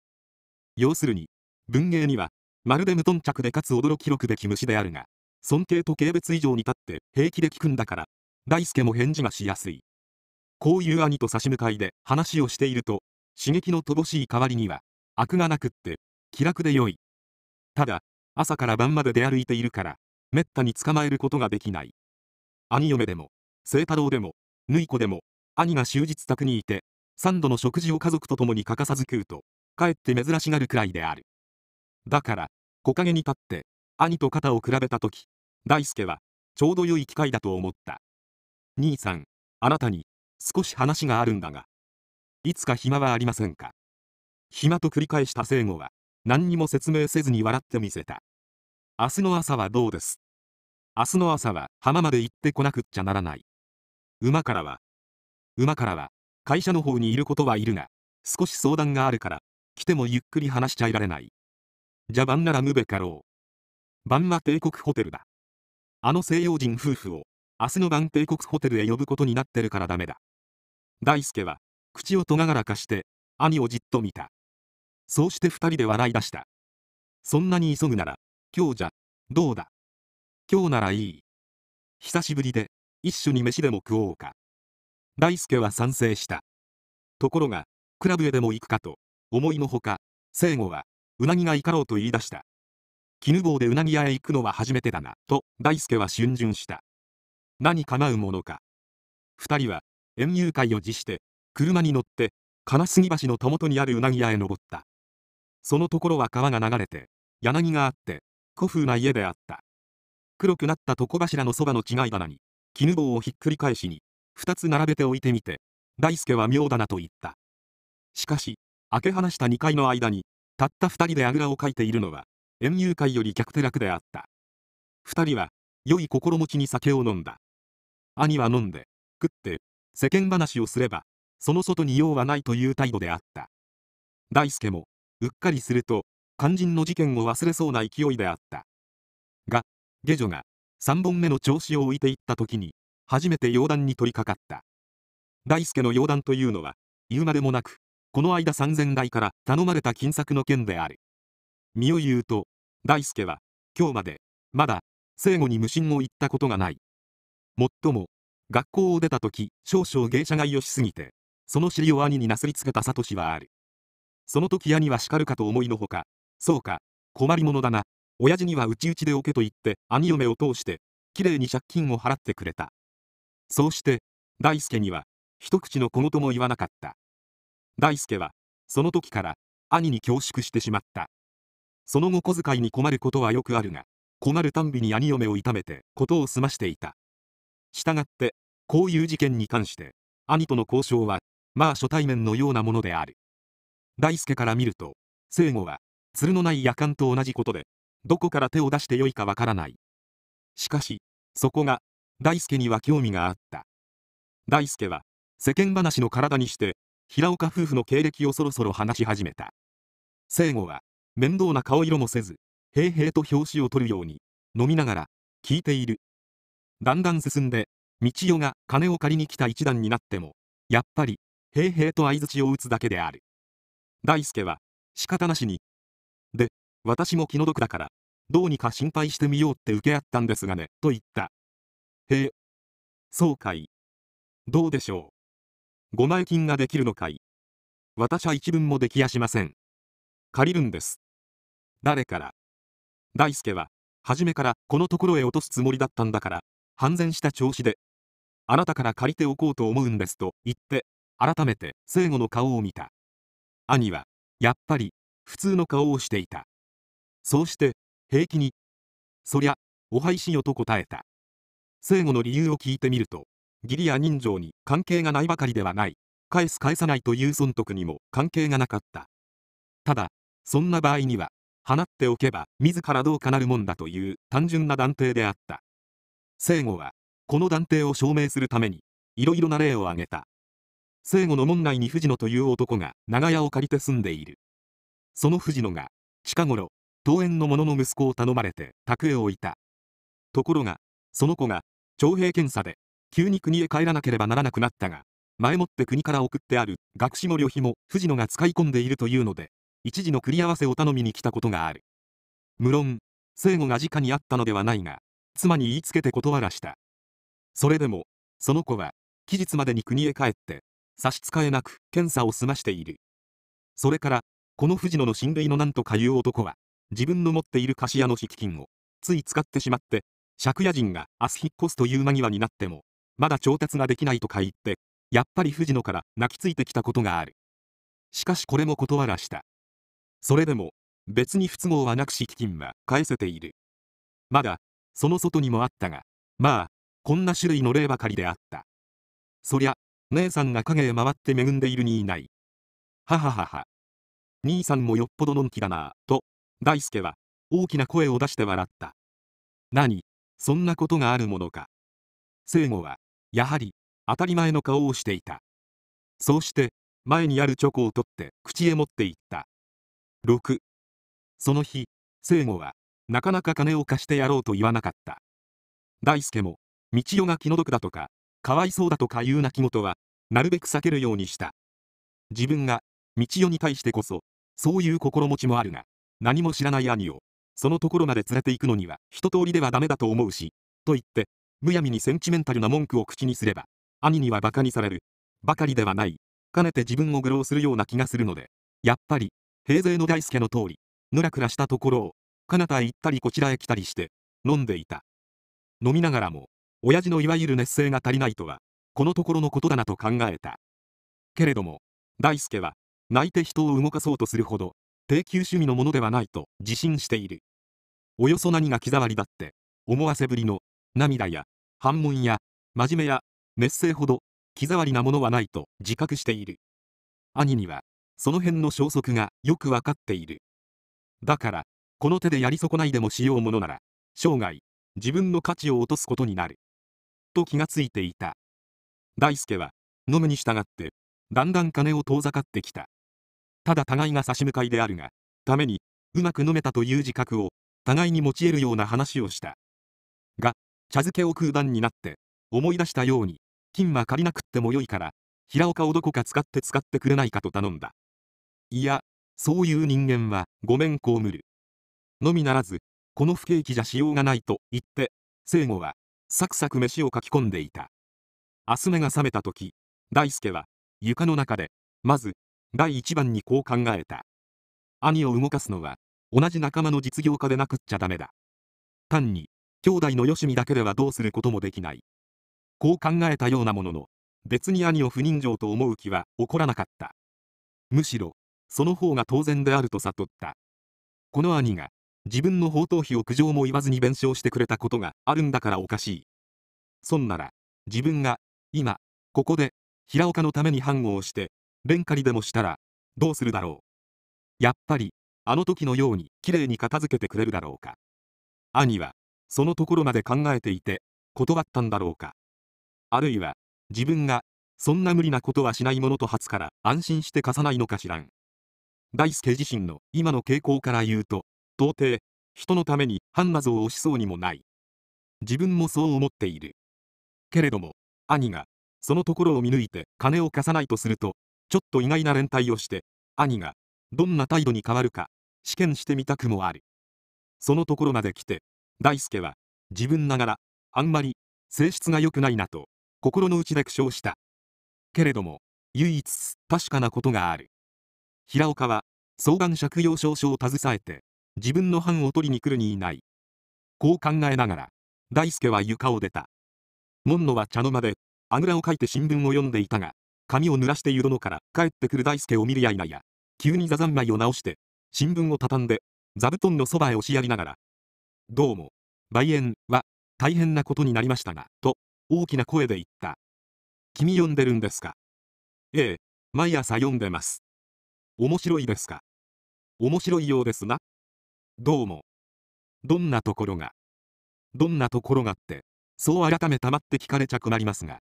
要するに、文芸には、まるで無頓着でかつ驚きろくべき虫であるが、尊敬と軽蔑以上に立って平気で聞くんだから、大輔も返事がしやすい。こういう兄と差し向かいで話をしていると、刺激の乏しい代わりには、悪がなくって、気楽でよい。ただ、朝から晩まで出歩いているから、めったに捕まえることができない。兄嫁でも、聖太郎でも、縫子でも、兄が終日宅にいて、三度の食事を家族と共に欠かさず食うと、かえって珍しがるくらいである。だから、木陰に立って、兄と肩を比べたとき、大輔は、ちょうど良い機会だと思った。兄さん、あなたに、少し話があるんだが。いつか暇はありませんか暇と繰り返した聖語は、何にも説明せずに笑ってみせた。明日の朝はどうです明日の朝は浜まで行ってこなくっちゃならない。馬からは、馬からは、会社の方にいることはいるが、少し相談があるから、来てもゆっくり話しちゃいられない。じゃ晩ならむべかろう。晩は帝国ホテルだ。あの西洋人夫婦を、明日の晩帝国ホテルへ呼ぶことになってるからダメだ。大輔は口をとがらかして兄をじっと見たそうして二人で笑い出したそんなに急ぐなら今日じゃどうだ今日ならいい久しぶりで一緒に飯でも食おうか大輔は賛成したところがクラブへでも行くかと思いのほか聖護はうなぎがいかろうと言い出した絹棒でうなぎ屋へ行くのは初めてだなと大輔は逡巡した何構うものか二人は園遊会を辞して車に乗って金杉橋のとにあるうなぎ屋へ登ったそのところは川が流れて柳があって古風な家であった黒くなった床柱のそばの違い棚に絹棒をひっくり返しに2つ並べておいてみて大助は妙だなと言ったしかし開け放した2階の間にたった2人であぐらをかいているのは園遊会より逆手楽であった2人は良い心持ちに酒を飲んだ兄は飲んで食って世間話をすればその外に用はないという態度であった大輔もうっかりすると肝心の事件を忘れそうな勢いであったが下女が3本目の調子を置いていった時に初めて容談に取り掛かった大輔の容談というのは言うまでもなくこの間3000代から頼まれた金策の件である身を言うと大輔は今日までまだ生後に無心を言ったことがないもっとも学校を出た時、少々芸者がいをしすぎて、その尻を兄になすりつけたサトシはある。その時兄は叱るかと思いのほか、そうか、困り者だな、親父にはうちうちでおけと言って、兄嫁を通して、きれいに借金を払ってくれた。そうして、大輔には、一口の小言も言わなかった。大輔は、その時から、兄に恐縮してしまった。その後小遣いに困ることはよくあるが、困るたんびに兄嫁を痛めて、事を済ましていた。したがってこういう事件に関して兄との交渉はまあ初対面のようなものである大輔から見ると聖吾は鶴のない夜間と同じことでどこから手を出してよいかわからないしかしそこが大輔には興味があった大輔は世間話の体にして平岡夫婦の経歴をそろそろ話し始めた聖吾は面倒な顔色もせず平々と表紙を取るように飲みながら聞いているだんだん進んで、道代が金を借りに来た一段になっても、やっぱり、平平と相槌を打つだけである。大助は、仕方なしに。で、私も気の毒だから、どうにか心配してみようって受け合ったんですがね、と言った。へえ。そうかい。どうでしょう。ご枚金ができるのかい。私は一文もできやしません。借りるんです。誰から大輔は、初めからこのところへ落とすつもりだったんだから、反然した調子で、あなたから借りておこうと思うんですと言って、改めて聖護の顔を見た。兄は、やっぱり、普通の顔をしていた。そうして、平気に、そりゃ、お配しよと答えた。聖護の理由を聞いてみると、義理や人情に関係がないばかりではない、返す返さないという損得にも関係がなかった。ただ、そんな場合には、放っておけば自らどうかなるもんだという単純な断定であった。聖吾は、この断定を証明するために、いろいろな例を挙げた。聖吾の門内に藤野という男が長屋を借りて住んでいる。その藤野が、近頃、桃園の者の息子を頼まれて宅へ置いた。ところが、その子が、徴兵検査で、急に国へ帰らなければならなくなったが、前もって国から送ってある学士も旅費も藤野が使い込んでいるというので、一時の繰り合わせを頼みに来たことがある。無論、聖吾が直にあったのではないが、妻に言いつけて断らした。それでも、その子は、期日までに国へ帰って、差し支えなく検査を済ましている。それから、この藤野の親類のなんとかいう男は、自分の持っている貸子屋の敷金を、つい使ってしまって、借家人が明日引っ越すという間際になっても、まだ調達ができないとか言って、やっぱり藤野から泣きついてきたことがある。しかしこれも断らした。それでも、別に不都合はなく敷金は返せている。まだ、その外にもあったが、まあ、こんな種類の例ばかりであった。そりゃ、姉さんが影へ回って恵んでいるにいない。はははは。兄さんもよっぽどのんきだなと、大輔は、大きな声を出して笑った。何、そんなことがあるものか。聖護は、やはり、当たり前の顔をしていた。そうして、前にあるチョコを取って、口へ持っていった。6。その日、聖護は、なかなか金を貸してやろうと言わなかった。大輔も、道代が気の毒だとか、かわいそうだとかいう泣き言は、なるべく避けるようにした。自分が、道代に対してこそ、そういう心持ちもあるが、何も知らない兄を、そのところまで連れて行くのには、一通りではダメだと思うし、と言って、むやみにセンチメンタルな文句を口にすれば、兄にはバカにされる、ばかりではない、かねて自分を愚弄するような気がするので、やっぱり、平成の大輔の通り、ぬらくらしたところを、彼方へ行ったりこちらへ来たりして飲んでいた飲みながらも親父のいわゆる熱性が足りないとはこのところのことだなと考えたけれども大輔は泣いて人を動かそうとするほど低級趣味のものではないと自信しているおよそ何が気障りだって思わせぶりの涙や反問や真面目や熱性ほど気障りなものはないと自覚している兄にはその辺の消息がよくわかっているだからこの手でやり損ないでもしようものなら、生涯、自分の価値を落とすことになる。と気がついていた。大輔は、飲むに従って、だんだん金を遠ざかってきた。ただ互いが差し向かいであるが、ために、うまく飲めたという自覚を、互いに持ち得るような話をした。が、茶漬けを空段になって、思い出したように、金は借りなくってもよいから、平岡をどこか使って使ってくれないかと頼んだ。いや、そういう人間は、ごめんこうむる。のみならず、この不景気じゃしようがないと言って、聖護は、サクサク飯を書き込んでいた。明日目が覚めた時、大輔は、床の中で、まず、第一番にこう考えた。兄を動かすのは、同じ仲間の実業家でなくっちゃダメだ。単に、兄弟のよしみだけではどうすることもできない。こう考えたようなものの、別に兄を不人情と思う気は起こらなかった。むしろ、その方が当然であると悟った。この兄が、自分の放蕩費を苦情も言わずに弁償してくれたことがあるんだからおかしい。そんなら、自分が、今、ここで、平岡のために反応して、弁解でもしたら、どうするだろう。やっぱり、あの時のように、きれいに片付けてくれるだろうか。兄は、そのところまで考えていて、断ったんだろうか。あるいは、自分が、そんな無理なことはしないものと初から安心して貸さないのかしらん。大輔自身の今の傾向から言うと、到底、人のためにハンナ像をしそうにもない。自分もそう思っている。けれども、兄が、そのところを見抜いて金を貸さないとすると、ちょっと意外な連帯をして、兄が、どんな態度に変わるか、試験してみたくもある。そのところまで来て、大輔は、自分ながら、あんまり、性質が良くないなと、心の内で苦笑した。けれども、唯一、確かなことがある。平岡は、双眼借用証書を携えて、自分の班を取りに来るにいない。こう考えながら、大輔は床を出た。門野は茶の間で、あぐらをかいて新聞を読んでいたが、髪を濡らして湯殿から帰ってくる大輔を見るやいなや、急に座山米を直して、新聞を畳んで、座布団のそばへ押しやりながら、どうも、梅園は、大変なことになりましたが、と、大きな声で言った。君読んでるんですかええ、毎朝読んでます。面白いですか面白いようですな。どうもどんなところがどんなところがってそう改めたまって聞かれちゃくなりますが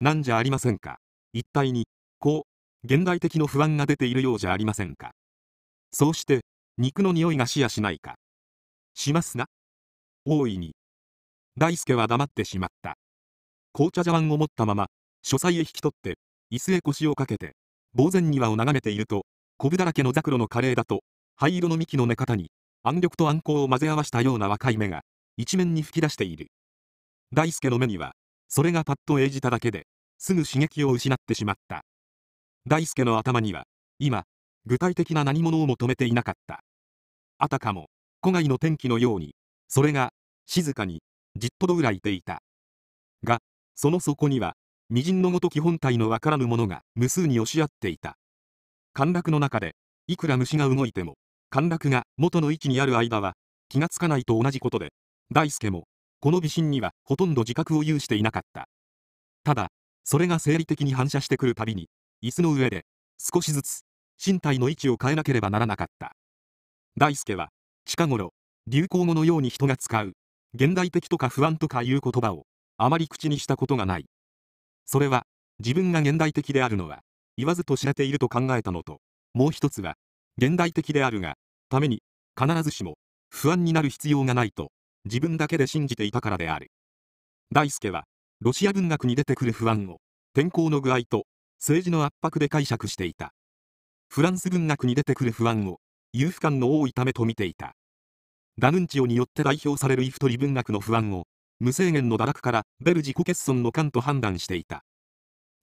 なんじゃありませんか一体にこう現代的の不安が出ているようじゃありませんかそうして肉の匂いがしやしないかしますな大いに大輔は黙ってしまった紅茶茶碗を持ったまま書斎へ引き取って椅子へ腰をかけて呆然庭を眺めているとコブだらけのザクロのカレーだと灰色の幹の寝方に暗緑と暗光を混ぜ合わしたような若い目が一面に噴き出している大輔の目にはそれがパッと映じただけですぐ刺激を失ってしまった大輔の頭には今具体的な何者を求めていなかったあたかも古外の天気のようにそれが静かにじっとどうらいていたがその底には微塵のごとき本体のわからぬものが無数に押し合っていた陥落の中でいくら虫が動いても陥落が元の位置にある間は気がつかないと同じことで大輔もこの微信にはほとんど自覚を有していなかったただそれが生理的に反射してくるたびに椅子の上で少しずつ身体の位置を変えなければならなかった大輔は近頃流行語のように人が使う現代的とか不安とかいう言葉をあまり口にしたことがないそれは自分が現代的であるのは言わずと知れていると考えたのともう一つは現代的であるが、ために、必ずしも、不安になる必要がないと、自分だけで信じていたからである。大輔は、ロシア文学に出てくる不安を、天候の具合と、政治の圧迫で解釈していた。フランス文学に出てくる不安を、裕福感の多いためと見ていた。ダヌンチオによって代表されるイフトリ文学の不安を、無制限の堕落から出る自己欠損の感と判断していた。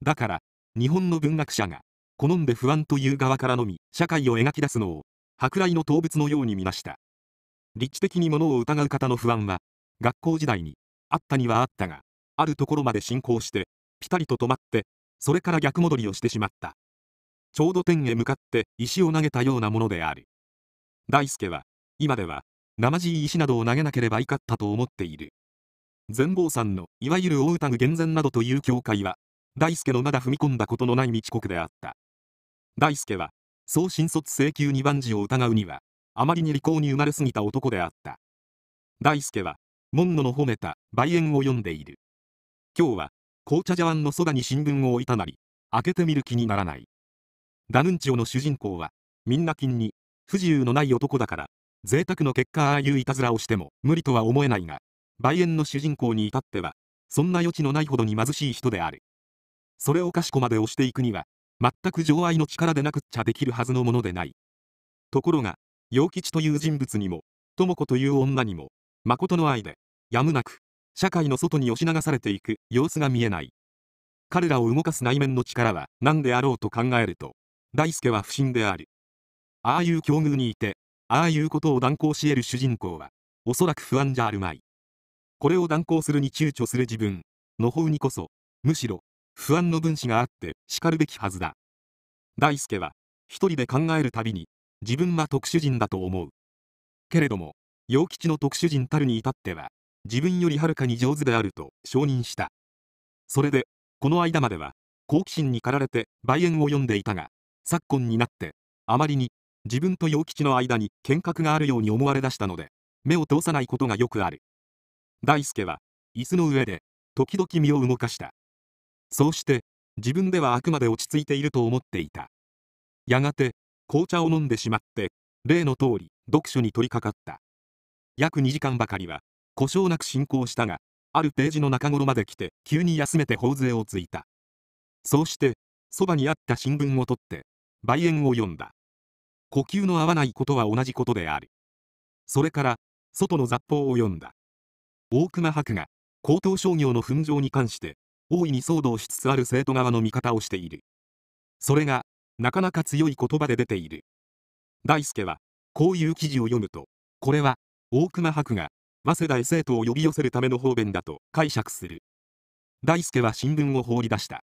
だから、日本の文学者が、好んで不安という側からのみ社会を描き出すのを舶来の動物のように見ました立地的に物を疑う方の不安は学校時代にあったにはあったがあるところまで進行してピタリと止まってそれから逆戻りをしてしまったちょうど天へ向かって石を投げたようなものである大輔は今では生じい石などを投げなければいかったと思っている全坊さんのいわゆる大歌具厳然などという教会は大輔のまだ踏み込んだことのない道国であった大輔は、総新卒請求二番地を疑うには、あまりに利口に生まれすぎた男であった。大輔は、門野の褒めた、梅園を読んでいる。今日は、紅茶茶碗のそばに新聞を置いたなり、開けてみる気にならない。ダヌンチオの主人公は、みんな金に、不自由のない男だから、贅沢の結果ああいういたずらをしても無理とは思えないが、梅園の主人公に至っては、そんな余地のないほどに貧しい人である。それをかしこまで押していくには、全く情愛の力でなくっちゃできるはずのものでない。ところが、陽吉という人物にも、智子という女にも、誠の愛で、やむなく、社会の外に押し流されていく様子が見えない。彼らを動かす内面の力は何であろうと考えると、大輔は不審である。ああいう境遇にいて、ああいうことを断行し得る主人公は、おそらく不安じゃあるまい。これを断行するに躊躇する自分、の方にこそ、むしろ、不安の分子があって叱るべきはずだ。大輔は、一人で考えるたびに、自分は特殊人だと思う。けれども、陽吉の特殊人たるに至っては、自分よりはるかに上手であると承認した。それで、この間までは、好奇心に駆られて梅園を読んでいたが、昨今になって、あまりに自分と陽吉の間に見覚があるように思われだしたので、目を通さないことがよくある。大輔は、椅子の上で、時々身を動かした。そうして自分ではあくまで落ち着いていると思っていたやがて紅茶を飲んでしまって例の通り読書に取り掛かった約2時間ばかりは故障なく進行したがあるページの中頃まで来て急に休めて頬杖をついたそうしてそばにあった新聞を取って梅園を読んだ呼吸の合わないことは同じことであるそれから外の雑報を読んだ大隈博が高等商業の紛争に関して大いに騒動しつつある生徒側の見方をしているそれがなかなか強い言葉で出ている大輔はこういう記事を読むとこれは大熊博が早稲田へ生徒を呼び寄せるための方便だと解釈する大輔は新聞を放り出した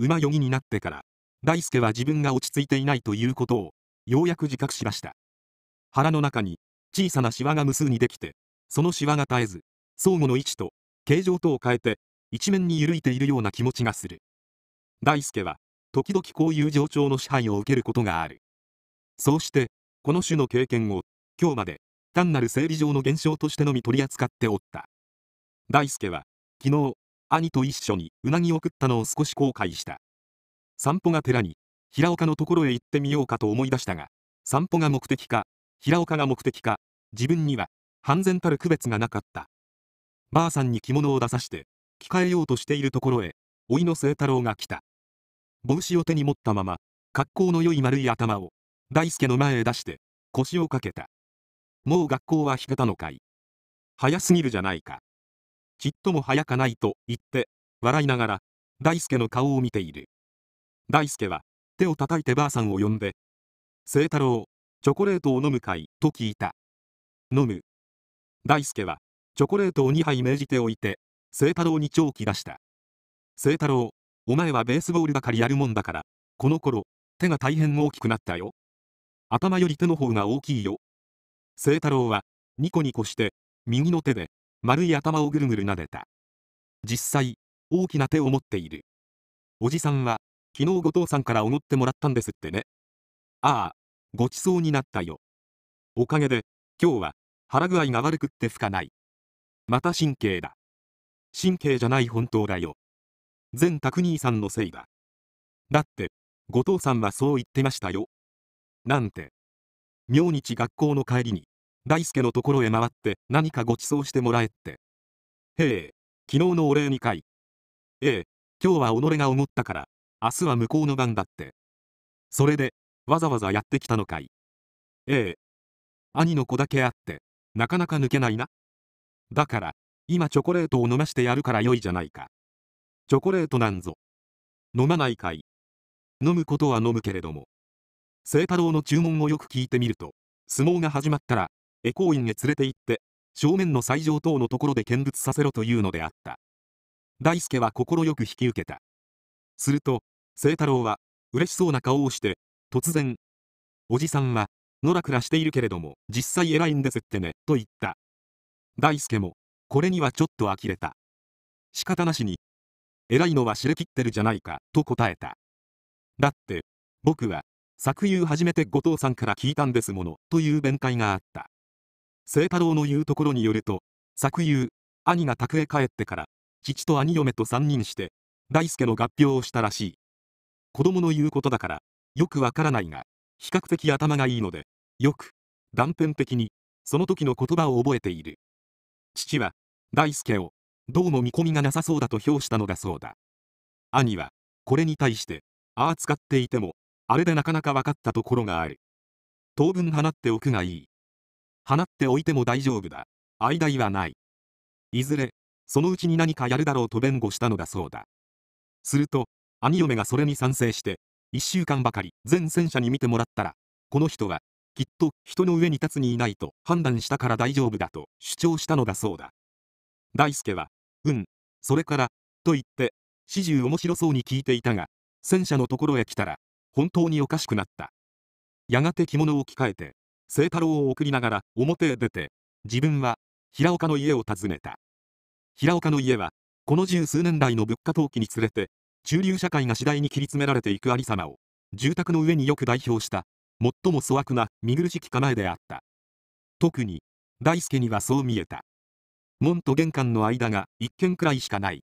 馬読みになってから大輔は自分が落ち着いていないということをようやく自覚しました腹の中に小さなシワが無数にできてそのシワが絶えず相互の位置と形状とを変えて一面に揺るいているような気持ちがする大輔は時々こういう情調の支配を受けることがあるそうしてこの種の経験を今日まで単なる生理上の現象としてのみ取り扱っておった大輔は昨日兄と一緒にうなぎを食ったのを少し後悔した散歩が寺に平岡のところへ行ってみようかと思い出したが散歩が目的か平岡が目的か自分には半然たる区別がなかったばあさんに着物を出さして着替えようとしているところへ、いの清太郎が来た。帽子を手に持ったまま、格好の良い丸い頭を、大輔の前へ出して、腰をかけた。もう学校は引けたのかい。早すぎるじゃないか。ちっとも早かないと言って、笑いながら、大輔の顔を見ている。大輔は、手を叩いてばあさんを呼んで、清太郎、チョコレートを飲むかいと聞いた。飲む。大輔は、チョコレートを2杯命じておいて、聖太郎に長期出した。聖太郎、お前はベースボールばかりやるもんだから、この頃、手が大変大きくなったよ。頭より手の方が大きいよ。聖太郎は、ニコニコして、右の手で、丸い頭をぐるぐる撫でた。実際、大きな手を持っている。おじさんは、昨日後藤さんからおごってもらったんですってね。ああ、ごちそうになったよ。おかげで、今日は、腹具合が悪くって吹かない。また神経だ。神経じゃない本当だよ。全拓兄さんのせいだ。だって、後藤さんはそう言ってましたよ。なんて。明日学校の帰りに、大輔のところへ回って何かご馳走してもらえって。へえ、昨日のお礼にかい。ええ、今日は己が思ったから、明日は向こうの番だって。それで、わざわざやってきたのかい。ええ。兄の子だけあって、なかなか抜けないな。だから、今チョコレートを飲ましてやるから良いじゃないか。チョコレートなんぞ。飲まないかい。飲むことは飲むけれども。聖太郎の注文をよく聞いてみると、相撲が始まったら、エコー院へ連れて行って、正面の最上等のところで見物させろというのであった。大輔は快く引き受けた。すると、聖太郎は、嬉しそうな顔をして、突然、おじさんは、のらくらしているけれども、実際偉いんですってね、と言った。大輔も、これにはちょっと呆れた。仕方なしに、偉いのは知れきってるじゃないか、と答えた。だって、僕は、作遊初めて後藤さんから聞いたんですもの、という弁解があった。清太郎の言うところによると、作遊、兄が宅へ帰ってから、父と兄嫁と三人して、大輔の合併をしたらしい。子供の言うことだから、よくわからないが、比較的頭がいいので、よく、断片的に、その時の言葉を覚えている。父は大輔をどうも見込みがなさそうだと評したのだそうだ兄はこれに対してああ使っていてもあれでなかなか分かったところがある当分放っておくがいい放っておいても大丈夫だ間はないいずれそのうちに何かやるだろうと弁護したのだそうだすると兄嫁がそれに賛成して1週間ばかり全戦車に見てもらったらこの人はきっと人の上に立つにいないと判断したから大丈夫だと主張したのだそうだ。大輔は、うん、それから、と言って、始終面白そうに聞いていたが、戦車のところへ来たら、本当におかしくなった。やがて着物を着替えて、清太郎を送りながら表へ出て、自分は、平岡の家を訪ねた。平岡の家は、この十数年来の物価投機につれて、中流社会が次第に切り詰められていく有様を、住宅の上によく代表した最も粗悪な見苦しき構えであった特に大輔にはそう見えた門と玄関の間が一軒くらいしかない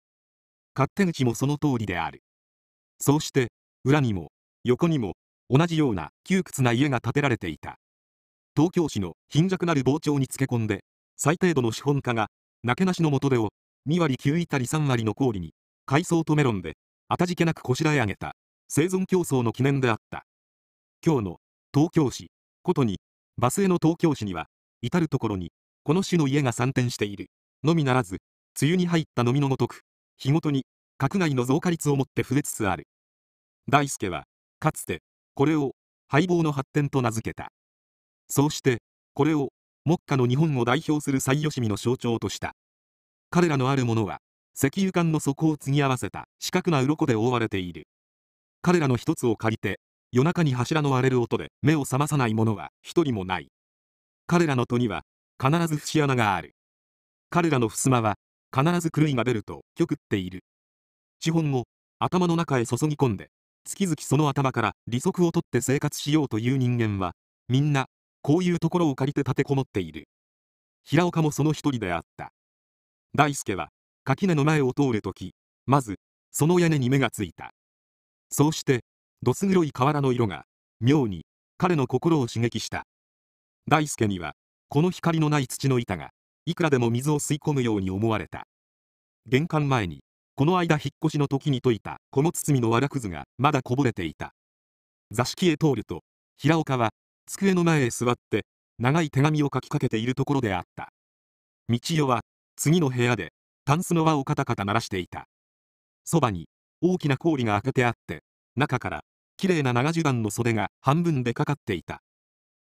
勝手口もその通りであるそうして裏にも横にも同じような窮屈な家が建てられていた東京市の貧弱なる傍聴につけ込んで最低度の資本家がなけなしの元手を2割9いたり3割の氷に海藻とメロンであたじけなくこしらえ上げた生存競争の記念であった今日の東京市ことにバスへの東京市には至る所にこの種の家が散転しているのみならず梅雨に入ったのみのごとく日ごとに閣外の増加率をもって増えつつある大輔はかつてこれを廃亡の発展と名付けたそうしてこれを目下の日本を代表する最吉見の象徴とした彼らのあるものは石油管の底を継ぎ合わせた四角な鱗で覆われている彼らの一つを借りて夜中に柱の割れる音で目を覚まさない者は一人もない。彼らの戸には必ず節穴がある。彼らの襖は必ず狂いが出ると曲っている。資本を頭の中へ注ぎ込んで、月々その頭から利息を取って生活しようという人間は、みんな、こういうところを借りて立てこもっている。平岡もその一人であった。大輔は、垣根の前を通るとき、まず、その屋根に目がついた。そうして、どす黒い瓦の色が妙に彼の心を刺激した大輔にはこの光のない土の板がいくらでも水を吸い込むように思われた玄関前にこの間引っ越しの時に解いたこの包みのわらくずがまだこぼれていた座敷へ通ると平岡は机の前へ座って長い手紙を書きかけているところであった道代は次の部屋でタンスの輪をカタカタ鳴らしていたそばに大きな氷が開けてあって中から綺麗な長襦袢の袖が半分でかかっていた。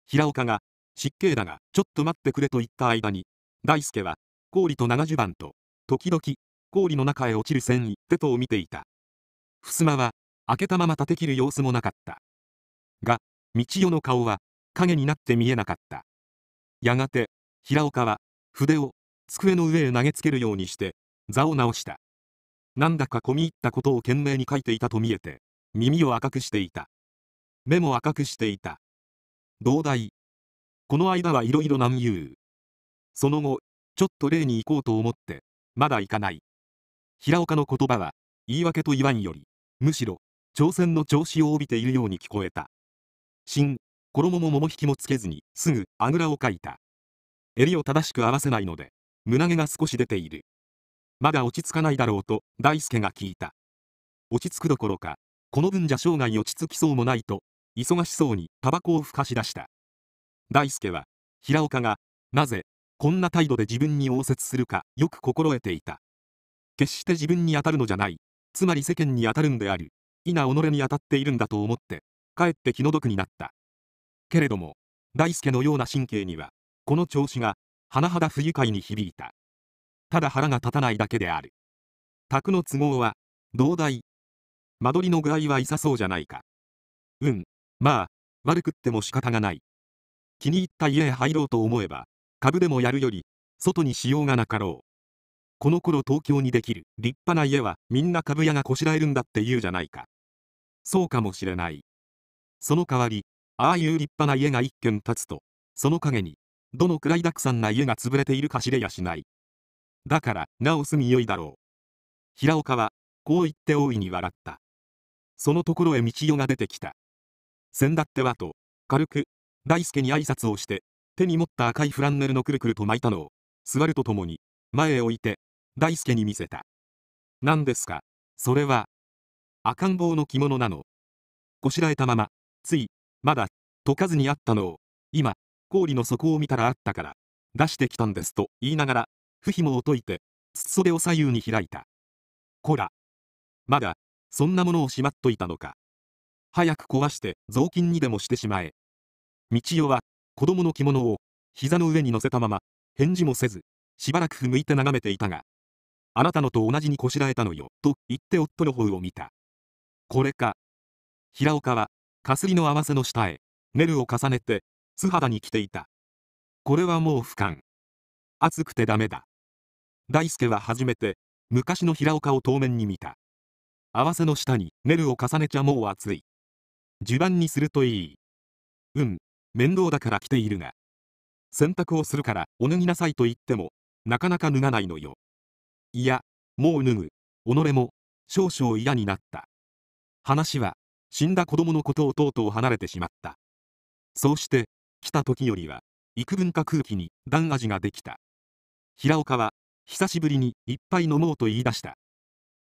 平岡が、失敬だが、ちょっと待ってくれと言った間に、大輔は、氷と長襦袢と、時々、氷の中へ落ちる繊維、手とを見ていた。襖は、開けたまま立て切る様子もなかった。が、道代の顔は、影になって見えなかった。やがて、平岡は、筆を、机の上へ投げつけるようにして、座を直した。なんだか込み入ったことを懸命に書いていたと見えて、耳を赤くしていた。目も赤くしていた。同大。この間はいろいろ難言う。その後、ちょっと例に行こうと思って、まだ行かない。平岡の言葉は、言い訳と言わんより、むしろ、挑戦の調子を帯びているように聞こえた。新、衣も桃引きもつけずに、すぐ、あぐらをかいた。襟を正しく合わせないので、胸毛が少し出ている。まだ落ち着かないだろうと、大輔が聞いた。落ち着くどころか、この分じゃ生涯落ち着きそうもないと、忙しそうにタバコをふかし出した。大輔は、平岡が、なぜ、こんな態度で自分に応接するか、よく心得ていた。決して自分に当たるのじゃない、つまり世間に当たるんである、否己に当たっているんだと思って、かえって気の毒になった。けれども、大輔のような神経には、この調子が、甚だ不愉快に響いた。ただ腹が立たないだけである。卓の都合は、同大、間取りの具合はいさそうじゃないか。うん、まあ、悪くっても仕方がない。気に入った家へ入ろうと思えば、株でもやるより、外にしようがなかろう。この頃東京にできる立派な家はみんな株屋がこしらえるんだって言うじゃないか。そうかもしれない。その代わり、ああいう立派な家が一軒建つと、その陰に、どのくらいたくさんな家が潰れているか知れやしない。だから、なお住みよいだろう。平岡は、こう言って大いに笑った。そのところへ道代が出てきた。先だってはと、軽く、大輔に挨拶をして、手に持った赤いフランネルのくるくると巻いたのを、座るとともに、前へ置いて、大輔に見せた。何ですか、それは。赤ん坊の着物なの。こしらえたまま、つい、まだ、解かずにあったのを、今、氷の底を見たらあったから、出してきたんですと言いながら、不紐を解いて、筒袖を左右に開いた。こら。まだ、そんなものをしまっといたのか。早く壊して雑巾にでもしてしまえ。道代は、子供の着物を、膝の上に乗せたまま、返事もせず、しばらく向いて眺めていたが、あなたのと同じにこしらえたのよ、と言って夫の方を見た。これか。平岡は、かすりの合わせの下へ、ネルを重ねて、素肌に着ていた。これはもう不完。暑くてダメだ。大輔は初めて、昔の平岡を当面に見た。合わせの下に寝るを重ねちゃもう暑い。襦袢にするといい。うん、面倒だから着ているが。洗濯をするからお脱ぎなさいと言っても、なかなか脱がないのよ。いや、もう脱ぐ。己も、少々嫌になった。話は、死んだ子供のことをとうとう離れてしまった。そうして、来た時よりは、幾分か空気に段味ができた。平岡は、久しぶりにいっぱい飲もうと言い出した。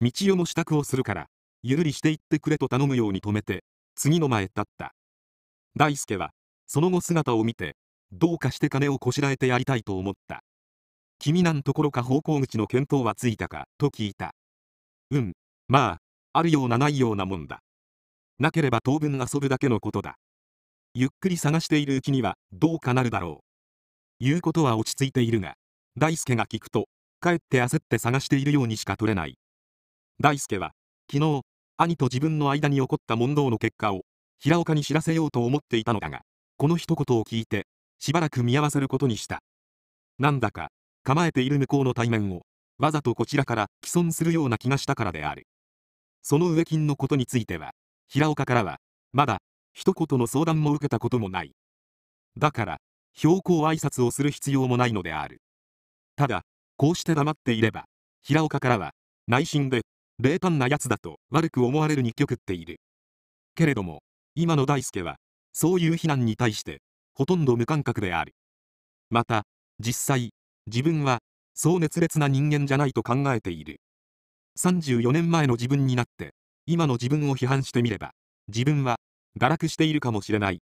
道代の支度をするから、ゆるりしていってくれと頼むように止めて、次の前立った。大輔は、その後姿を見て、どうかして金をこしらえてやりたいと思った。君なんところか方向口の見当はついたか、と聞いた。うん、まあ、あるようなないようなもんだ。なければ当分遊ぶだけのことだ。ゆっくり探しているうちには、どうかなるだろう。言うことは落ち着いているが、大輔が聞くと、かえって焦って探しているようにしか取れない。大輔は、昨日、兄と自分の間に起こった問答の結果を、平岡に知らせようと思っていたのだが、この一言を聞いて、しばらく見合わせることにした。なんだか、構えている向こうの対面を、わざとこちらから既存するような気がしたからである。その植金のことについては、平岡からは、まだ、一言の相談も受けたこともない。だから、標高挨拶をする必要もないのである。ただ、こうして黙っていれば、平岡からは、内心で、冷淡な奴だと悪く思われるに極っている。けれども、今の大輔は、そういう非難に対して、ほとんど無感覚である。また、実際、自分は、そう熱烈な人間じゃないと考えている。34年前の自分になって、今の自分を批判してみれば、自分は、堕落しているかもしれない。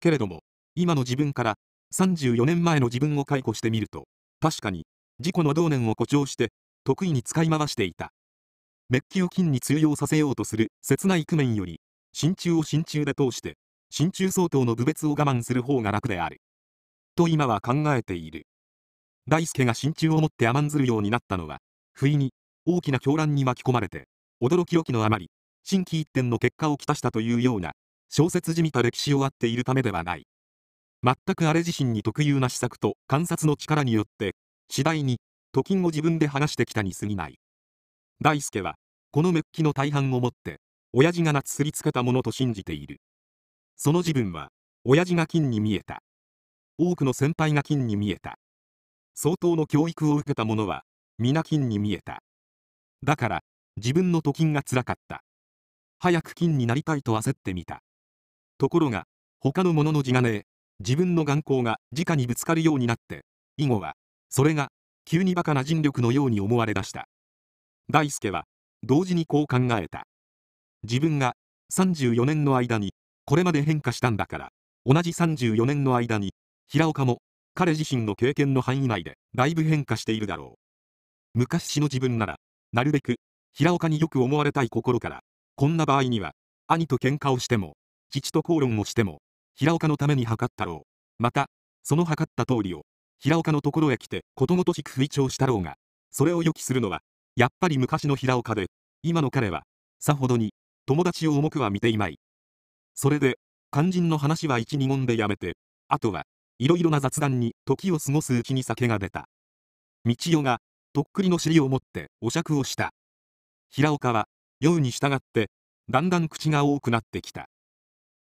けれども、今の自分から、34年前の自分を解雇してみると、確かに、自己の同念を誇張して、得意に使い回していた。メッキを金に通用させようとする切ない工面より、真鍮を真鍮で通して、真鍮相当の部別を我慢する方が楽である。と今は考えている。大輔が真鍮を持って甘んずるようになったのは、不意に、大きな狂乱に巻き込まれて、驚き起きのあまり、心機一転の結果をきたしたというような、小説じみた歴史をあっているためではない。全くあれ自身に特有な施策と観察の力によって、次第に、時を自分で話してきたに過ぎない。大輔はこのメッキの大半をもって親父がなすりつけたものと信じているその自分は親父が金に見えた多くの先輩が金に見えた相当の教育を受けた者は皆金に見えただから自分の貯金がつらかった早く金になりたいと焦ってみたところが他の者の地金へ自分の眼光が直にぶつかるようになって以後はそれが急にバカな人力のように思われだした大輔は同時にこう考えた自分が34年の間にこれまで変化したんだから同じ34年の間に平岡も彼自身の経験の範囲内でだいぶ変化しているだろう昔の自分ならなるべく平岡によく思われたい心からこんな場合には兄と喧嘩をしても父と口論をしても平岡のために測ったろうまたその測った通りを平岡のところへ来てことごとしく吹聴したろうがそれを予期するのはやっぱり昔の平岡で、今の彼は、さほどに、友達を重くは見ていまい。それで、肝心の話は一二言でやめて、あとは、いろいろな雑談に時を過ごすうちに酒が出た。道代が、とっくりの尻を持ってお酌をした。平岡は、酔うに従って、だんだん口が多くなってきた。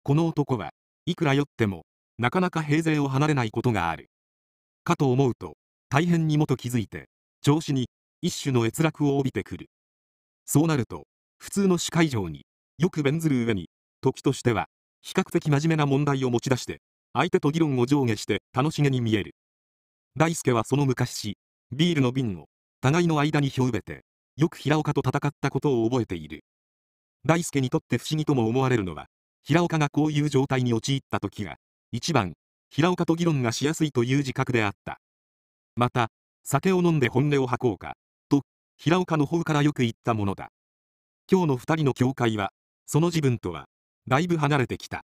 この男はいくら酔っても、なかなか平勢を離れないことがある。かと思うと、大変にもと気づいて、調子に一種の閲楽を帯びてくる。そうなると、普通の司会場によく弁ずる上に、時としては、比較的真面目な問題を持ち出して、相手と議論を上下して楽しげに見える。大輔はその昔、ビールの瓶を互いの間に広べて、よく平岡と戦ったことを覚えている。大輔にとって不思議とも思われるのは、平岡がこういう状態に陥った時が、一番、平岡と議論がしやすいという自覚であった。また、酒を飲んで本音を吐こうか、平岡の方からよく言ったものだ。今日の二人の境界は、その自分とは、だいぶ離れてきた。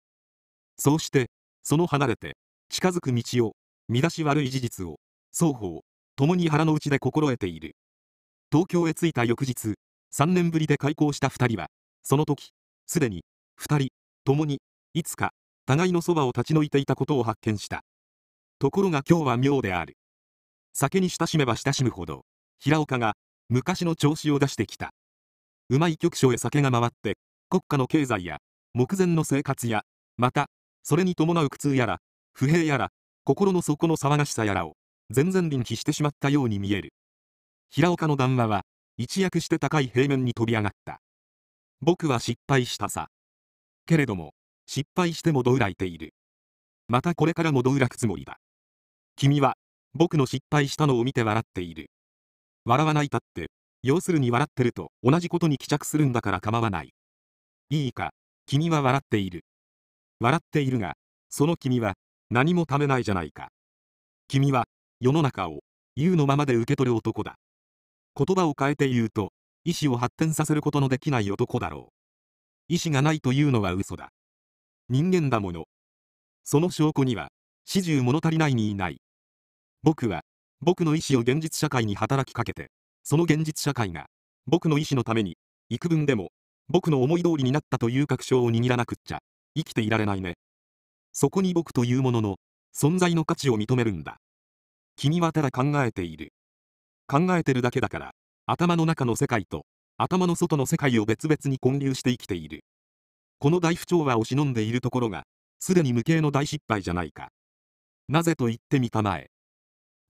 そうして、その離れて、近づく道を、見出し悪い事実を、双方、共に腹の内で心得ている。東京へ着いた翌日、3年ぶりで開校した二人は、その時、すでに、二人、共に、いつか、互いのそばを立ち退いていたことを発見した。ところが今日は妙である。酒に親しめば親しむほど、平岡が、昔の調子を出してきたうまい局所へ酒が回って国家の経済や目前の生活やまたそれに伴う苦痛やら不平やら心の底の騒がしさやらを全然臨機してしまったように見える平岡の談話は一躍して高い平面に飛び上がった僕は失敗したさけれども失敗してもどうらいているまたこれからもどうらくつもりだ君は僕の失敗したのを見て笑っている笑わないたって、要するに笑ってると同じことに帰着するんだから構わない。いいか、君は笑っている。笑っているが、その君は何もためないじゃないか。君は世の中を言うのままで受け取る男だ。言葉を変えて言うと、意思を発展させることのできない男だろう。意思がないというのは嘘だ。人間だもの。その証拠には、始終物足りないにいない。僕は、僕の意思を現実社会に働きかけて、その現実社会が、僕の意思のために、幾分でも、僕の思い通りになったという確証を握らなくっちゃ、生きていられないね。そこに僕というものの、存在の価値を認めるんだ。君はただ考えている。考えてるだけだから、頭の中の世界と、頭の外の世界を別々に混流して生きている。この大不調和を忍んでいるところが、すでに無形の大失敗じゃないか。なぜと言ってみたまえ。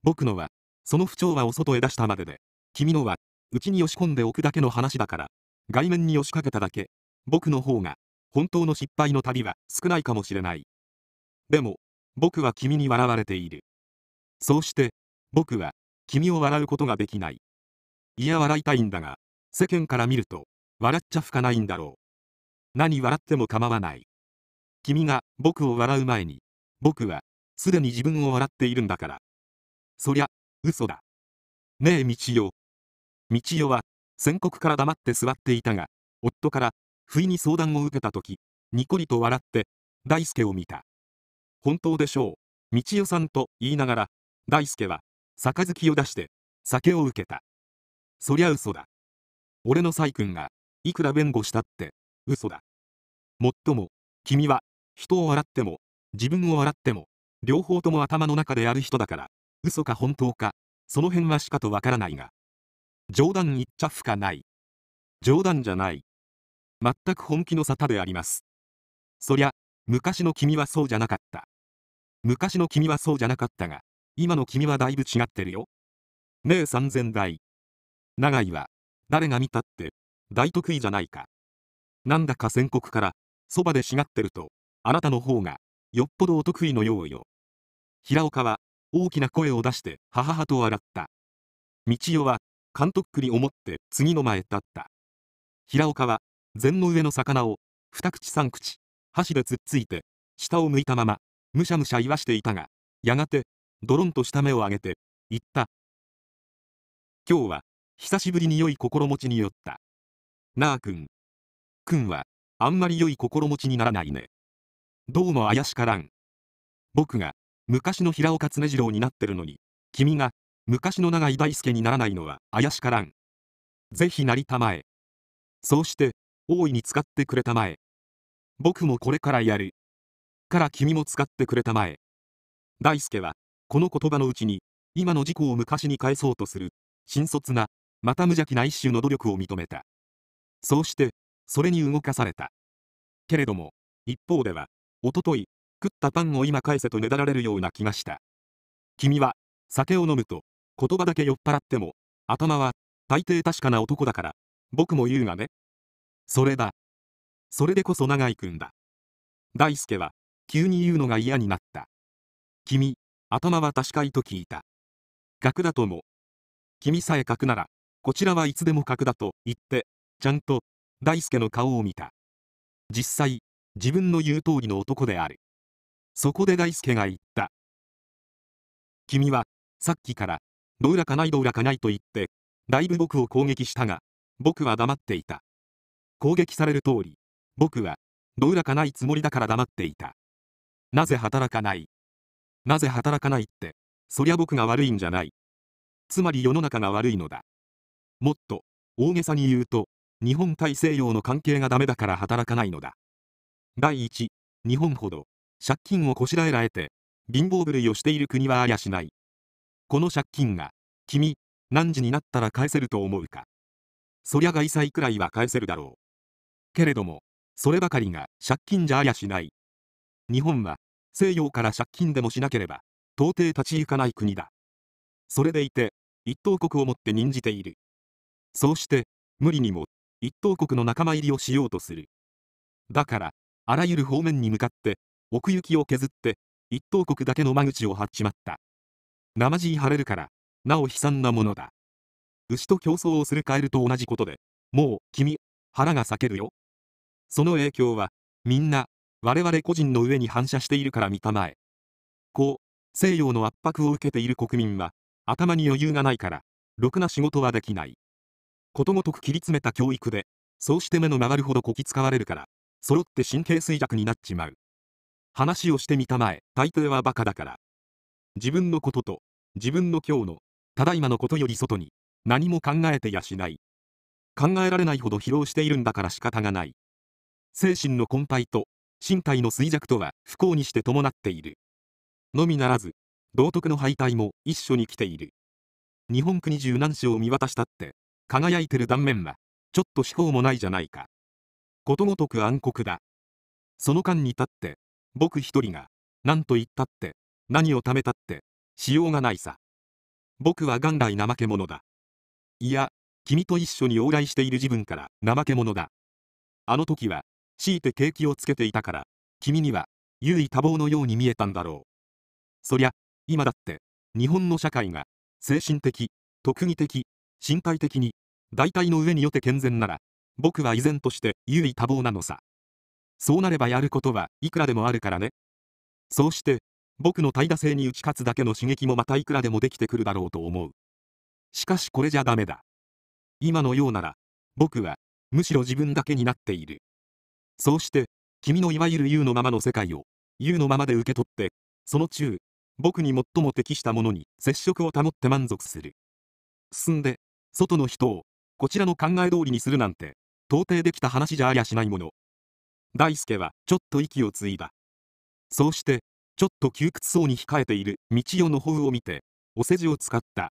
僕のは、その不調はお外へ出したまでで、君のは、ちに押し込んでおくだけの話だから、外面に押しかけただけ、僕の方が、本当の失敗の旅は少ないかもしれない。でも、僕は君に笑われている。そうして、僕は、君を笑うことができない。いや笑いたいんだが、世間から見ると、笑っちゃ吹かないんだろう。何笑っても構わない。君が僕を笑う前に、僕は、すでに自分を笑っているんだから。そりゃ、嘘だ。ねえ、道代。道代は、宣告から黙って座っていたが、夫から、不意に相談を受けたとき、にこりと笑って、大輔を見た。本当でしょう。道代さんと言いながら、大輔は、杯を出して、酒を受けた。そりゃ嘘だ。俺の細君が、いくら弁護したって、嘘だ。もっとも、君は、人を笑っても、自分を笑っても、両方とも頭の中でやる人だから、嘘か本当か、その辺はしかとわからないが。冗談言っちゃ不可ない。冗談じゃない。全く本気の沙汰であります。そりゃ、昔の君はそうじゃなかった。昔の君はそうじゃなかったが、今の君はだいぶ違ってるよ。ねえ三千代。長井は、誰が見たって、大得意じゃないか。なんだか宣告から、そばでしがってると、あなたの方が、よっぽどお得意のようよ。平岡は、大きな声を出してはははと笑った道代は監督くり思って次の前立った平岡は禅の上の魚を二口三口箸で突っついて下を向いたままむしゃむしゃ言わしていたがやがてドロンとした目を上げて言った今日は久しぶりに良い心持ちによったなあくんくんはあんまり良い心持ちにならないねどうも怪しからん僕が昔の平岡常次郎になってるのに、君が、昔の長井大輔にならないのは怪しからん。ぜひなりたまえ。そうして、大いに使ってくれたまえ。僕もこれからやる。から君も使ってくれたまえ。大輔は、この言葉のうちに、今の事故を昔に返そうとする、新卒な、また無邪気な一種の努力を認めた。そうして、それに動かされた。けれども、一方では、おととい、食ったパンを今返せとねだられるような気がした。君は、酒を飲むと、言葉だけ酔っ払っても、頭は、大抵確かな男だから、僕も言うがね。それだ。それでこそ長井くんだ。大輔は、急に言うのが嫌になった。君、頭は確かいと聞いた。格だとも。君さえ格なら、こちらはいつでも格だと言って、ちゃんと、大輔の顔を見た。実際、自分の言う通りの男である。そこで大輔が言った。君は、さっきから、どうらかないどうらかないと言って、だいぶ僕を攻撃したが、僕は黙っていた。攻撃される通り、僕は、どうらかないつもりだから黙っていた。なぜ働かないなぜ働かないって、そりゃ僕が悪いんじゃない。つまり世の中が悪いのだ。もっと、大げさに言うと、日本対西洋の関係がダメだから働かないのだ。第一、日本ほど、借金をこしらえられて、貧乏狂いをしている国はありゃしない。この借金が、君、何時になったら返せると思うか。そりゃ外債くらいは返せるだろう。けれども、そればかりが借金じゃありゃしない。日本は、西洋から借金でもしなければ、到底立ち行かない国だ。それでいて、一等国をもって任じている。そうして、無理にも、一等国の仲間入りをしようとする。だから、あらゆる方面に向かって、奥行きを削って一等国だけの間口を張っちまった生地晴れるからなお悲惨なものだ牛と競争をするカエルと同じことでもう君腹が裂けるよその影響はみんな我々個人の上に反射しているから見たまえこう西洋の圧迫を受けている国民は頭に余裕がないからろくな仕事はできないことごとく切り詰めた教育でそうして目の曲がるほどこき使われるから揃って神経衰弱になっちまう話をしてみたまえ、大抵はバカだから。自分のことと、自分の今日の、ただいまのことより外に、何も考えてやしない。考えられないほど疲労しているんだから仕方がない。精神の根憊と、身体の衰弱とは不幸にして伴っている。のみならず、道徳の敗退も一緒に来ている。日本国十何種を見渡したって、輝いてる断面は、ちょっと四方もないじゃないか。ことごとく暗黒だ。その間に立って、僕一人が何と言ったって何をためたってしようがないさ僕は元来怠け者だいや君と一緒に往来している自分から怠け者だあの時は強いて景気をつけていたから君には優位多忙のように見えたんだろうそりゃ今だって日本の社会が精神的特技的身体的に大体の上によって健全なら僕は依然として優位多忙なのさそうなればやることはいくらでもあるからね。そうして、僕の怠惰性に打ち勝つだけの刺激もまたいくらでもできてくるだろうと思う。しかしこれじゃダメだ。今のようなら、僕は、むしろ自分だけになっている。そうして、君のいわゆる U のままの世界を、U のままで受け取って、その中、僕に最も適したものに接触を保って満足する。進んで、外の人を、こちらの考え通りにするなんて、到底できた話じゃありゃしないもの。大輔はちょっと息をついだそうしてちょっと窮屈そうに控えている道代の方を見てお世辞を使った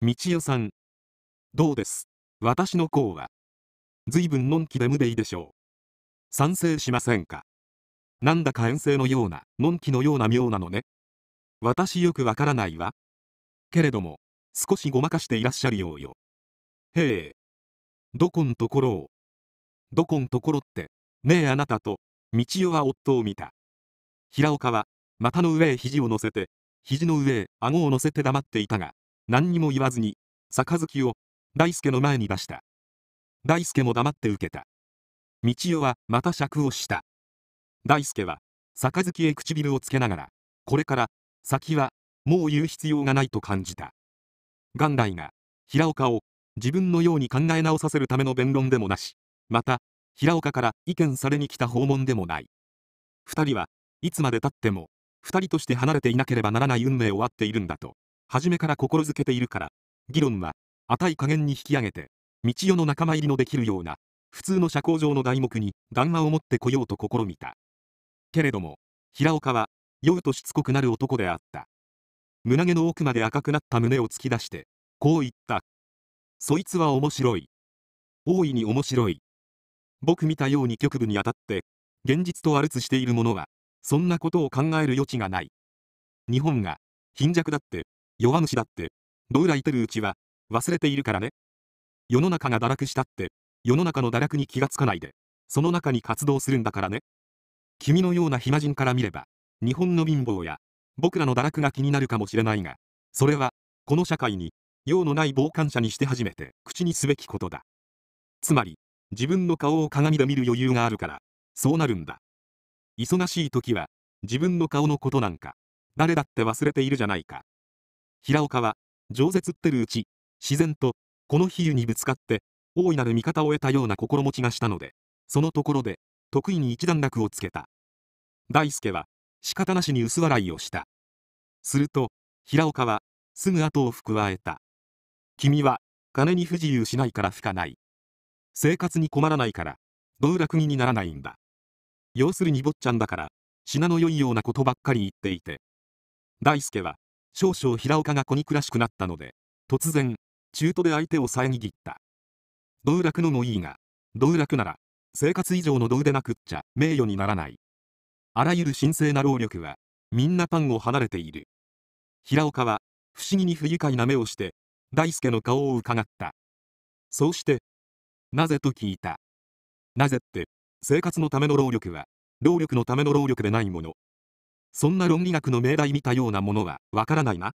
道代さんどうです私の功は随分のんきで無でいいでしょう賛成しませんかなんだか遠征のようなのんきのような妙なのね私よくわからないわけれども少しごまかしていらっしゃるようよへえどこんところをどこんところってねえあなたと、道代は夫を見た。平岡は、股の上へ肘を乗せて、肘の上へ顎を乗せて黙っていたが、何にも言わずに、杯を、大輔の前に出した。大輔も黙って受けた。道代はまた尺をした。大輔は、杯へ唇をつけながら、これから先はもう言う必要がないと感じた。元来が平岡を自分のように考え直させるための弁論でもなし、また平岡から意見されに来た訪問でもない。二人はいつまでたっても二人として離れていなければならない運命を合っているんだと初めから心づけているから議論は値加減に引き上げて道代の仲間入りのできるような普通の社交上の題目に談話を持ってこようと試みたけれども平岡は酔うとしつこくなる男であった胸毛の奥まで赤くなった胸を突き出してこう言ったそいつは面白い大いに面白い僕見たように局部にあたって現実とアルツしているものはそんなことを考える余地がない日本が貧弱だって弱虫だってどうらいてるうちは忘れているからね世の中が堕落したって世の中の堕落に気がつかないでその中に活動するんだからね君のような暇人から見れば日本の貧乏や僕らの堕落が気になるかもしれないがそれはこの社会に用のない傍観者にして初めて口にすべきことだつまり自分の顔を鏡で見る余裕があるから、そうなるんだ。忙しい時は、自分の顔のことなんか、誰だって忘れているじゃないか。平岡は、饒舌ってるうち、自然と、この比喩にぶつかって、大いなる味方を得たような心持ちがしたので、そのところで、得意に一段落をつけた。大輔は、仕方なしに薄笑いをした。すると、平岡は、すぐ後を加えた。君は、金に不自由しないから吹かない。生活に困らないから、道楽にならないんだ。要するに坊ちゃんだから、品の良いようなことばっかり言っていて。大輔は、少々平岡が子暮らしくなったので、突然、中途で相手を遮った。道楽のもいいが、道楽なら、生活以上の道でなくっちゃ名誉にならない。あらゆる神聖な労力は、みんなパンを離れている。平岡は、不思議に不愉快な目をして、大輔の顔を伺った。そうして、なぜと聞いた。なぜって、生活のための労力は、労力のための労力でないもの。そんな論理学の命題見たようなものは、わからないな。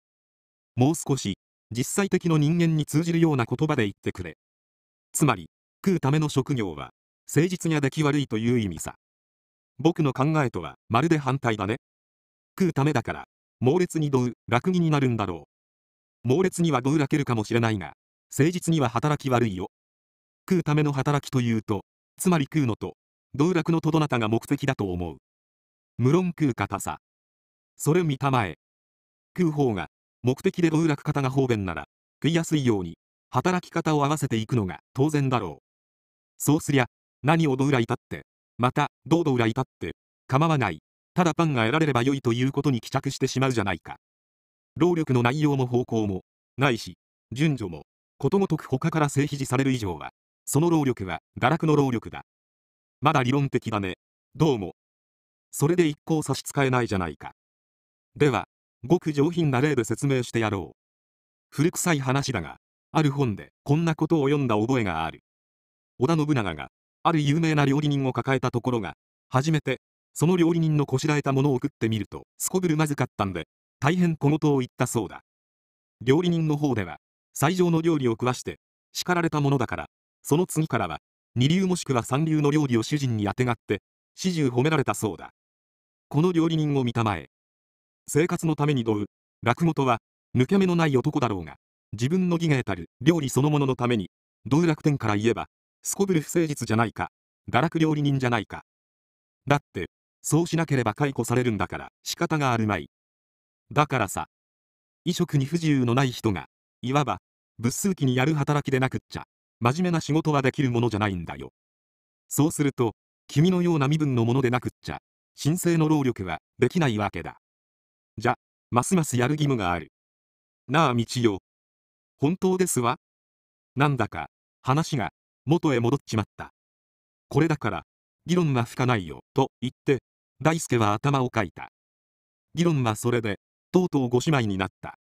もう少し、実際的の人間に通じるような言葉で言ってくれ。つまり、食うための職業は、誠実や出来悪いという意味さ。僕の考えとは、まるで反対だね。食うためだから、猛烈にどう、楽にになるんだろう。猛烈にはどう楽けるかもしれないが、誠実には働き悪いよ。食うための働きというと、つまり食うのと、道楽のとどなたが目的だと思う。無論食う方さ。それ見たまえ。食う方が、目的で道楽方が方便なら、食いやすいように、働き方を合わせていくのが当然だろう。そうすりゃ、何を道らいたって、また、どう道らいたって、構わない。ただパンが得られれば良いということに帰着してしまうじゃないか。労力の内容も方向も、ないし、順序も、ことごとく他から性比示される以上は、その労力は堕落の労力だ。まだ理論的だね。どうも。それで一向差し支えないじゃないか。では、ごく上品な例で説明してやろう。古臭い話だが、ある本でこんなことを読んだ覚えがある。織田信長が、ある有名な料理人を抱えたところが、初めて、その料理人のこしらえたものを食ってみると、すこぶるまずかったんで、大変小言を言ったそうだ。料理人の方では、最上の料理を食わして、叱られたものだから、その次からは、二流もしくは三流の料理を主人にあてがって、始終褒められたそうだ。この料理人を見たまえ、生活のためにどう、落語とは、抜け目のない男だろうが、自分のが得たる料理そのもののために、道楽天から言えば、すこぶる不誠実じゃないか、堕落料理人じゃないか。だって、そうしなければ解雇されるんだから仕方があるまい。だからさ、衣食に不自由のない人が、いわば、物数機にやる働きでなくっちゃ、真面目な仕事はできるものじゃないんだよ。そうすると、君のような身分のものでなくっちゃ、申請の労力はできないわけだ。じゃ、ますますやる義務がある。なあ、道よ。本当ですわなんだか、話が、元へ戻っちまった。これだから、議論は吹かないよ、と言って、大輔は頭をかいた。議論はそれで、とうとうご姉妹になった。